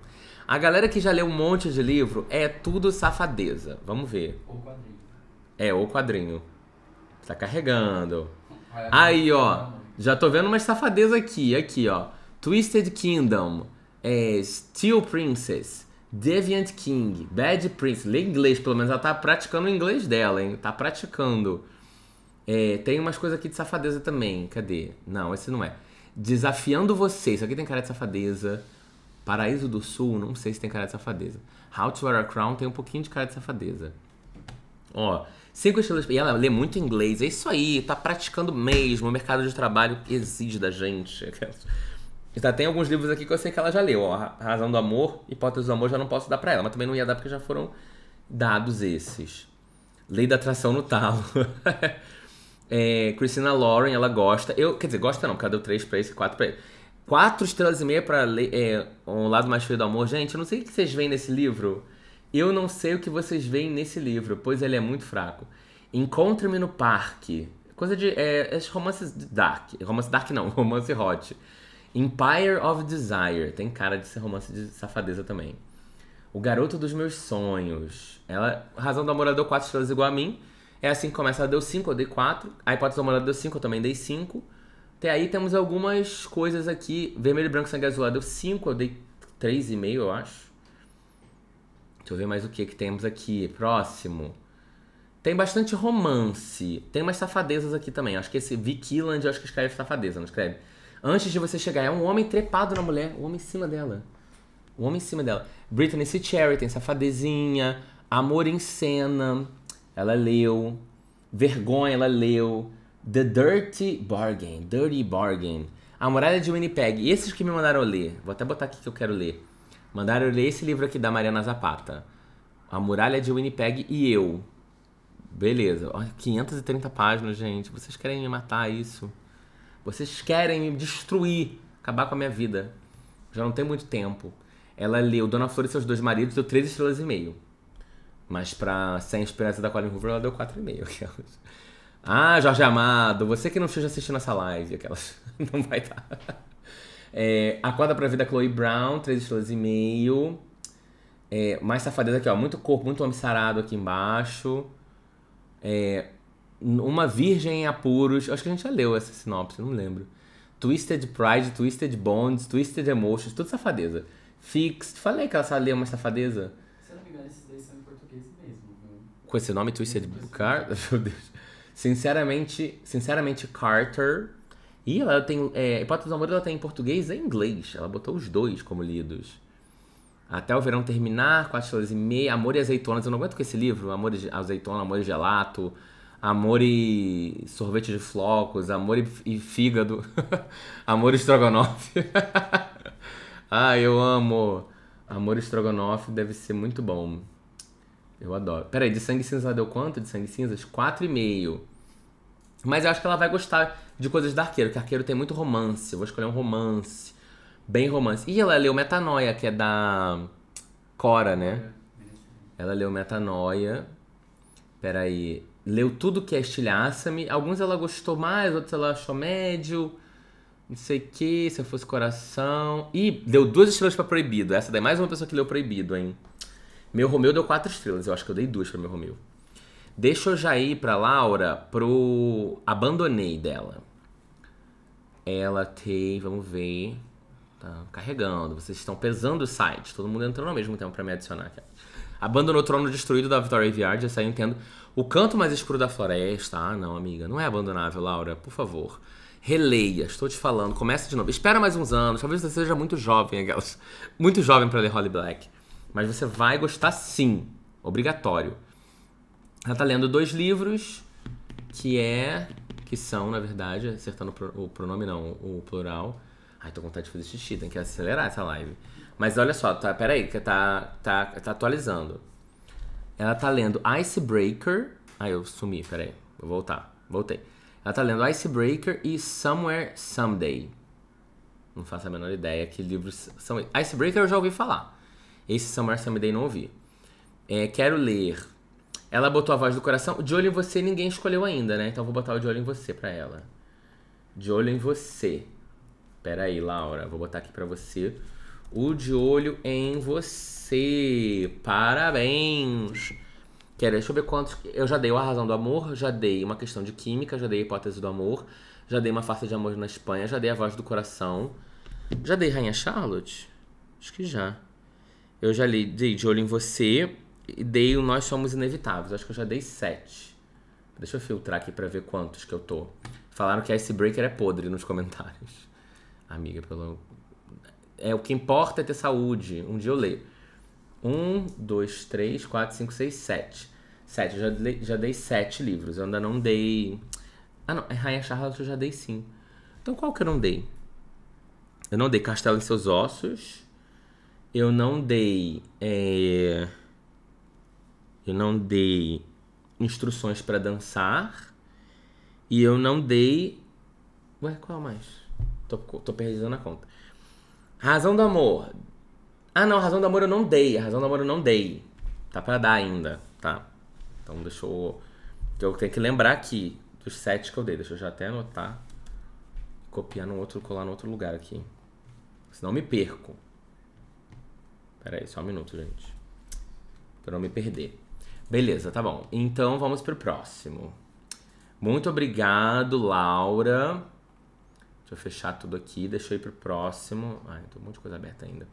A galera que já leu um monte de livro é tudo safadeza. Vamos ver. Ou quadrinho. É, ou quadrinho. Tá carregando. Aí, ó. Já tô vendo uma safadeza aqui, aqui, ó. Twisted Kingdom. É, Steel Princess. Deviant King, Bad Prince, lê inglês, pelo menos ela tá praticando o inglês dela, hein? Tá praticando. É, tem umas coisas aqui de safadeza também, cadê? Não, esse não é. Desafiando você, isso aqui tem cara de safadeza. Paraíso do Sul, não sei se tem cara de safadeza. How to Wear a Crown tem um pouquinho de cara de safadeza. Ó, cinco estrelas. E ela lê muito inglês, é isso aí, tá praticando mesmo. O mercado de trabalho exige da gente. Tá tem alguns livros aqui que eu sei que ela já leu, ó, Razão do Amor, Hipótese do Amor, já não posso dar para ela, mas também não ia dar porque já foram dados esses. Lei da Atração no Talo. é, Christina Lauren, ela gosta. Eu, quer dizer, gosta não, porque ela deu 3 pra esse, 4 pra ele. 4 estrelas e meia pra é, O Lado Mais Feio do Amor. Gente, eu não sei o que vocês veem nesse livro. Eu não sei o que vocês veem nesse livro, pois ele é muito fraco. Encontre-me no parque. Coisa de. É, é romances dark. Romance dark não, romance hot. Empire of Desire. Tem cara de ser romance de safadeza também. O Garoto dos Meus Sonhos. Ela, Razão do Amor, ela deu 4 estrelas igual a mim. É assim que começa, ela deu 5, eu dei 4. A Hipótese do Amor, ela deu 5, eu também dei 5. Até aí temos algumas coisas aqui. Vermelho, Branco, Sangue Azul, ela deu 5, eu dei 3,5, eu acho. Deixa eu ver mais o que que temos aqui. Próximo. Tem bastante romance. Tem umas safadezas aqui também. Acho que esse Land, acho que escreve safadeza, não escreve? antes de você chegar. É um homem trepado na mulher, um homem em cima dela. Um homem em cima dela. Britney C. Cherry tem Safadezinha, Amor em Cena, ela leu. Vergonha, ela leu. The Dirty Bargain, Dirty Bargain. A Muralha de Winnipeg. esses que me mandaram ler, vou até botar aqui que eu quero ler. Mandaram ler esse livro aqui da Mariana Zapata. A Muralha de Winnipeg e eu. Beleza. 530 páginas, gente. Vocês querem me matar isso? Vocês querem me destruir, acabar com a minha vida. Já não tem muito tempo. Ela leu Dona Flor e seus dois maridos, deu três estrelas e meio. Mas pra Sem Esperança da Colin Hoover, ela deu quatro e meio ah, Jorge Amado, você que não esteja assistindo essa live, aquelas. não vai estar. É, Acorda pra Vida Chloe Brown, três estrelas e meio. É, mais safadeza aqui, ó. Muito corpo, muito homem sarado aqui embaixo. É, uma Virgem em Apuros. Acho que a gente já leu essa sinopse, não lembro. Twisted Pride, Twisted Bonds, Twisted Emotions, tudo safadeza. Fixed. Falei que ela só ler uma safadeza. Se eu não me engano, esses dois são em português mesmo. Com esse nome, Twisted Car. Meu Deus. Sinceramente, sinceramente, Carter. E ela tem. É, Hipótese do Amor ela tem em português e em inglês. Ela botou os dois como lidos. Até o verão terminar, quatro horas e meia, Amor e Azeitonas. Eu não aguento com esse livro. Amor e Azeitona, Amor e Gelato amor e sorvete de flocos, amor e, fígado, amor e estrogonofe. ah, eu amo. Amor e estrogonofe deve ser muito bom. Eu adoro. Peraí, de sangue cinza deu quanto de sangue cinzas? 4,5. Mas eu acho que ela vai gostar de coisas da Arqueiro, que Arqueiro tem muito romance. Eu vou escolher um romance. Bem romance. E ela leu Metanoia, que é da Cora, né? É. Ela leu Metanoia. Peraí leu tudo que é Estilha Alguns ela gostou mais, outros ela achou médio. Não sei o que, se eu fosse coração. E deu duas estrelas para Proibido. Essa daí é mais uma pessoa que leu Proibido, hein? Meu Romeu deu quatro estrelas. Eu acho que eu dei duas para meu Romeu. Deixa eu já ir pra Laura pro Abandonei dela. Ela tem. Vamos ver. Tá carregando. Vocês estão pesando o site. Todo mundo entrando ao mesmo tempo para me adicionar aqui. Abandonou o trono destruído da Victoria Viard. Essa eu entendo. O Canto Mais Escuro da Floresta. Ah, não, amiga. Não é abandonável, Laura. Por favor. Releia, estou te falando. Começa de novo. Espera mais uns anos. Talvez você seja muito jovem, aquelas. Muito jovem para ler Holly Black. Mas você vai gostar sim. Obrigatório. Ela tá lendo dois livros que é. que são, na verdade, acertando o pronome não, o plural. Ai, tô com vontade de fazer xixi, tem que acelerar essa live. Mas olha só, tá, peraí, que tá, tá, tá atualizando. Ela tá lendo Icebreaker. Ai, eu sumi, peraí. Vou voltar. Voltei. Ela tá lendo Icebreaker e Somewhere Someday. Não faço a menor ideia que livros são. Icebreaker eu já ouvi falar. Esse Somewhere Someday não ouvi. É, quero ler. Ela botou a voz do coração. De olho em você ninguém escolheu ainda, né? Então vou botar o de olho em você pra ela. De olho em você. Pera aí, Laura. Vou botar aqui pra você. O de olho em você você. Parabéns. Quero, é, deixa eu ver quantos. Eu já dei a razão do amor, já dei uma questão de química, já dei a hipótese do amor, já dei uma farsa de amor na Espanha, já dei a voz do coração. Já dei Rainha Charlotte? Acho que já. Eu já li dei De Olho em Você e dei o Nós Somos Inevitáveis. Acho que eu já dei sete. Deixa eu filtrar aqui pra ver quantos que eu tô. Falaram que Icebreaker é podre nos comentários. Amiga, pelo. É, o que importa é ter saúde. Um dia eu leio. 1, 2, 3, 4, 5, 6, 7. 7, eu já dei, já dei 7 livros. Eu ainda não dei. Ah, não. É Rainha Charlotte eu já dei 5. Então qual que eu não dei? Eu não dei Castelo em Seus Ossos. Eu não dei. É... Eu não dei instruções para dançar. E eu não dei. Ué, qual mais? Tô, tô perdendo a conta. Razão do Amor, ah, não, razão do amor eu não dei. A razão do amor eu não dei. Tá pra dar ainda, tá? Então deixa eu. Eu tenho que lembrar aqui dos sete que eu dei. Deixa eu já até anotar. Copiar no outro, colar no outro lugar aqui. Senão eu me perco. Pera aí, só um minuto, gente. Pra não me perder. Beleza, tá bom. Então vamos pro próximo. Muito obrigado, Laura. Deixa eu fechar tudo aqui. Deixa eu ir pro próximo. Ai, tô um monte de coisa aberta ainda.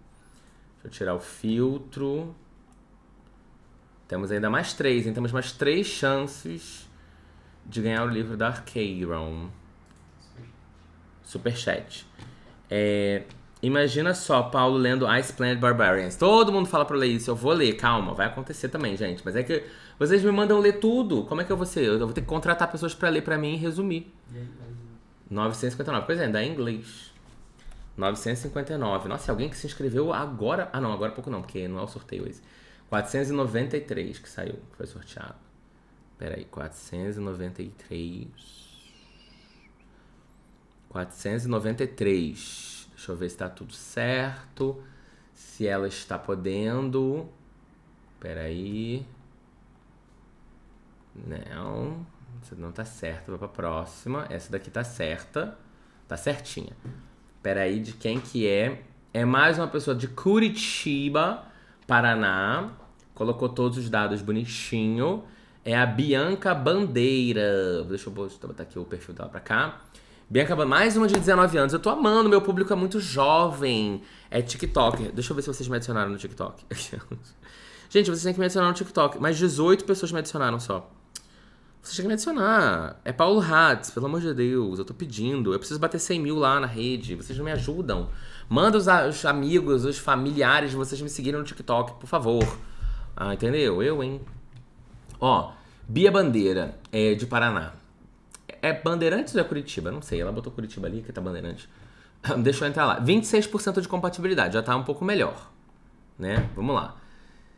Deixa eu tirar o filtro. Temos ainda mais três, hein? Temos mais três chances de ganhar o livro da Arcairon. Superchat. É, imagina só, Paulo lendo Ice Planet Barbarians. Todo mundo fala pra eu ler isso. Eu vou ler, calma. Vai acontecer também, gente. Mas é que vocês me mandam ler tudo. Como é que eu vou ser? Eu vou ter que contratar pessoas para ler para mim e resumir. 959. Pois é, ainda é em inglês. 959. Nossa, alguém que se inscreveu agora. Ah, não, agora pouco não, porque não é o sorteio esse. 493 que saiu, que foi sorteado. Pera aí, 493. 493. Deixa eu ver se tá tudo certo. Se ela está podendo. Pera aí. Não, essa não tá certa. Vai pra próxima. Essa daqui tá certa. Tá certinha. Peraí, de quem que é? É mais uma pessoa de Curitiba, Paraná. Colocou todos os dados bonitinho. É a Bianca Bandeira. Deixa eu botar aqui o perfil dela pra cá. Bianca, mais uma de 19 anos. Eu tô amando, meu público é muito jovem. É TikTok. Deixa eu ver se vocês me adicionaram no TikTok. Gente, vocês têm que me adicionar no TikTok. Mas 18 pessoas me adicionaram só. Você chega a me adicionar. É Paulo Hatz, pelo amor de Deus, eu tô pedindo. Eu preciso bater 100 mil lá na rede. Vocês não me ajudam. Manda os, os amigos, os familiares de vocês me seguirem no TikTok, por favor. Ah, entendeu? Eu, hein? Ó, Bia Bandeira, é, de Paraná. É Bandeirantes ou é Curitiba? Não sei. Ela botou Curitiba ali, que tá Bandeirantes. Deixa eu entrar lá. 26% de compatibilidade, já tá um pouco melhor. Né? Vamos lá.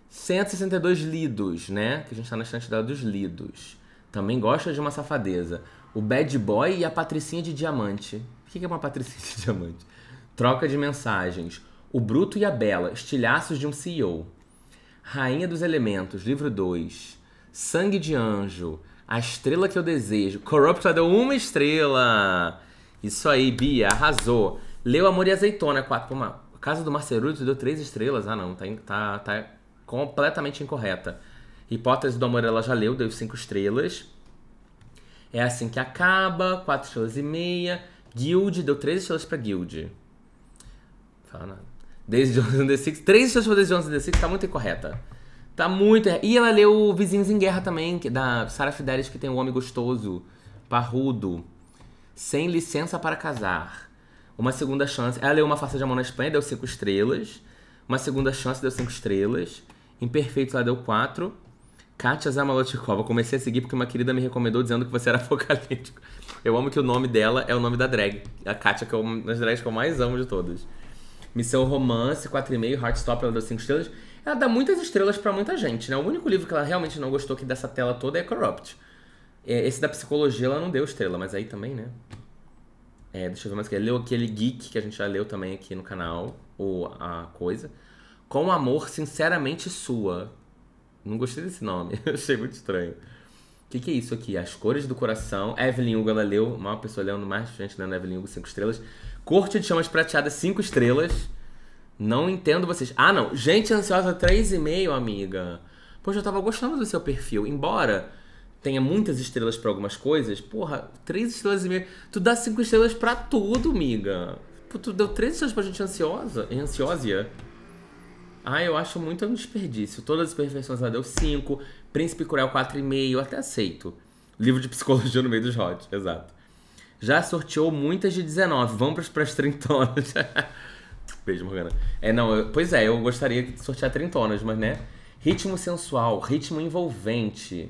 162 lidos, né? Que a gente tá na estante dos lidos também gosta de uma safadeza. O Bad Boy e a Patricinha de Diamante. O que é uma Patricinha de Diamante? Troca de mensagens. O Bruto e a Bela, Estilhaços de um CEO. Rainha dos Elementos, livro 2. Sangue de Anjo. A Estrela que Eu Desejo. Corrupta deu uma estrela. Isso aí, Bia, arrasou. Leu Amor e Azeitona, 4. Casa do Marceruto deu três estrelas. Ah, não, tá, tá, tá completamente incorreta. Hipótese do Amor ela já leu, deu 5 estrelas. É assim que acaba, 4 estrelas e meia. Guild, deu 3 estrelas pra Guild. Fala nada. Desde Jones and the Six, 3 estrelas pra Desde Jones and the Six, tá muito incorreta. Tá muito E ela leu Vizinhos em Guerra também, que, é da Sarah Fidelis, que tem um homem gostoso, parrudo, sem licença para casar. Uma segunda chance. Ela leu Uma Farsa de Amor na Espanha, deu 5 estrelas. Uma segunda chance, deu 5 estrelas. Imperfeito, ela deu 4. Katia Zamalotikova. Comecei a seguir porque uma querida me recomendou dizendo que você era apocalíptico. Eu amo que o nome dela é o nome da drag. A Katia, que é uma das drags que eu mais amo de todas. Missão Romance, 4,5, Heartstopper, ela deu 5 estrelas. Ela dá muitas estrelas para muita gente, né? O único livro que ela realmente não gostou aqui dessa tela toda é Corrupt. É, esse da psicologia ela não deu estrela, mas aí também, né? É, deixa eu ver mais que leu aquele geek que a gente já leu também aqui no canal, ou a coisa. Com amor sinceramente sua. Não gostei desse nome, achei muito estranho. O que, que, é isso aqui? As cores do coração. Evelyn Hugo, ela leu. Uma pessoa lendo mais gente lendo Evelyn Hugo, 5 estrelas. Corte de chamas prateadas, 5 estrelas. Não entendo vocês. Ah, não. Gente ansiosa, 3,5, amiga. Poxa, eu tava gostando do seu perfil. Embora tenha muitas estrelas para algumas coisas, porra, 3 estrelas e meio. Tu dá 5 estrelas para tudo, amiga. Tu deu 3 estrelas pra gente ansiosa. Ansiosa. Ah, eu acho muito um desperdício. Todas as perfeições ela deu 5, Príncipe Cruel 4,5, até aceito. Livro de psicologia no meio dos hot, exato. Já sorteou muitas de 19, vamos para as trintonas. Beijo, Morgana. É, não, eu, pois é, eu gostaria de sortear trintonas, mas né? Ritmo sensual, ritmo envolvente.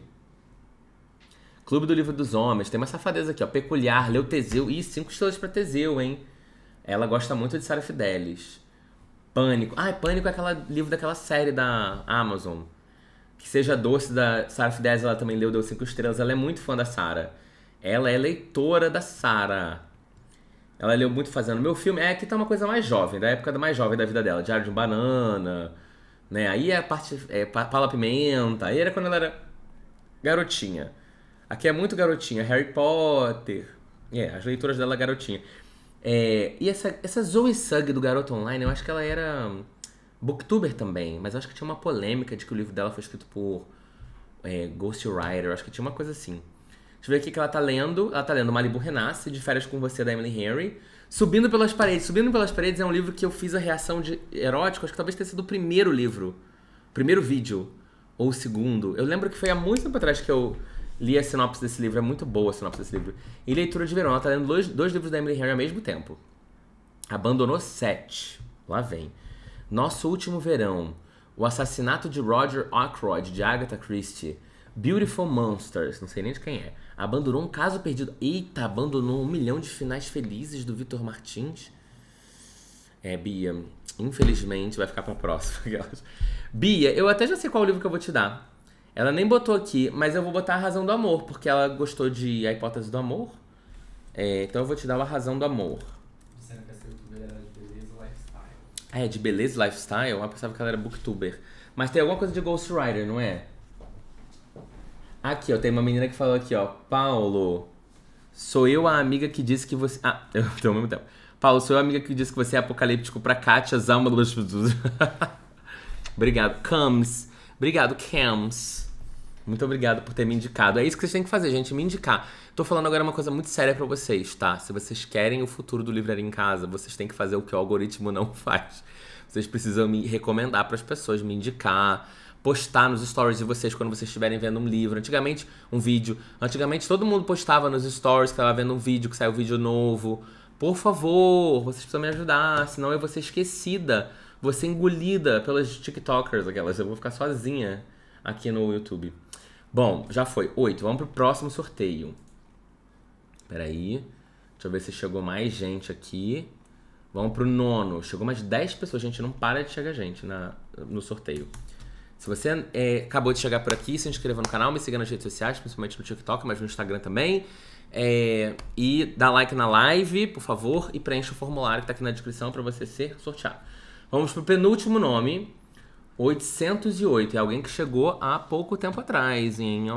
Clube do Livro dos Homens, tem uma safadeza aqui, ó. Peculiar, leu Teseu. Ih, 5 estrelas para Teseu, hein? Ela gosta muito de Sara Fidelis. Pânico. Ah, Pânico é aquele livro daquela série da Amazon. Que seja doce da Sarah Fidesz, ela também leu Deu Cinco Estrelas. Ela é muito fã da Sarah. Ela é leitora da Sarah. Ela leu muito fazendo meu filme. É, aqui tá uma coisa mais jovem, da época mais jovem da vida dela. Diário de um Banana, né? Aí é a parte... É, Pala Pimenta. Aí era quando ela era garotinha. Aqui é muito garotinha. Harry Potter. É, as leituras dela é garotinha. É, e essa, essa Zoe Sug do Garoto Online, eu acho que ela era booktuber também, mas acho que tinha uma polêmica de que o livro dela foi escrito por é, ghostwriter, acho que tinha uma coisa assim. Deixa eu ver aqui que ela tá lendo. Ela tá lendo Malibu Renasce, De Férias com Você, da Emily Henry. Subindo pelas Paredes. Subindo pelas Paredes é um livro que eu fiz a reação de erótico, acho que talvez tenha sido o primeiro livro. Primeiro vídeo. Ou o segundo. Eu lembro que foi há muito tempo atrás que eu li a sinopse desse livro, é muito boa a sinopse desse livro. E leitura de verão, ela tá lendo dois, dois livros da Emily Henry ao mesmo tempo. Abandonou sete. Lá vem. Nosso Último Verão. O Assassinato de Roger Ackroyd, de Agatha Christie. Beautiful Monsters, não sei nem de quem é. Abandonou um caso perdido. Eita, abandonou um milhão de finais felizes do Vitor Martins. É, Bia, infelizmente vai ficar pra próxima. Bia, eu até já sei qual livro que eu vou te dar. Ela nem botou aqui, mas eu vou botar a razão do amor, porque ela gostou de A Hipótese do Amor. É, então eu vou te dar uma razão do amor. Dizendo que essa youtuber era é de beleza lifestyle. é de beleza lifestyle? Eu pensava que ela era booktuber. Mas tem alguma coisa de Ghost Rider, não é? Aqui, ó, tem uma menina que falou aqui, ó. Paulo, sou eu a amiga que disse que você. Ah, eu tô ao mesmo tempo. Paulo, sou eu a amiga que disse que você é apocalíptico pra Kátia Zama. Obrigado, Cams. Obrigado, Cams. Muito obrigado por ter me indicado. É isso que vocês têm que fazer, gente, me indicar. Tô falando agora uma coisa muito séria para vocês, tá? Se vocês querem o futuro do Livraria em Casa, vocês têm que fazer o que o algoritmo não faz. Vocês precisam me recomendar para as pessoas, me indicar, postar nos stories de vocês quando vocês estiverem vendo um livro. Antigamente, um vídeo. Antigamente, todo mundo postava nos stories que estava vendo um vídeo, que saiu um vídeo novo. Por favor, vocês precisam me ajudar, senão eu vou ser esquecida, vou ser engolida pelas TikTokers, aquelas. Eu vou ficar sozinha aqui no YouTube. Bom, já foi. Oito. Vamos pro próximo sorteio. Peraí. Deixa eu ver se chegou mais gente aqui. Vamos pro nono. Chegou mais dez pessoas. Gente, não para de chegar gente na, no sorteio. Se você é, acabou de chegar por aqui, se inscreva no canal, me siga nas redes sociais, principalmente no TikTok, mas no Instagram também. É, e dá like na live, por favor, e preencha o formulário que está aqui na descrição para você ser sorteado. Vamos pro penúltimo nome, 808. É alguém que chegou há pouco tempo atrás, hein?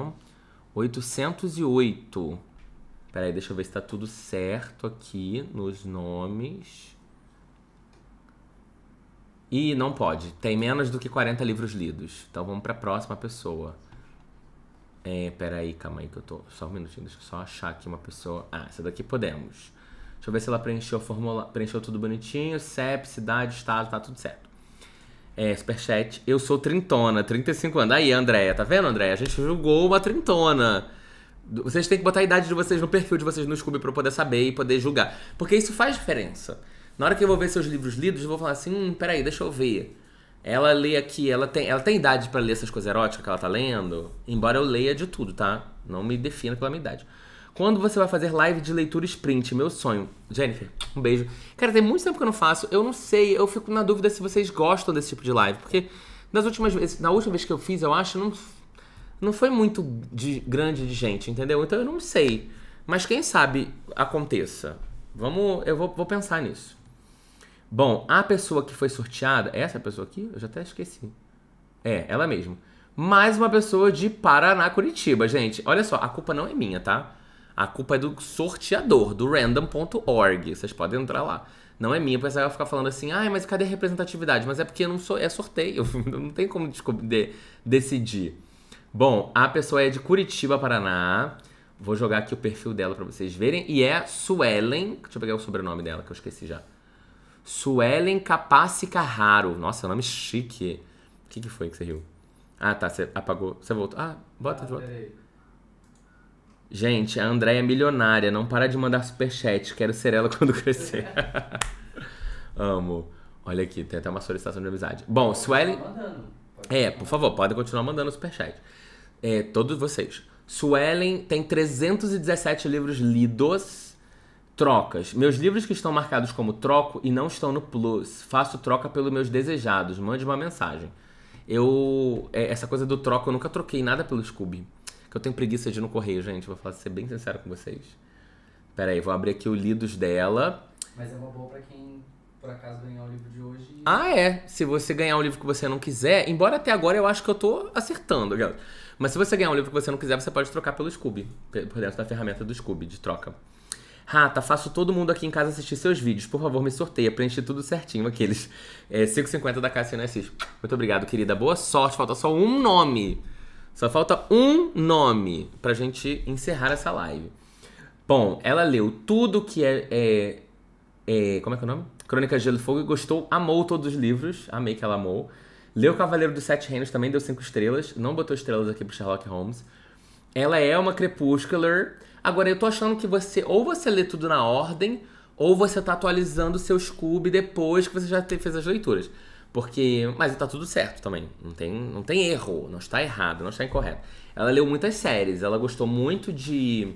808. Peraí, deixa eu ver se tá tudo certo aqui nos nomes. E não pode. Tem menos do que 40 livros lidos. Então vamos para a próxima pessoa. É, peraí, calma aí que eu tô. Só um minutinho, deixa eu só achar aqui uma pessoa. Ah, essa daqui podemos. Deixa eu ver se ela preencheu a formulário. Preencheu tudo bonitinho. CEP, cidade, estado, tá tudo certo. É, superchat. Eu sou trintona, 35 anos. Aí, Andréia, tá vendo, Andréia? A gente julgou uma trintona. Vocês têm que botar a idade de vocês no perfil de vocês no Scooby pra eu poder saber e poder julgar. Porque isso faz diferença. Na hora que eu vou ver seus livros lidos, eu vou falar assim: hum, peraí, deixa eu ver. Ela lê aqui, ela tem, ela tem idade para ler essas coisas eróticas que ela tá lendo? Embora eu leia de tudo, tá? Não me defina pela minha idade. Quando você vai fazer live de leitura sprint? Meu sonho. Jennifer, um beijo. Cara, tem muito tempo que eu não faço. Eu não sei, eu fico na dúvida se vocês gostam desse tipo de live. Porque nas últimas vezes, na última vez que eu fiz, eu acho, não, não foi muito de, grande de gente, entendeu? Então eu não sei. Mas quem sabe aconteça. Vamos, eu vou, vou pensar nisso. Bom, a pessoa que foi sorteada, é essa pessoa aqui, eu já até esqueci. É, ela mesma. Mais uma pessoa de Paraná, Curitiba, gente. Olha só, a culpa não é minha, tá? A culpa é do sorteador, do random.org. Vocês podem entrar lá. Não é minha, porque você vai ficar falando assim, ai, mas cadê a representatividade? Mas é porque não sou, é sorteio, não tem como de, decidir. Bom, a pessoa é de Curitiba, Paraná. Vou jogar aqui o perfil dela para vocês verem. E é Suelen. Deixa eu pegar o sobrenome dela, que eu esqueci já. Suelen Capace Carraro. Nossa, é um nome chique. O que, que foi que você riu? Ah, tá. Você apagou. Você voltou. Ah, bota ah, de volta. Ah, peraí. Gente, a Andréia é milionária, não para de mandar superchat. Quero ser ela quando crescer. Amo. Olha aqui, tem até uma solicitação de amizade. Bom, Suelen. É, por favor, podem continuar mandando superchat. É, todos vocês. Suelen tem 317 livros lidos. Trocas. Meus livros que estão marcados como troco e não estão no plus. Faço troca pelos meus desejados. Mande uma mensagem. Eu. É, essa coisa do troco, eu nunca troquei nada pelo Scooby. Que eu tenho preguiça de ir no correio, gente. Vou falar, ser bem sincero com vocês. Pera aí, vou abrir aqui o Lidos dela. Mas é uma boa pra quem, por acaso, ganhar o livro de hoje. Ah, é. Se você ganhar um livro que você não quiser, embora até agora eu acho que eu tô acertando, galera. Mas se você ganhar um livro que você não quiser, você pode trocar pelo Scooby. Por dentro da ferramenta do Scooby, de troca. Rata, faço todo mundo aqui em casa assistir seus vídeos. Por favor, me sorteia. Preenche tudo certinho aqueles. É, 5,50 da Cassiane Assis. Muito obrigado, querida. Boa sorte. Falta só um nome. Só falta um nome pra gente encerrar essa live. Bom, ela leu tudo que é, é, é como é que é o nome? Crônica de Gelo e Fogo e gostou, amou todos os livros. Amei que ela amou. Leu Cavaleiro dos Sete Reinos, também deu cinco estrelas. Não botou estrelas aqui pro Sherlock Holmes. Ela é uma crepúscular. Agora, eu tô achando que você, ou você lê tudo na ordem, ou você tá atualizando seu Scooby depois que você já fez as leituras. Porque, mas tá tudo certo também. Não tem, não tem erro, não está errado, não está incorreto. Ela leu muitas séries, ela gostou muito de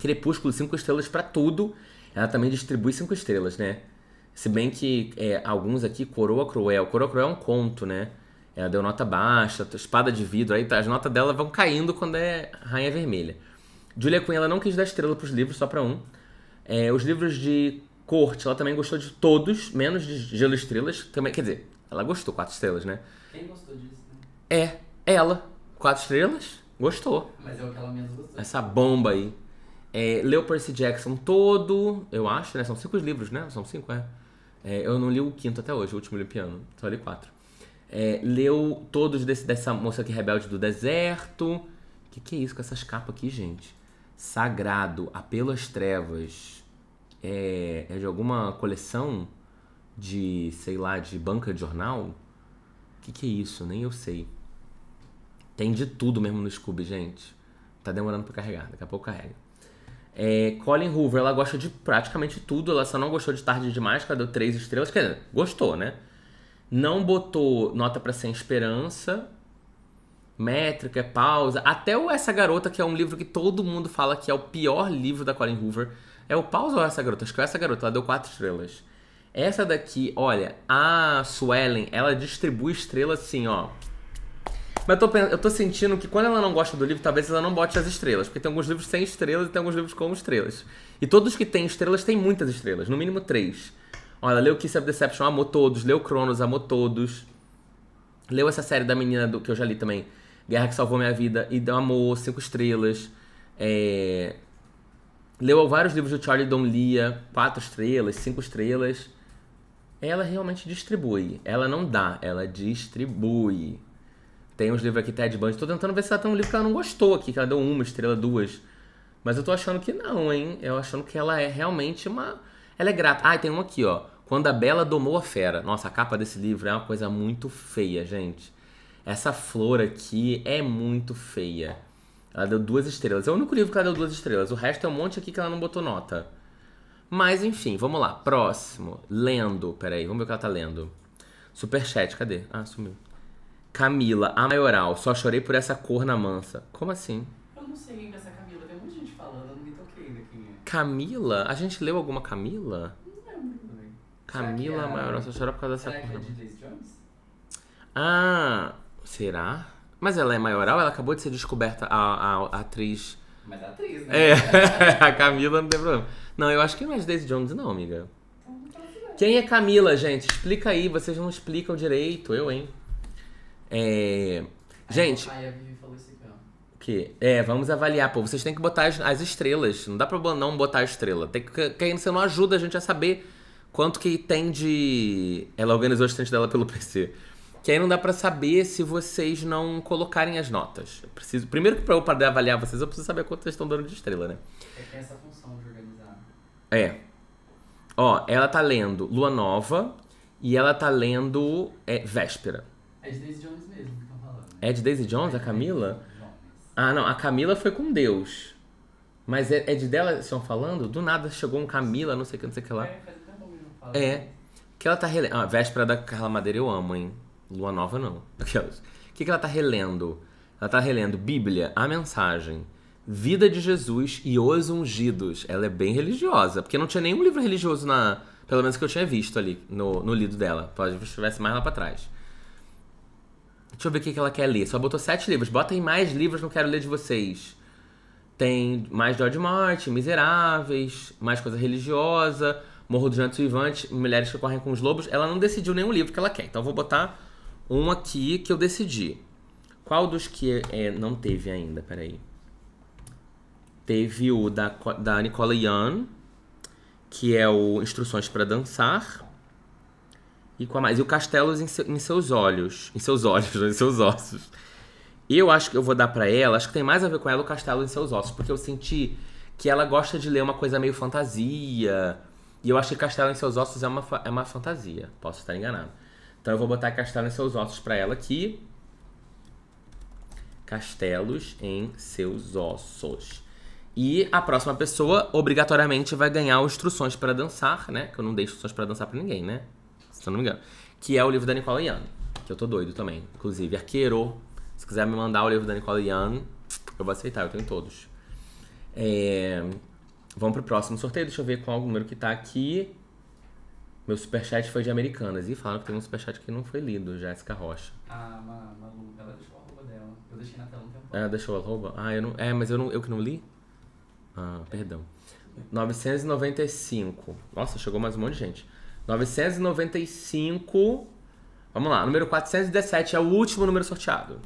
Crepúsculo cinco estrelas para tudo. Ela também distribui cinco estrelas, né? Se bem que é, alguns aqui, Coroa Cruel. Coroa Cruel é um conto, né? Ela deu nota baixa, espada de vidro, aí tá, as notas dela vão caindo quando é Rainha Vermelha. Julia Quinn, ela não quis dar estrela pros livros, só para um. É, os livros de corte, ela também gostou de todos, menos de Gelo Estrelas. Também, quer dizer, ela gostou, quatro estrelas, né? Quem gostou disso? Né? É, é, ela. Quatro estrelas, gostou. Mas é o que ela menos gostou. Essa bomba aí. É, leu Percy Jackson todo, eu acho, né? São cinco livros, né? São cinco, é. é eu não li o quinto até hoje, o último li piano. Só li quatro. É, leu todos desse, dessa moça aqui, é Rebelde do Deserto. Que que é isso com essas capas aqui, gente? Sagrado, Apelo às Trevas é, é de alguma coleção de, sei lá, de banca de jornal? O que, que é isso? Nem eu sei. Tem de tudo mesmo no Scooby, gente. Tá demorando pra carregar, daqui a pouco carrega. É, Colin Hoover, ela gosta de praticamente tudo, ela só não gostou de Tarde Demais, que ela deu três estrelas, quer dizer, gostou, né? Não botou nota para Sem Esperança, métrica, é pausa, até o Essa Garota, que é um livro que todo mundo fala que é o pior livro da Colin Hoover, é o Pause ou essa garota? Acho que é essa garota, ela deu quatro estrelas. Essa daqui, olha, a Suelen, ela distribui estrelas assim, ó. Mas eu tô, eu tô sentindo que quando ela não gosta do livro, talvez ela não bote as estrelas. Porque tem alguns livros sem estrelas e tem alguns livros com estrelas. E todos que têm estrelas têm muitas estrelas, no mínimo três. Olha, leu Kiss of Deception, amou todos. Leu Cronos, amou todos. Leu essa série da menina do que eu já li também. Guerra que Salvou Minha Vida e deu amor cinco estrelas. É leu vários livros do Charlie Don Lia, quatro estrelas, cinco estrelas. Ela realmente distribui. Ela não dá, ela distribui. Tem uns livros aqui, Ted Bundy. Tô tentando ver se ela tem um livro que ela não gostou aqui, que ela deu uma estrela, duas. Mas eu tô achando que não, hein? Eu achando que ela é realmente uma. Ela é grata. Ah, tem um aqui, ó. Quando a Bela domou a fera. Nossa, a capa desse livro é uma coisa muito feia, gente. Essa flor aqui é muito feia. Ela deu duas estrelas. É o único livro que ela deu duas estrelas. O resto é um monte aqui que ela não botou nota. Mas enfim, vamos lá. Próximo. Lendo. Peraí, vamos ver o que ela tá lendo. Superchat, cadê? Ah, sumiu. Camila, a maioral. Só chorei por essa cor na mansa. Como assim? Eu não sei quem é essa Camila. Tem muita gente falando, eu não me toquei ainda quem é. Camila? A gente leu alguma Camila? Não lembro também. Camila, a... É maioral. Só chora por causa dessa será cor. Que é de Jones? Ah, será? Mas ela é maioral? Ela acabou de ser descoberta a, a, a atriz. Mas a é atriz, né? É, a Camila não tem problema. Não, eu acho que não é Daisy Jones, não, amiga. Quem é Camila, gente? Explica aí, vocês não explicam direito, eu, hein? É. Gente. falou Que, é, vamos avaliar, pô. Vocês têm que botar as, as estrelas. Não dá pra não botar a estrela. Tem que, que você não ajuda a gente a saber quanto que tem de. Ela organizou o estante dela pelo PC. Que aí não dá para saber se vocês não colocarem as notas. Eu preciso, primeiro que para eu poder avaliar vocês, eu preciso saber quanto vocês estão dando de estrela, né? É que é essa função de organizar. É. Ó, ela tá lendo Lua Nova e ela tá lendo é, Véspera. É de Daisy Jones mesmo que tá falando. Né? É de Daisy Jones, é a Camila? É Jones. Ah, não, a Camila foi com Deus. Mas é, é de dela estão falando? Do nada chegou um Camila, não sei o que, não sei o que lá. É, faz até bom, não fala. é. Que ela tá relendo. Ah, Véspera da Carla Madeira eu amo, hein? Lua nova não. Aquelas. O que, que ela está relendo? Ela está relendo Bíblia, a mensagem, Vida de Jesus e Os Ungidos. Ela é bem religiosa, porque não tinha nenhum livro religioso na. Pelo menos que eu tinha visto ali no, no lido dela. Talvez estivesse mais lá para trás. Deixa eu ver o que, que ela quer ler. Só botou sete livros. Bota aí mais livros, não quero ler de vocês. Tem mais George Martin, Miseráveis, mais coisa religiosa, Morro dos Jantos Vivantes, Mulheres que Correm com os Lobos. Ela não decidiu nenhum livro que ela quer. Então eu vou botar um aqui que eu decidi. Qual dos que é, não teve ainda? Peraí. Teve o da, da Nicola Young, que é o Instruções para Dançar. E qual mais? E o Castelos em, seu, em seus olhos. Em seus olhos, em seus ossos. Eu acho que eu vou dar para ela, acho que tem mais a ver com ela o Castelo em seus ossos, porque eu senti que ela gosta de ler uma coisa meio fantasia. E eu acho que Castelo em seus ossos é uma, é uma fantasia. Posso estar enganado. Então eu vou botar castelo em seus ossos para ela aqui. Castelos em seus ossos. E a próxima pessoa obrigatoriamente vai ganhar instruções para dançar, né? Que eu não dei instruções para dançar para ninguém, né? Se eu não me engano. Que é o livro da Nicole Ian, que eu tô doido também. Inclusive, arqueiro. Se quiser me mandar o livro da Nicole Ian, eu vou aceitar, eu tenho todos. É... Vamos pro próximo sorteio, deixa eu ver qual o número que tá aqui. Meu superchat foi de Americanas. E falaram que tem um superchat que não foi lido, Jéssica Rocha. Ah, Malu, ela deixou a roupa dela. Eu deixei na tela um tempo. Ela deixou a roupa? Ah, eu não. É, mas eu, não, eu que não li? Ah, perdão. 995. Nossa, chegou mais um monte de gente. 995. Vamos lá, número 417 é o último número sorteado.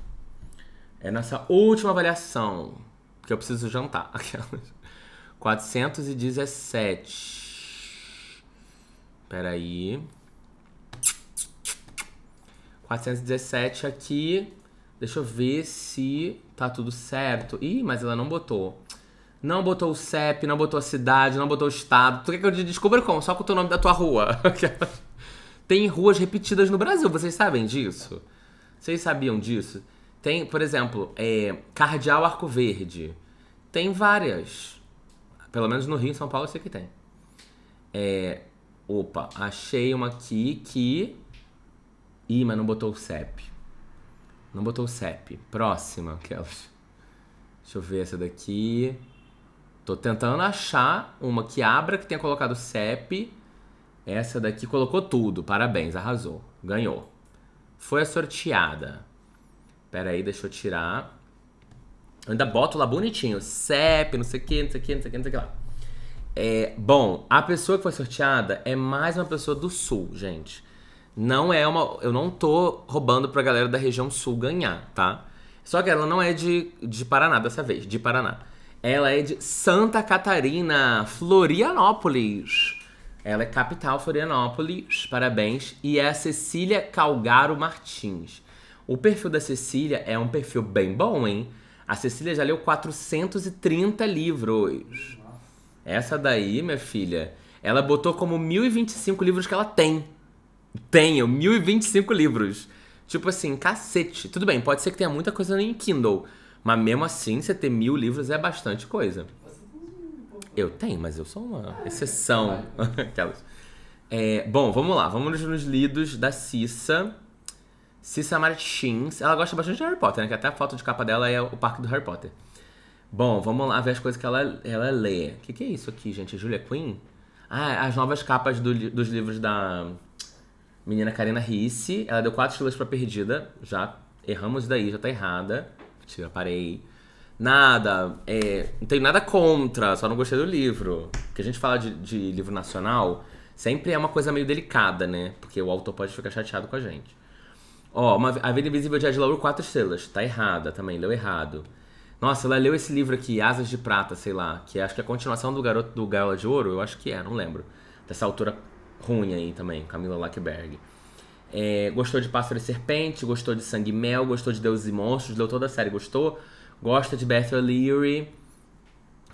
É nossa última avaliação. Porque eu preciso jantar. 417. Espera aí. 417 aqui. Deixa eu ver se tá tudo certo. Ih, mas ela não botou. Não botou o CEP, não botou a cidade, não botou o estado. Tu quer que eu descubra como? Só com o teu nome da tua rua. Tem ruas repetidas no Brasil, vocês sabem disso? Vocês sabiam disso? Tem, por exemplo, é, Cardeal Arco Verde. Tem várias. Pelo menos no Rio e São Paulo eu sei que tem. É, Opa, achei uma aqui que. Ih, mas não botou o CEP. Não botou o CEP. Próxima, aquelas. Deixa eu ver essa daqui. Tô tentando achar uma que abra que tenha colocado o CEP. Essa daqui colocou tudo. Parabéns, arrasou. Ganhou. Foi a sorteada. Pera aí, deixa eu tirar. Eu ainda boto lá bonitinho. CEP, não sei o que, não sei o que, não sei o que, não sei o que lá. É, bom, a pessoa que foi sorteada é mais uma pessoa do sul, gente. Não é uma. Eu não tô roubando pra galera da região sul ganhar, tá? Só que ela não é de, de Paraná dessa vez, de Paraná. Ela é de Santa Catarina, Florianópolis. Ela é capital Florianópolis, parabéns. E é a Cecília Calgaro Martins. O perfil da Cecília é um perfil bem bom, hein? A Cecília já leu 430 livros. Essa daí, minha filha, ela botou como 1025 livros que ela tem. Tenho é 1025 livros. Tipo assim, cacete. Tudo bem, pode ser que tenha muita coisa em Kindle. Mas mesmo assim, você ter mil livros é bastante coisa. Eu tenho, mas eu sou uma exceção. Aquelas. É, bom, vamos lá. Vamos nos lidos da Cissa. Cissa Martins. Ela gosta bastante de Harry Potter, né? Que até a foto de capa dela é o parque do Harry Potter. Bom, vamos lá ver as coisas que ela, ela lê. O que, que é isso aqui, gente? Julia Quinn? Ah, as novas capas do, dos livros da menina Karina Risse. Ela deu quatro estrelas pra Perdida. Já erramos daí, já tá errada. Tira, parei. Nada, é, não tenho nada contra, só não gostei do livro. Porque a gente fala de, de livro nacional, sempre é uma coisa meio delicada, né? Porque o autor pode ficar chateado com a gente. Ó, uma, A Vida Invisível de Ed quatro estrelas. Tá errada também, leu errado. Nossa, ela leu esse livro aqui, Asas de Prata, sei lá, que acho que é a continuação do Garoto do Gala de Ouro, eu acho que é, não lembro. Dessa autora ruim aí também, Camila Lackberg. É, gostou de Pássaro e Serpente, gostou de Sangue e Mel, gostou de Deuses e Monstros, leu toda a série, gostou. Gosta de Beth O'Leary.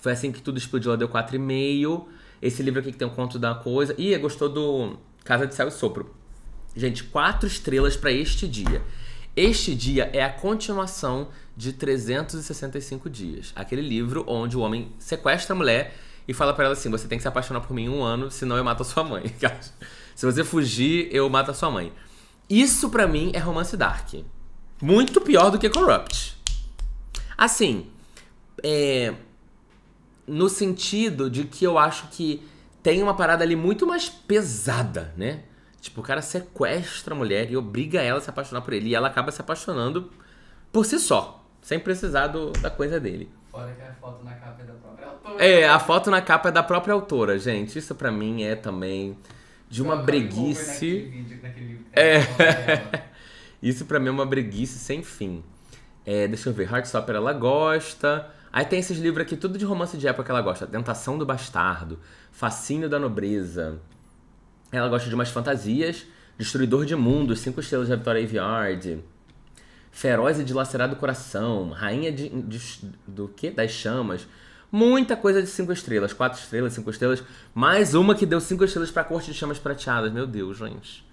Foi assim que tudo explodiu, ela deu 4,5. Esse livro aqui que tem o um conto da coisa. E gostou do Casa de Céu e Sopro. Gente, quatro estrelas para este dia. Este dia é a continuação de 365 dias. Aquele livro onde o homem sequestra a mulher e fala para ela assim: você tem que se apaixonar por mim um ano, senão eu mato a sua mãe. se você fugir, eu mato a sua mãe. Isso para mim é romance dark. Muito pior do que Corrupt. Assim, é, no sentido de que eu acho que tem uma parada ali muito mais pesada, né? Tipo, o cara sequestra a mulher e obriga ela a se apaixonar por ele. E ela acaba se apaixonando por si só sem precisar do, da coisa dele. Fora que a foto na capa é da própria autora. É, a foto na capa é da própria autora, gente. Isso para mim é também de uma breguice. Naquele vídeo, naquele livro tá é. Isso para mim é uma breguice sem fim. É, deixa eu ver, Heartstopper ela gosta. Aí tem esses livros aqui, tudo de romance de época que ela gosta. Tentação do Bastardo, Fascínio da Nobreza. Ela gosta de umas fantasias, Destruidor de Mundos, Cinco Estrelas da Vitória Iveyard. Feroz e dilacerado coração, Rainha de, de, do que? Das chamas. Muita coisa de cinco estrelas, quatro estrelas, cinco estrelas. Mais uma que deu cinco estrelas pra corte de chamas prateadas. Meu Deus, gente.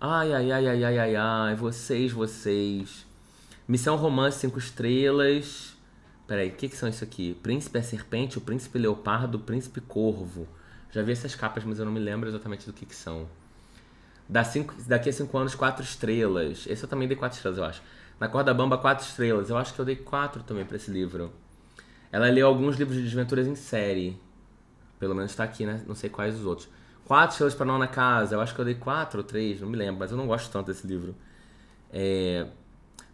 Ai, ai, ai, ai, ai, ai, ai. Vocês, vocês. Missão Romance, cinco estrelas. Peraí, o que, que são isso aqui? Príncipe é serpente, o príncipe leopardo, o príncipe corvo. Já vi essas capas, mas eu não me lembro exatamente do que, que são. Da cinco, daqui a cinco anos, quatro estrelas. Esse eu também dei quatro estrelas, eu acho. Na Corda Bamba, quatro estrelas. Eu acho que eu dei quatro também para esse livro. Ela leu alguns livros de desventuras em série. Pelo menos tá aqui, né? Não sei quais os outros. Quatro estrelas para Nona Casa. Eu acho que eu dei quatro ou três, não me lembro. Mas eu não gosto tanto desse livro. É...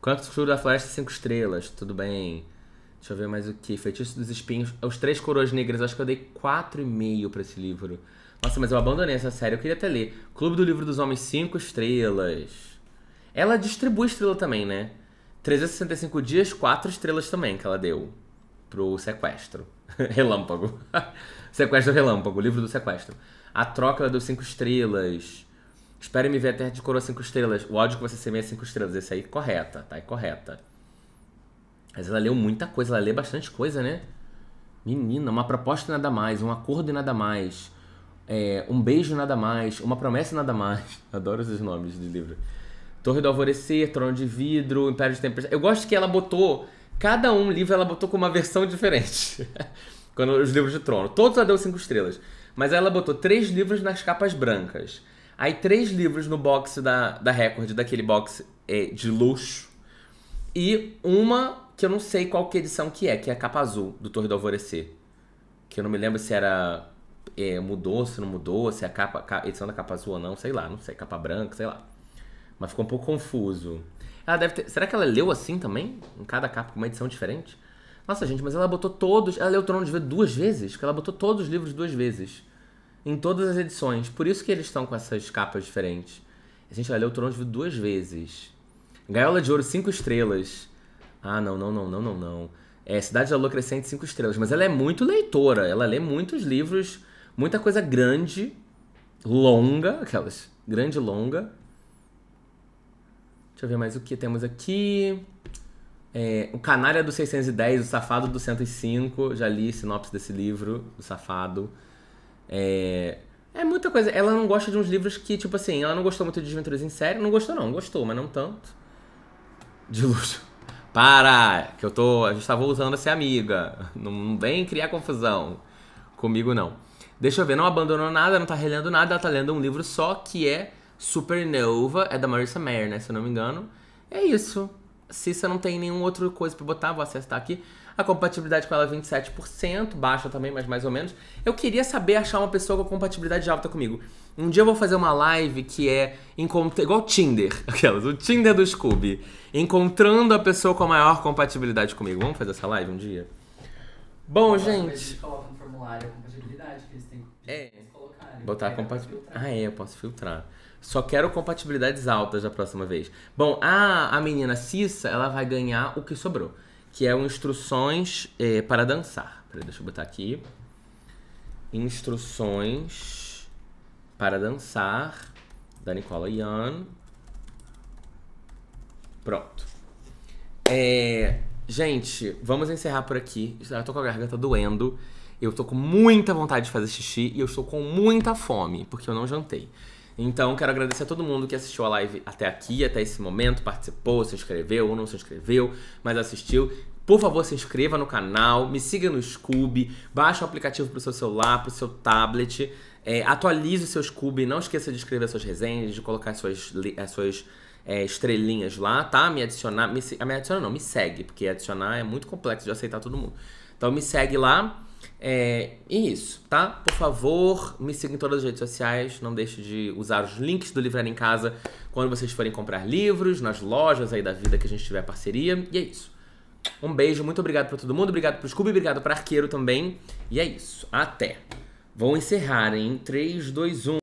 Canto Escuro da Floresta, cinco estrelas. Tudo bem. Deixa eu ver mais o que. Feitiço dos Espinhos. Os Três Coroas Negras. Eu acho que eu dei quatro e meio pra esse livro. Nossa, mas eu abandonei essa série. Eu queria até ler. Clube do Livro dos Homens, cinco estrelas. Ela distribui estrela também, né? 365 dias, 4 estrelas também que ela deu pro sequestro. relâmpago. sequestro Relâmpago, livro do sequestro. A troca ela deu 5 estrelas. Espere me ver a Terra de Coroa 5 estrelas. O ódio que você semeia 5 estrelas. Esse aí correta, tá? É correta. Mas ela leu muita coisa, ela lê bastante coisa, né? Menina, uma proposta e nada mais, um acordo e nada mais, é, um beijo e nada mais, uma promessa e nada mais. Adoro esses nomes de livro. Torre do Alvorecer, Trono de Vidro, Império de Tempestade. Eu gosto que ela botou, cada um livro ela botou com uma versão diferente. Quando os livros de Trono. Todos ela deu cinco estrelas. Mas ela botou três livros nas capas brancas. Aí três livros no box da, da Record, daquele box é, de luxo. E uma que eu não sei qual que edição que é, que é a capa azul do Torre do Alvorecer. Que eu não me lembro se era... É, mudou, se não mudou, se é a capa, edição da capa azul ou não, sei lá, não sei, capa branca, sei lá. Mas ficou um pouco confuso. Ela deve ter... Será que ela leu assim também? Em cada capa, com uma edição diferente? Nossa, gente, mas ela botou todos. Ela leu o Trono de Vidro duas vezes? Porque ela botou todos os livros duas vezes. Em todas as edições. Por isso que eles estão com essas capas diferentes. A gente, ela leu o Trono de Vidro duas vezes. Gaiola de Ouro, cinco estrelas. Ah, não, não, não, não, não, não. É Cidade da Lua Crescente, cinco estrelas. Mas ela é muito leitora. Ela lê muitos livros, muita coisa grande, longa, aquelas. Grande, longa. Deixa eu ver mais o que temos aqui. É, o Canalha do 610, o Safado do 105. Já li sinopse desse livro, o Safado. É, é muita coisa. Ela não gosta de uns livros que, tipo assim, ela não gostou muito de Desventuras em Série. Não gostou, não. Gostou, mas não tanto. De luxo. Para! Que eu tô. A gente tava usando a ser amiga. Não vem criar confusão. Comigo, não. Deixa eu ver. Não abandonou nada, não tá relendo nada. Ela tá lendo um livro só que é Supernova é da Marissa Mayer, né? Se eu não me engano. É isso. Se você não tem nenhuma outra coisa para botar, vou acertar aqui. A compatibilidade com ela é 27%, baixa também, mas mais ou menos. Eu queria saber achar uma pessoa com compatibilidade alta comigo. Um dia eu vou fazer uma live que é encontro, igual Tinder, aquelas, o Tinder do Scooby. Encontrando a pessoa com a maior compatibilidade comigo. Vamos fazer essa live um dia? Bom, eu gente. Coloca no formulário a compatibilidade que eles têm que é. colocar. Botar compatibilidade. Ah, é, eu posso filtrar. Só quero compatibilidades altas da próxima vez. Bom, a, a menina Cissa, ela vai ganhar o que sobrou. Que é o instruções é, para dançar. Peraí, deixa eu botar aqui. Instruções para dançar. Da Nicola Ian. Pronto. É, gente, vamos encerrar por aqui. Eu tô com a garganta doendo. Eu tô com muita vontade de fazer xixi e eu estou com muita fome, porque eu não jantei. Então, quero agradecer a todo mundo que assistiu a live até aqui, até esse momento, participou, se inscreveu ou não se inscreveu, mas assistiu. Por favor, se inscreva no canal, me siga no Scooby, baixa o aplicativo para o seu celular, para o seu tablet, é, atualize o seu Scooby, não esqueça de escrever suas resenhas, de colocar as suas, as suas é, estrelinhas lá, tá? Me adicionar, me, ah, me adiciona não, me segue, porque adicionar é muito complexo de aceitar todo mundo. Então me segue lá, é, isso, tá? Por favor, me sigam em todas as redes sociais. Não deixe de usar os links do Livrar em Casa quando vocês forem comprar livros, nas lojas aí da vida que a gente tiver parceria. E é isso. Um beijo, muito obrigado para todo mundo, obrigado pro Scooby, obrigado para Arqueiro também. E é isso. Até. Vão encerrar em 3, 2, 1.